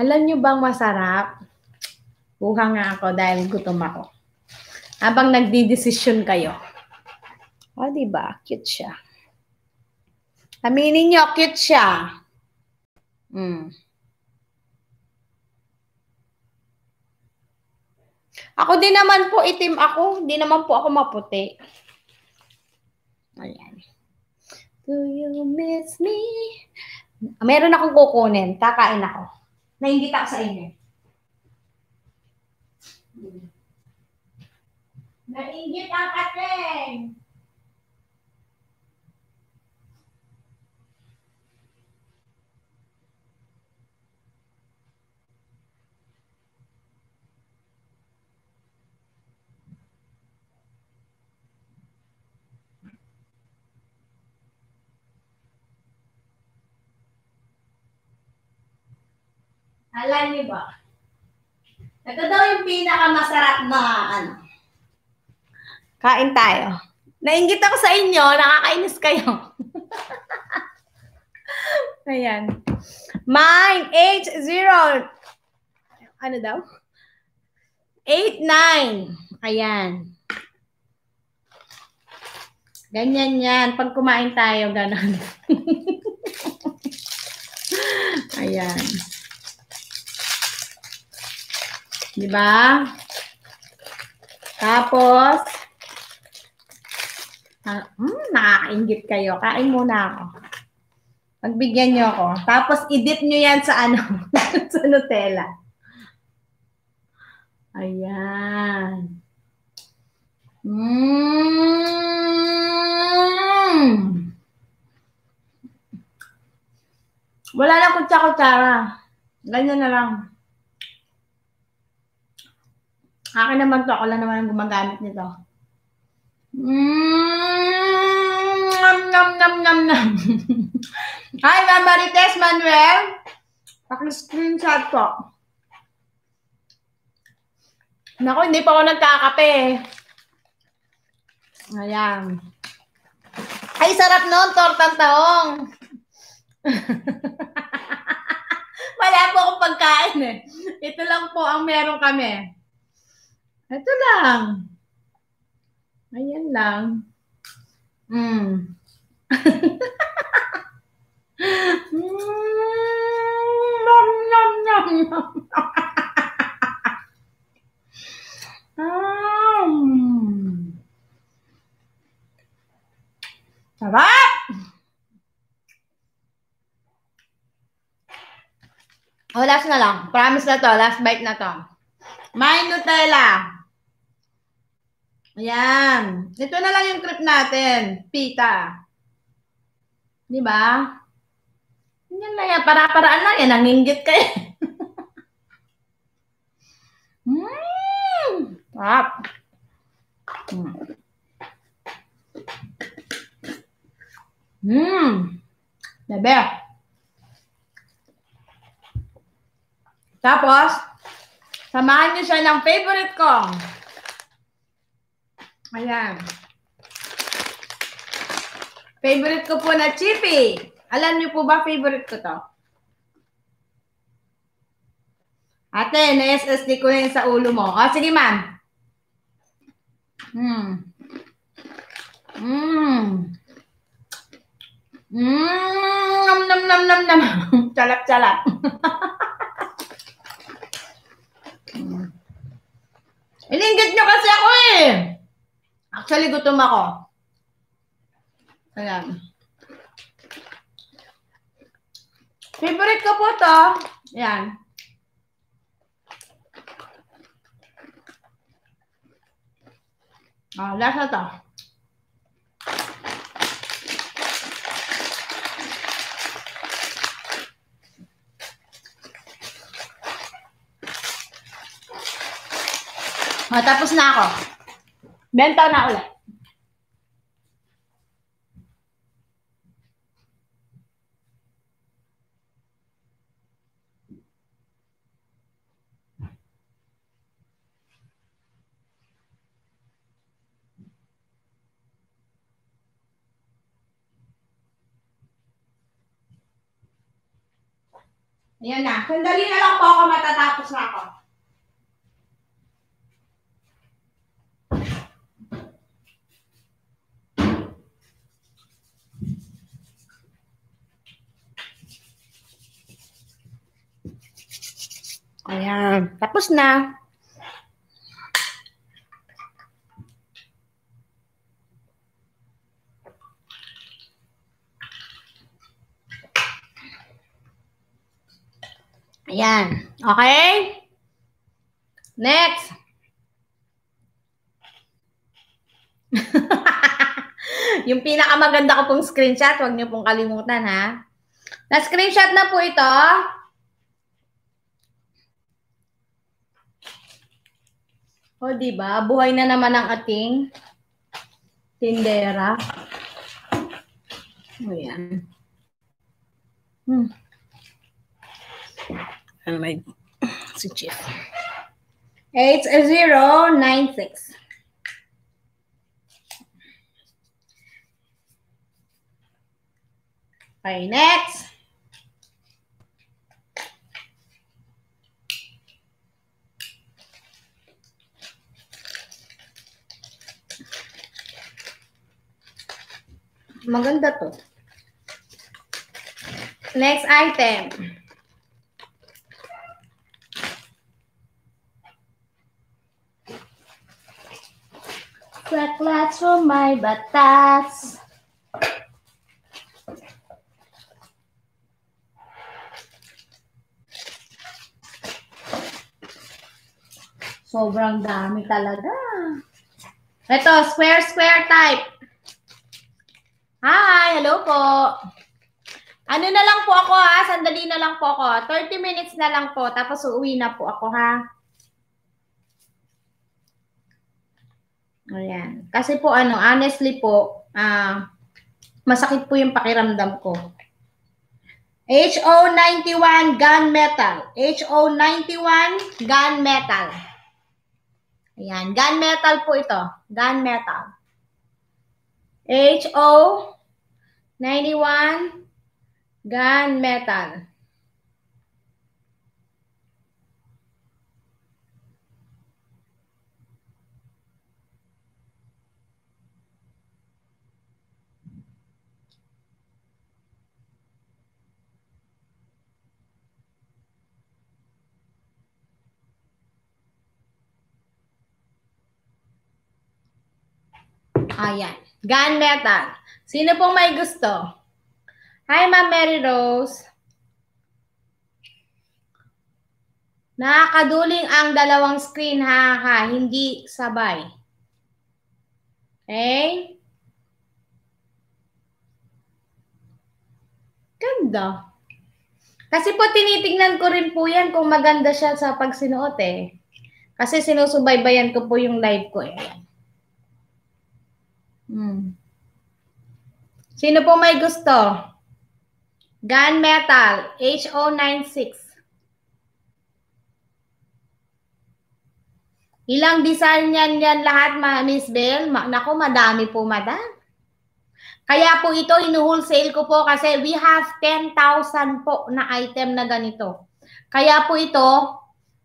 Alam nyo bang masarap? Buha nga ako dahil gutom ako. Habang nagdi-decision kayo. O, oh, diba? Cute siya. Aminin nyo, cute siya. Hmm. Ako din naman po, itim ako. Hindi naman po ako maputi. Ayan. Do you miss me? Meron akong kukunin. Takain ako. Nainggit ako sa inyo. Nainggit ang ating. Alam niyo ba? Ito daw yung pinakamasarap na ano. Kain tayo. Nainggit ako sa inyo, nakakainis kayo. Ayan. Mine, 8-0. Ano daw? 8-9. Ayan. Ganyan yan. Pag kumain tayo, ganun. Ayan. Di ba? Tapos, ah, hmm, nakakaingit kayo. Kain muna ako. Magbigyan nyo ako. Tapos, i-dip nyo yan sa ano, sa Nutella. Ayan. Mmm! Wala na kutsa-kutsara. Ganyan na lang. Akin naman to, ako lang naman ang gumagamit nito. Mmm, nam, nam, nam, nam, Hi, Ma'am Marites Manuel. Paki-screenshot po. Naku, hindi pa ako nagkakape eh. Ayan. Ay, sarap noon, tortang taong. Wala po akong pagkain eh. Ito lang po ang meron kami. Ito lang. Ayan lang. Mm. nom, nom, nom, nom. um. Sarap! Oh, last na lang. Promise na to. Last bite na to. May Nutella. Ayan. Ito na lang yung trip natin. Pita. Di ba? Yan na yan. Para-paraan lang yan. Nanginggit kayo. Eh. Mmm! Top. Mmm! Bebe. Tapos, Samahan niyo siya ng favorite ko. Ayan. Favorite ko po na chippy. Alam niyo po ba favorite ko to? Ate, na-SSD ko na sa ulo mo. O, oh, ah, sige ma'am. Hmm. Mmm. Mmm. Nam, nam, nam, nam, nam. Chalap, chalap. Ilinggit nyo kasi ako eh. Actually, gutom ako. Ayan. Favorite ko po to. Ayan. Ah, lasa to. O, ah, tapos na ako. Benta na ulit. Ayan na. Sandali na lang po ako matatapos na ako. Ayan, tapos na. Ayan. Okay? Next. yung pinakamaganda ko pong screenshot, huwag niyo pong kalimutan ha. Na-screenshot na po ito. O, oh, di ba? Buhay na naman ang ating tindera. O, yan. Hmm. Ano may si Jeff? 8096. Eh, okay, next. Maganda to. Next item. Flaklats from my batas. Sobrang dami talaga. Ito, square-square type. Hi! Hello po! Ano na lang po ako ha? Sandali na lang po ako. 30 minutes na lang po. Tapos uuwi na po ako ha. Ayan. Kasi po ano, honestly po, ah, uh, masakit po yung pakiramdam ko. HO91 gun metal. HO91 gun metal. Ayan, gun metal po ito. Gun metal. HO 91, gunmetal. Ayan. Ah, gunmetal. Sino pong may gusto? Hi, Ma'am Mary Rose. Nakakaduling ang dalawang screen, ha, ha. Hindi sabay. Okay? Ganda. Kasi po tinitingnan ko rin po yan kung maganda siya sa pagsinuot eh. Kasi sinusubaybayan ko po yung live ko eh. Hmm. Sino po may gusto? Gunmetal, HO96. Ilang design yan yan lahat, ma Miss Bell? Ma Naku, madami po, madam. Kaya po ito, inu-wholesale ko po kasi we have 10,000 po na item na ganito. Kaya po ito,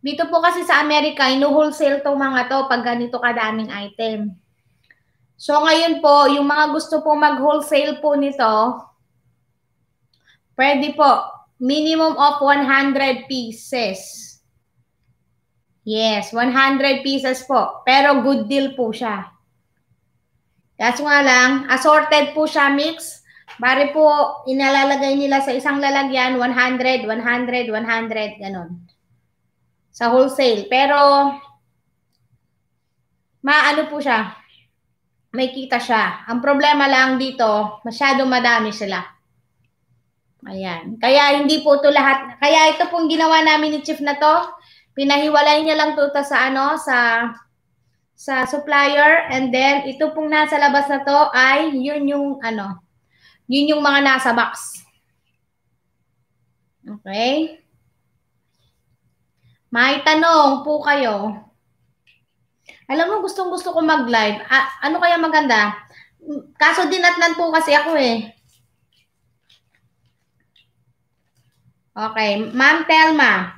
dito po kasi sa Amerika, inu-wholesale to mga to pag ganito kadaming item. So ngayon po, yung mga gusto po mag-wholesale po nito, pwede po minimum of 100 pieces. Yes, 100 pieces po. Pero good deal po siya. That's nga lang, assorted po siya mix. Bari po, inalalagay nila sa isang lalagyan, 100, 100, 100, ganun. Sa wholesale. Pero, maano po siya, may kita siya. Ang problema lang dito, masyado madami sila. Ayan. Kaya hindi po ito lahat. Kaya ito pong ginawa namin ni Chief na to. Pinahiwalay niya lang tuta sa ano, sa sa supplier and then ito pong nasa labas na to ay yun yung ano, yun yung mga nasa box. Okay? May tanong po kayo. Alam mo, gustong gusto ko mag-live. A- ano kaya maganda? Kaso dinatnan po kasi ako eh. Okay. Ma'am Telma,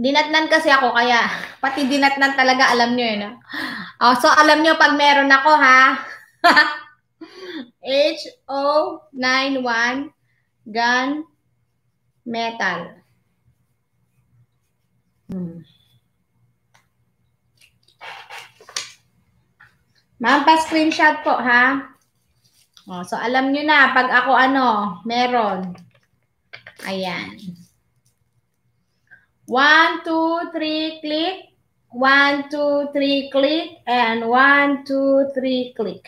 dinatnan kasi ako kaya pati dinatnan talaga alam niyo yun. Eh, oh, so alam niyo pag meron ako ha. H O 91 gun metal. Hmm. Ma'am, pa-screenshot po, ha? Oh, so, alam nyo na, pag ako ano, meron. Ayan. 1, 2, 3, click. 1, 2, 3, click. And 1, 2, 3, click.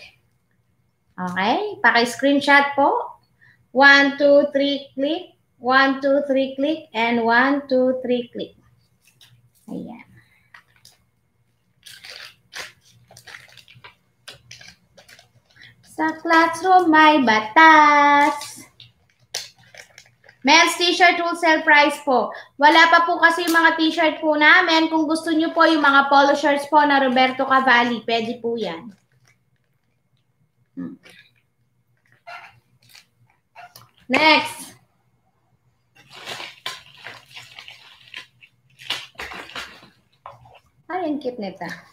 Okay? Paki-screenshot po. 1, 2, 3, click. 1, 2, 3, click. And 1, 2, 3, click. Ayan. Sa classroom may batas. Men's T-shirt wholesale price po. Wala pa po kasi yung mga t-shirt po namin. Kung gusto nyo po yung mga polo shirts po na Roberto Cavalli, pwede po yan. Hmm. Next. Ay, ang cute nito.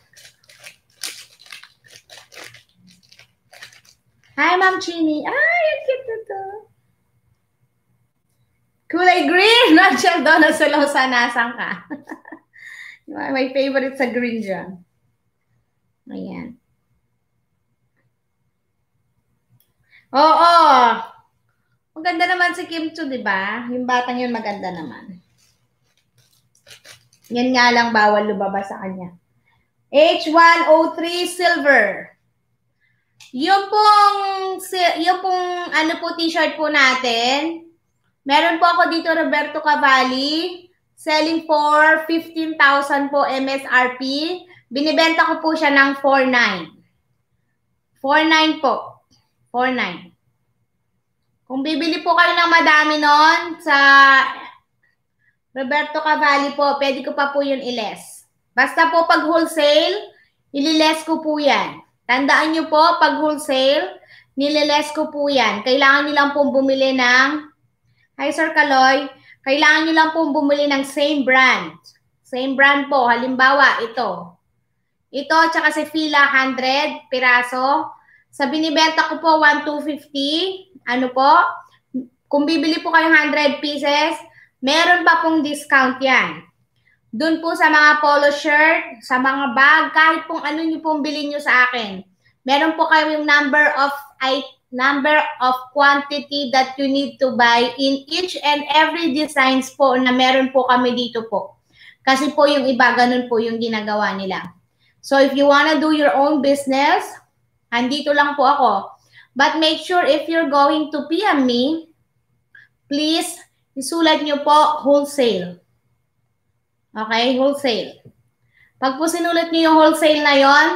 Hi, Ma'am Chini. Ay, ang cute na to. Kulay green! Rachel Donna Solosa, nasan ka? My favorite sa green dyan. Ayan. Oo! Maganda naman si Kim Chu, di ba? Yung batang yun maganda naman. Yan nga lang bawal lumabas sa kanya. H103 silver. Yung pong, yung pong ano po t-shirt po natin, meron po ako dito Roberto Cavalli, selling for 15,000 po MSRP. Binibenta ko po siya ng 49. 49 po. 49. Kung bibili po kayo ng madami noon sa Roberto Cavalli po, pwede ko pa po yun i-less. Basta po pag wholesale, ililess ko po yan. Tandaan nyo po, pag wholesale, nililes ko po yan. Kailangan nyo lang pong bumili ng, hi Sir Kaloy, kailangan nyo lang pong bumili ng same brand. Same brand po. Halimbawa, ito. Ito, tsaka si Fila, 100 piraso. Sa binibenta ko po, 1,250. Ano po? Kung bibili po kayo 100 pieces, meron pa pong discount yan. Doon po sa mga polo shirt, sa mga bag, kahit pong ano nyo pong bilhin nyo sa akin. Meron po kayong number of I, number of quantity that you need to buy in each and every designs po na meron po kami dito po. Kasi po yung iba, ganun po yung ginagawa nila. So if you wanna do your own business, andito lang po ako. But make sure if you're going to PM me, please isulat nyo po wholesale. Okay? Wholesale. Pag po sinulat niyo yung wholesale na yon,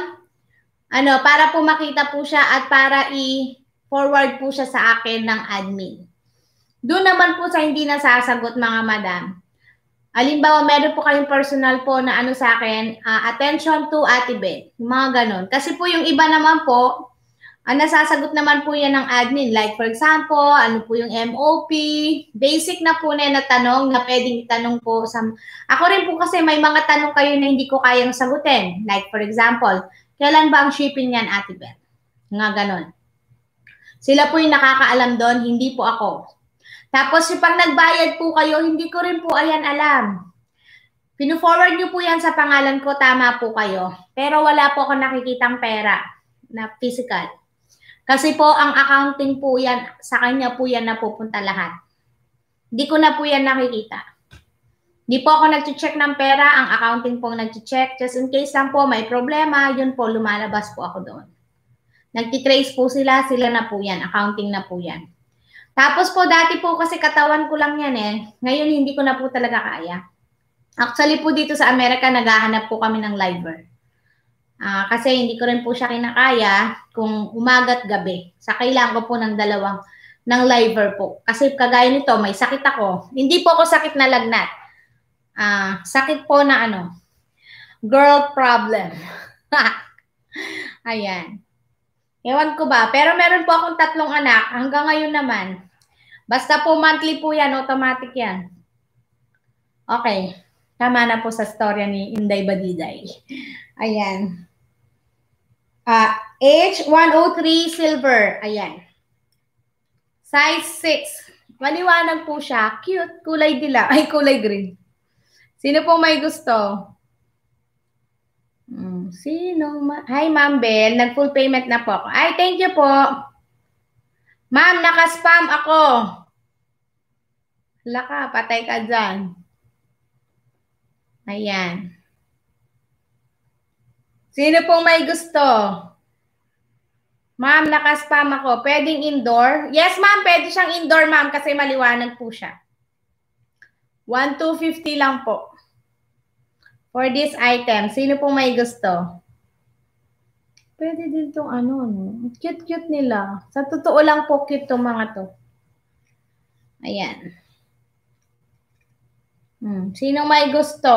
ano, para po makita po siya at para i-forward po siya sa akin ng admin. Doon naman po sa hindi nasasagot mga madam. Alimbawa, meron po kayong personal po na ano sa akin, uh, attention to Ate Beth. Mga ganun. Kasi po yung iba naman po, ang nasasagot naman po yan ng admin, like for example, ano po yung MOP, basic na po na na tanong na pwedeng itanong po sa... Ako rin po kasi may mga tanong kayo na hindi ko kayang sagutin. Like for example, kailan ba ang shipping niyan, Ate Beth? Nga ganon. Sila po yung nakakaalam doon, hindi po ako. Tapos pag nagbayad po kayo, hindi ko rin po ayan alam. Pino-forward niyo po yan sa pangalan ko, tama po kayo. Pero wala po ako nakikitang pera na physical. Kasi po, ang accounting po yan, sa kanya po yan napupunta lahat. Hindi ko na po yan nakikita. Hindi po ako nag-check ng pera, ang accounting po nag-check. Just in case lang po may problema, yun po, lumalabas po ako doon. Nag-trace po sila, sila na po yan, accounting na po yan. Tapos po, dati po kasi katawan ko lang yan eh. Ngayon, hindi ko na po talaga kaya. Actually po dito sa Amerika, naghahanap po kami ng liver. Uh, kasi hindi ko rin po siya kinakaya kung umaga at gabi. Sa kailangan ko po ng dalawang ng liver po. Kasi kagaya nito, may sakit ako. Hindi po ako sakit na lagnat. Uh, sakit po na ano, girl problem. Ayan. Ewan ko ba. Pero meron po akong tatlong anak. Hanggang ngayon naman. Basta po monthly po yan. Automatic yan. Okay. Tama na po sa storya ni Inday Badiday. Ayan. Uh, h 103 silver. Ayan. Size 6. Maliwanag po siya. Cute. Kulay dila. Ay, kulay green. Sino po may gusto? Hmm, sino? Ma Hi, Ma'am Bell. Nag-full payment na po ako. Ay, thank you po. Ma'am, nakaspam ako. Laka, patay ka dyan. Ayan. Sino pong may gusto? Ma'am, nakaspam ako. Pwedeng indoor? Yes, ma'am. Pwede siyang indoor, ma'am, kasi maliwanag po siya. 1,250 lang po. For this item, sino pong may gusto? Pwede din tong ano, no? Cute-cute nila. Sa totoo lang po, cute tong mga to. Ayan. Hmm. Sino may gusto?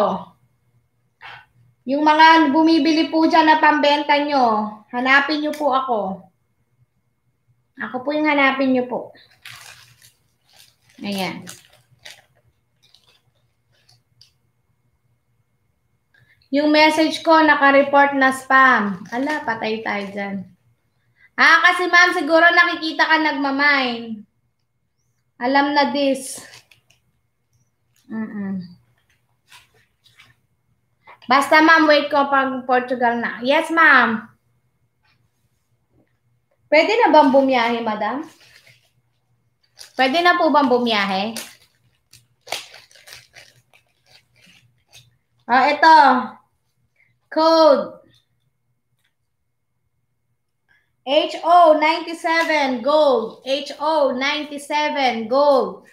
Yung mga bumibili po dyan na pambenta nyo, hanapin nyo po ako. Ako po yung hanapin nyo po. Ayan. Yung message ko, naka-report na spam. Ala, patay tayo dyan. Ah, kasi ma'am, siguro nakikita ka nagmamine. Alam na this. Mm-mm. Basta ma'am, wait ko pang Portugal na. Yes ma'am. Pwede na bang bumiyahe madam? Pwede na po bang bumiyahe? Ah, oh, ito. Code. HO97 gold. HO97 gold.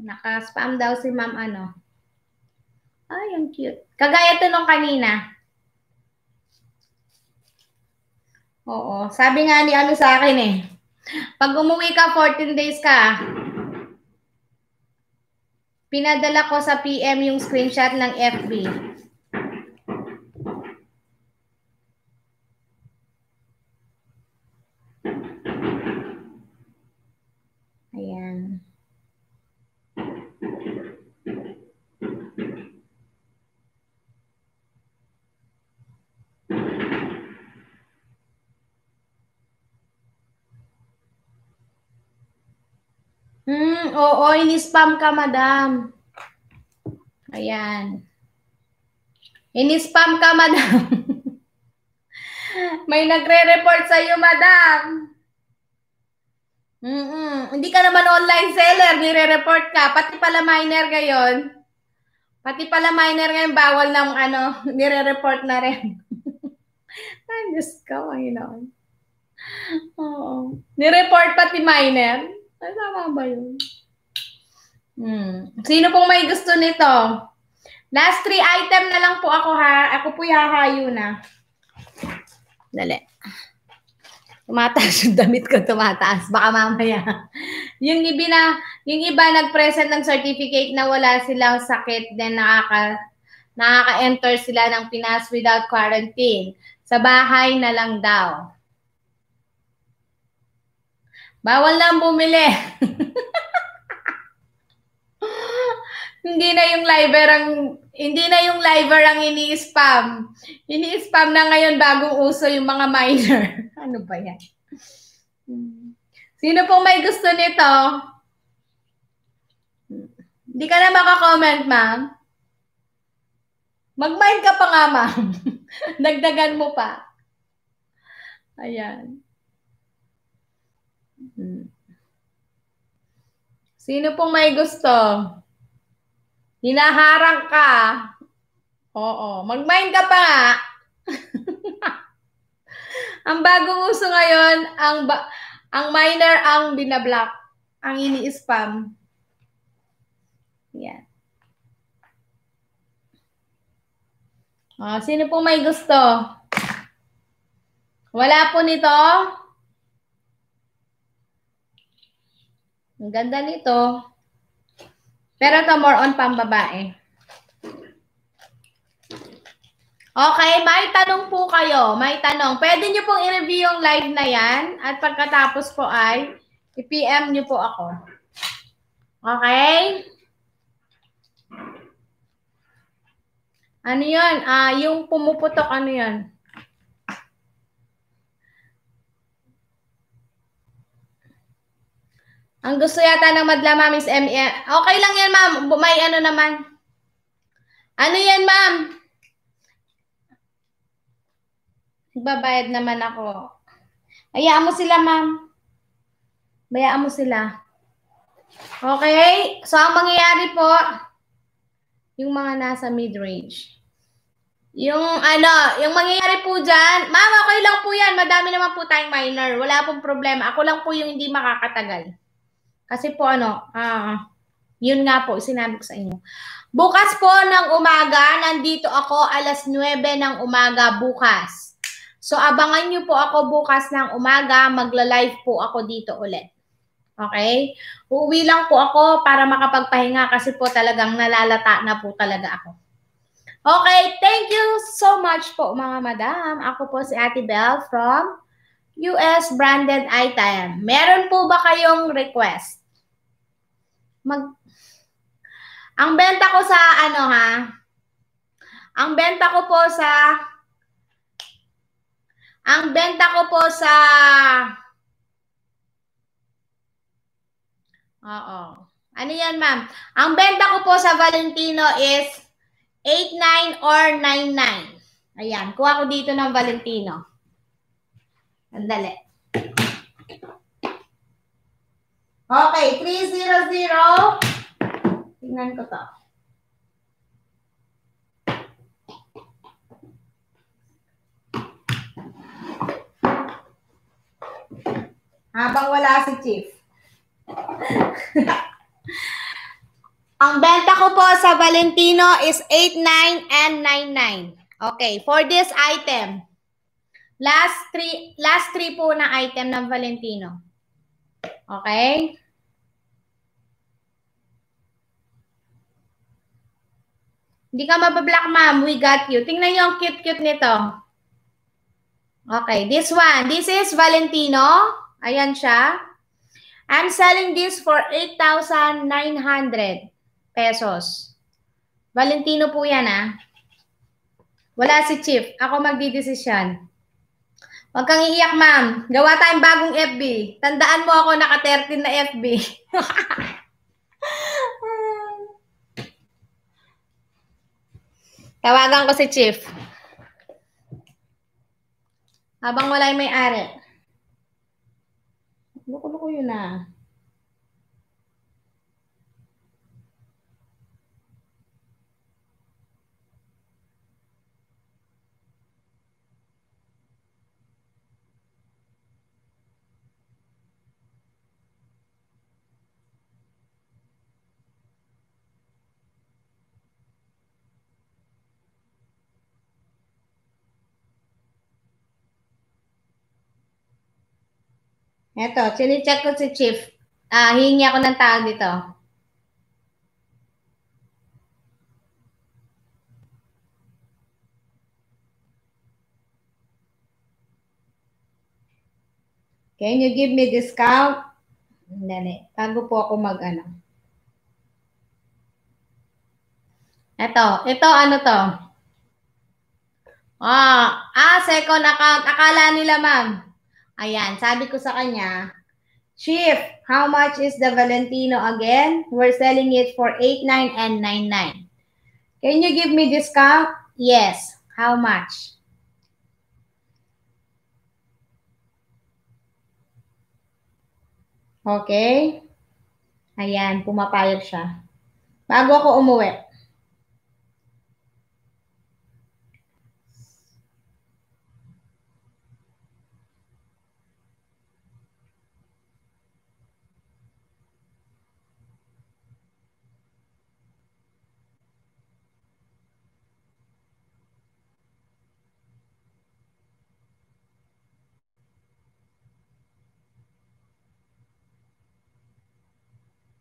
Naka-spam daw si ma'am ano. Ay, ang cute. Kagaya to nung kanina. Oo. Sabi nga ni ano sa akin eh. Pag umuwi ka, 14 days ka. Pinadala ko sa PM yung screenshot ng FB. Oo, in-spam ka, madam. Ayan. In-spam ka, madam. May nagre-report sa iyo, madam. Mm, mm Hindi ka naman online seller, nire-report ka. Pati pala miner ngayon. Pati pala miner ngayon, bawal ng ano, nire-report na rin. Ay, Diyos ko, Panginoon. Oo. Nireport pati miner. Ay, tama ba yun? Hmm. Sino pong may gusto nito? Last three item na lang po ako ha. Ako po hahayo na. Dali. Tumataas yung damit ko, tumataas. Baka mamaya. yung, iba na, yung iba nag-present ng certificate na wala silang sakit, then nakaka, nakaka-enter sila ng Pinas without quarantine. Sa bahay na lang daw. Bawal na bumili. hindi na yung liver ang hindi na yung liver ang ini-spam. Ini-spam na ngayon bagong uso yung mga miner. ano ba yan? Sino pong may gusto nito? Hindi ka na makakomment, ma'am. Mag-mind ka pa nga, ma'am. Dagdagan mo pa. Ayan. Hmm. Sino pong may gusto? Hinaharang ka. Oo. Mag-mind ka pa nga. ang bagong uso ngayon, ang ba- ang minor ang binablock. Ang ini-spam. Yan. Oh, sino po may gusto? Wala po nito? Ang ganda nito. Pero to more on pambabae. Okay, may tanong po kayo. May tanong. Pwede nyo pong i-review yung live na yan at pagkatapos po ay i-PM nyo po ako. Okay? Ano yun? Ah, yung pumuputok, ano yun? Ang gusto yata ng madla, ma'am, is M. E okay lang yan, ma'am. May ano naman. Ano yan, ma'am? Babayad naman ako. Hayaan mo sila, ma'am. Bayaan mo sila. Okay? So, ang mangyayari po, yung mga nasa mid-range. Yung ano, yung mangyayari po dyan, ma'am, okay lang po yan. Madami naman po tayong minor. Wala pong problema. Ako lang po yung hindi makakatagal. Kasi po ano, ah, uh, yun nga po, sinabi ko sa inyo. Bukas po ng umaga, nandito ako alas 9 ng umaga bukas. So abangan nyo po ako bukas ng umaga, magla-live po ako dito ulit. Okay? Uuwi lang po ako para makapagpahinga kasi po talagang nalalata na po talaga ako. Okay, thank you so much po mga madam. Ako po si Ate Belle from US Branded Item. Meron po ba kayong request? mag Ang benta ko sa ano ha? Ang benta ko po sa Ang benta ko po sa Oo. Ano 'yan, ma'am? Ang benta ko po sa Valentino is 89 or 99. Ayan, kuha ko dito ng Valentino. Andali. Okay, 300. Tingnan ko to. Habang wala si Chief. Ang benta ko po sa Valentino is 89 and 99. Okay, for this item, last three last three po na item ng Valentino. Okay? Hindi ka mabablock, ma'am. We got you. Tingnan niyo ang cute-cute nito. Okay, this one. This is Valentino. Ayan siya. I'm selling this for 8,900 pesos. Valentino po yan, ah. Wala si Chief. Ako magdidesisyon. Huwag kang iiyak, ma'am. Gawa tayong bagong FB. Tandaan mo ako, naka-13 na FB. Tawagan ko si Chief. Habang wala yung may-ari. Loko-loko yun ah. Eto, sinicheck ko si Chief. Ah, hihingi ako ng tao dito. Can you give me discount? Dali. Bago po ako mag ano. Ito. Ito ano to? Ah, ah, second account. Akala nila ma'am. Ayan, sabi ko sa kanya, Chief, how much is the Valentino again? We're selling it for 89 and 99. Can you give me discount? Yes. How much? Okay. Ayan, pumapayag siya. Bago ako umuwi.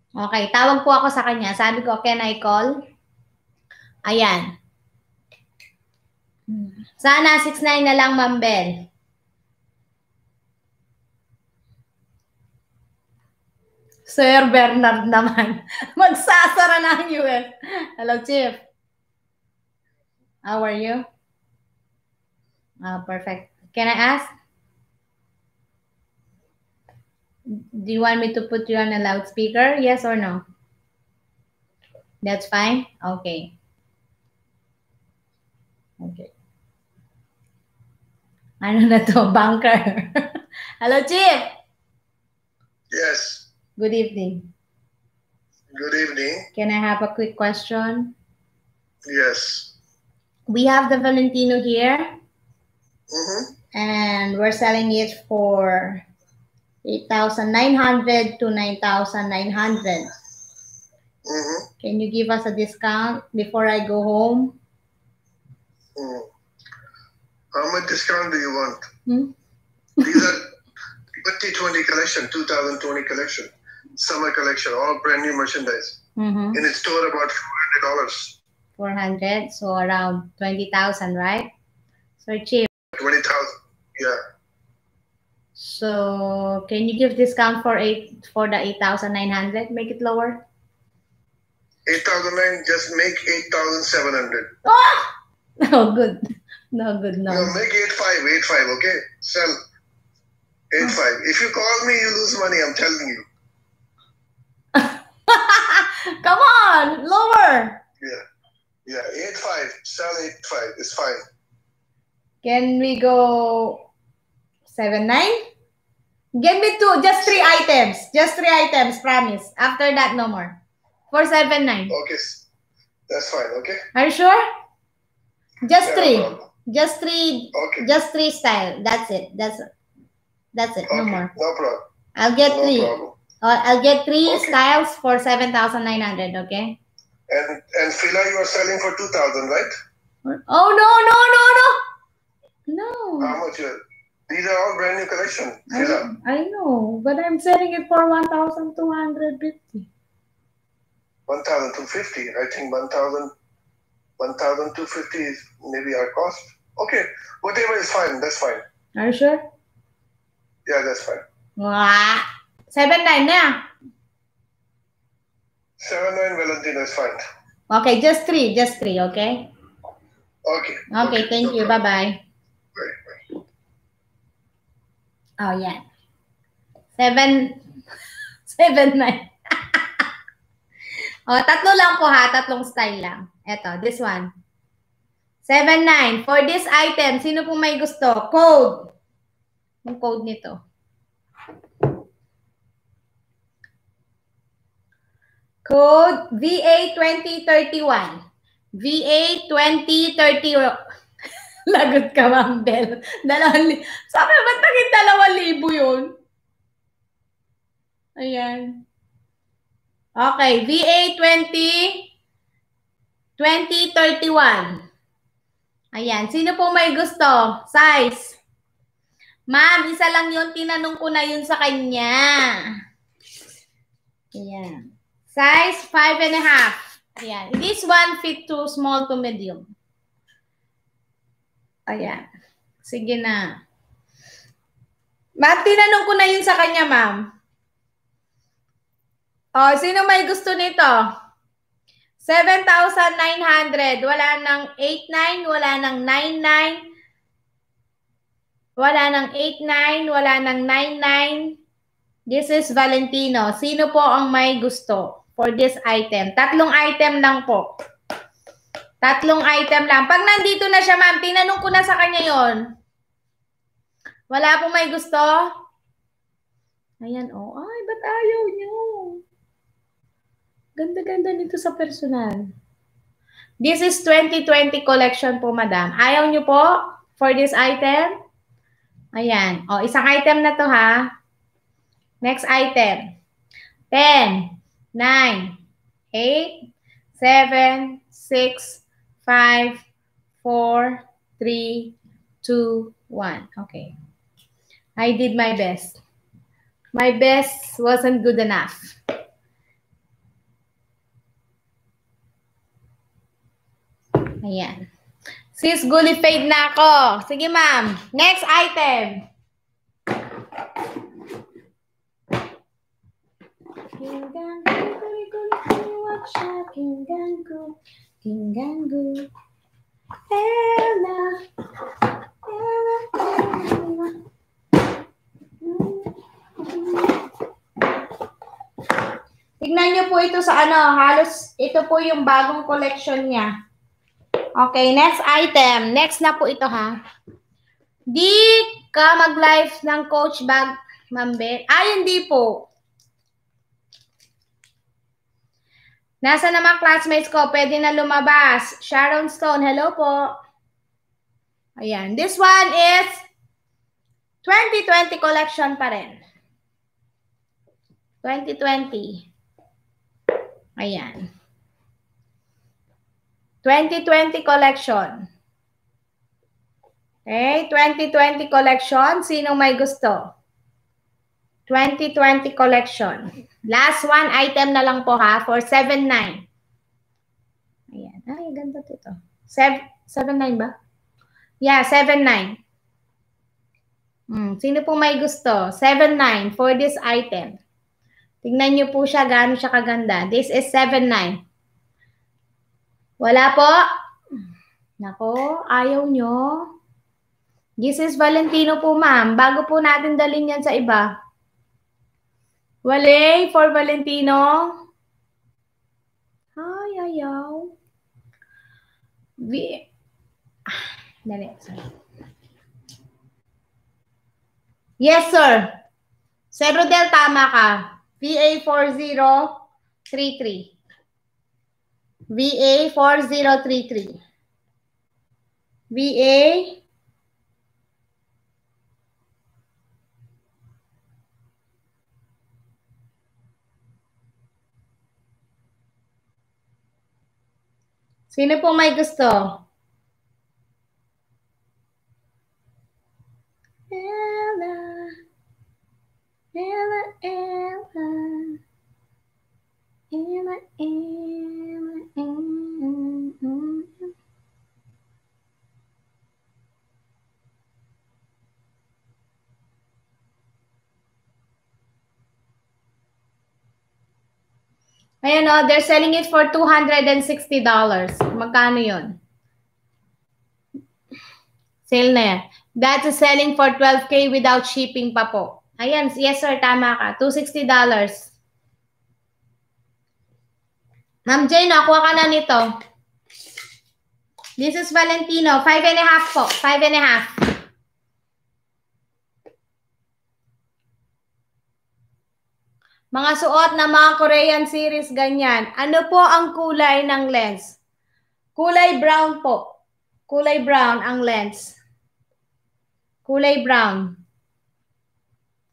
Okay, tawag po ako sa kanya. Sabi ko, can I call? Ayan. Sana 6-9 na lang, Ma'am Bell. Sir Bernard naman. Magsasara na ang US. Hello, Chief. How are you? Uh, perfect. Can I ask? Do you want me to put you on a loudspeaker? Yes or no? That's fine? Okay. Okay. I know na to? Bunker. Hello, Chief. Yes. Good evening. Good evening. Can I have a quick question? Yes. We have the Valentino here. Mm-hmm. And we're selling it for 8,900 to 9,900. Mm -hmm. Can you give us a discount before I go home? Mm. How much discount do you want? Hmm? These are 2020 collection, 2020 collection, summer collection, all brand new merchandise. Mm -hmm. In its store, about $400. 400, so around 20,000, right? So cheap. 20,000, yeah. So can you give discount for eight for the eight thousand nine hundred? Make it lower. Eight thousand nine. Just make eight thousand seven hundred. Oh, No good. No good. No. no make eight five. Eight five. Okay. Sell. Eight oh. five. If you call me, you lose money. I'm telling you. Come on, lower. Yeah. Yeah, eight five. Sell eight five. It's fine. Can we go seven nine? Give me two, just three items. Just three items, promise. After that, no more. Four, seven, nine. Okay, that's fine. Okay. Are you sure? Just yeah, three. No just three. Okay. Just three style. That's it. That's that's it. Okay. No more. No problem. I'll get no three. Problem. I'll get three okay. styles for seven thousand nine hundred. Okay. And and Fila, you are selling for two thousand, right? Oh no no no no no. How much? Uh, these are all brand new collection. I, know, I know, but I'm selling it for 1,250. 1,250. I think 1,000, 1,250 is maybe our cost. Okay, whatever is fine. That's fine. Are you sure? Yeah, that's fine. Wow. Seven nine now. Seven nine Valentino is fine. Okay, just three, just three. Okay. Okay. Okay. okay thank no you. Bye bye. Oh, yan. Seven, seven nine. oh, tatlo lang po ha. Tatlong style lang. Eto, this one. Seven nine. For this item, sino po may gusto? Code. Yung code nito. Code VA2031. VA2031. Lagot ka, Ma'am Bell. Dalawang li- Sabi, ba't naging dalawang libo yun? Ayan. Okay, VA 20, 2031. Ayan, sino po may gusto? Size. Ma'am, isa lang yun. Tinanong ko na yun sa kanya. Ayan. Size 5 and a half. Ayan. This one fit to small to medium. Ayan. Sige na. Ma'am, tinanong ko na yun sa kanya, ma'am. O, oh, sino may gusto nito? 7,900. Wala nang 89, Wala nang 99. Wala nang 89, Wala nang 99. This is Valentino. Sino po ang may gusto for this item? Tatlong item lang po. Tatlong item lang. Pag nandito na siya, ma'am, tinanong ko na sa kanya yon. Wala pong may gusto? Ayan, oh. Ay, ba't ayaw niyo? Ganda-ganda nito sa personal. This is 2020 collection po, madam. Ayaw niyo po for this item? Ayan. O, oh, isang item na to, ha? Next item. 10, 9, 8, 7, 6, five, four, three, two, one. Okay. I did my best. My best wasn't good enough. Ayan. Sis, gully fade na ako. Sige, ma'am. Next item. gully, gully, gully, watch out, gully. Inganggu. Ella. Ella. Ella. Tignan niyo po ito sa ano, halos ito po yung bagong collection niya. Okay, next item. Next na po ito ha. Di ka mag-live ng coach bag, Mambe. Ay, hindi po. Nasa naman classmates ko? Pwede na lumabas. Sharon Stone, hello po. Ayan. This one is 2020 collection pa rin. 2020. Ayan. 2020 collection. Okay, 2020 collection. Sino may gusto? 2020 collection. Last one, item na lang po ha, for 79. Ayan. Ay, ganda to ito. 79 ba? Yeah, 79. 9 Hmm. Sino po may gusto? 79 for this item. Tingnan niyo po siya, gaano siya kaganda. This is 79. Wala po? Nako, ayaw nyo. This is Valentino po, ma'am. Bago po natin dalhin yan sa iba. Walay for Valentino. Ay, ayaw. Vi... Ah, dali, sorry. Yes, sir. Sir Rodel, tama ka. VA4033. VA4033. VA Sino po may gusto? Ella, Ella, Ella, Ella, Ella, Ella, Ella. Ayan o, oh, they're selling it for $260. Magkano yon? Sale na yan. That's selling for 12K without shipping pa po. Ayan, yes sir, tama ka. $260. Ma'am Jane, nakuha oh, ka na nito. This is Valentino. Five and a half po. Five and a half. Mga suot na mga Korean series ganyan. Ano po ang kulay ng lens? Kulay brown po. Kulay brown ang lens. Kulay brown.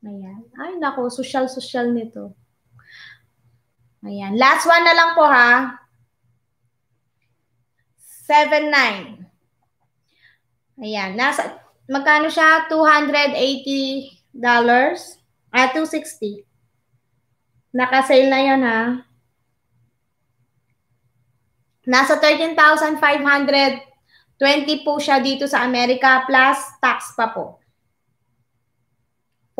Ayan. Ay, nako, social-social nito. Ayan. Last one na lang po, ha? 7.9. Ayan. Nasa, magkano siya? $280. Ah, $260. Naka-sale na yan ha. Nasa 13,520 po siya dito sa Amerika plus tax pa po.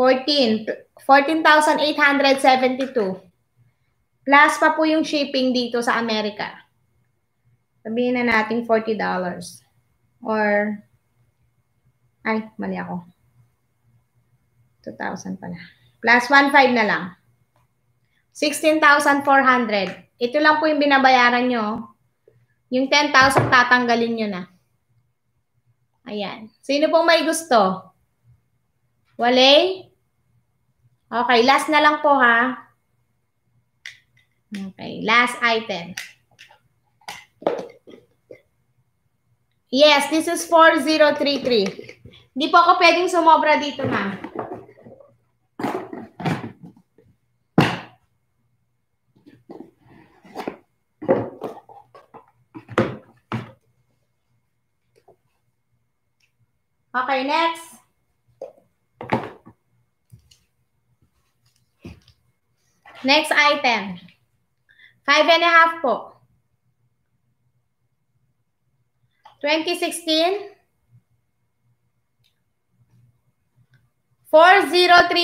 14, 14,872. Plus pa po yung shipping dito sa Amerika. Sabihin na natin $40. Or, ay, mali ako. 2,000 pala. Plus 1,500 na lang. 16,400. Ito lang po yung binabayaran nyo. Yung 10,000 tatanggalin nyo na. Ayan. Sino pong may gusto? Walay? Okay, last na lang po ha. Okay, last item. Yes, this is 4033. Hindi po ako pwedeng sumobra dito, ma'am. Okay, next. Next item. Five and a half po. 2016. 4032.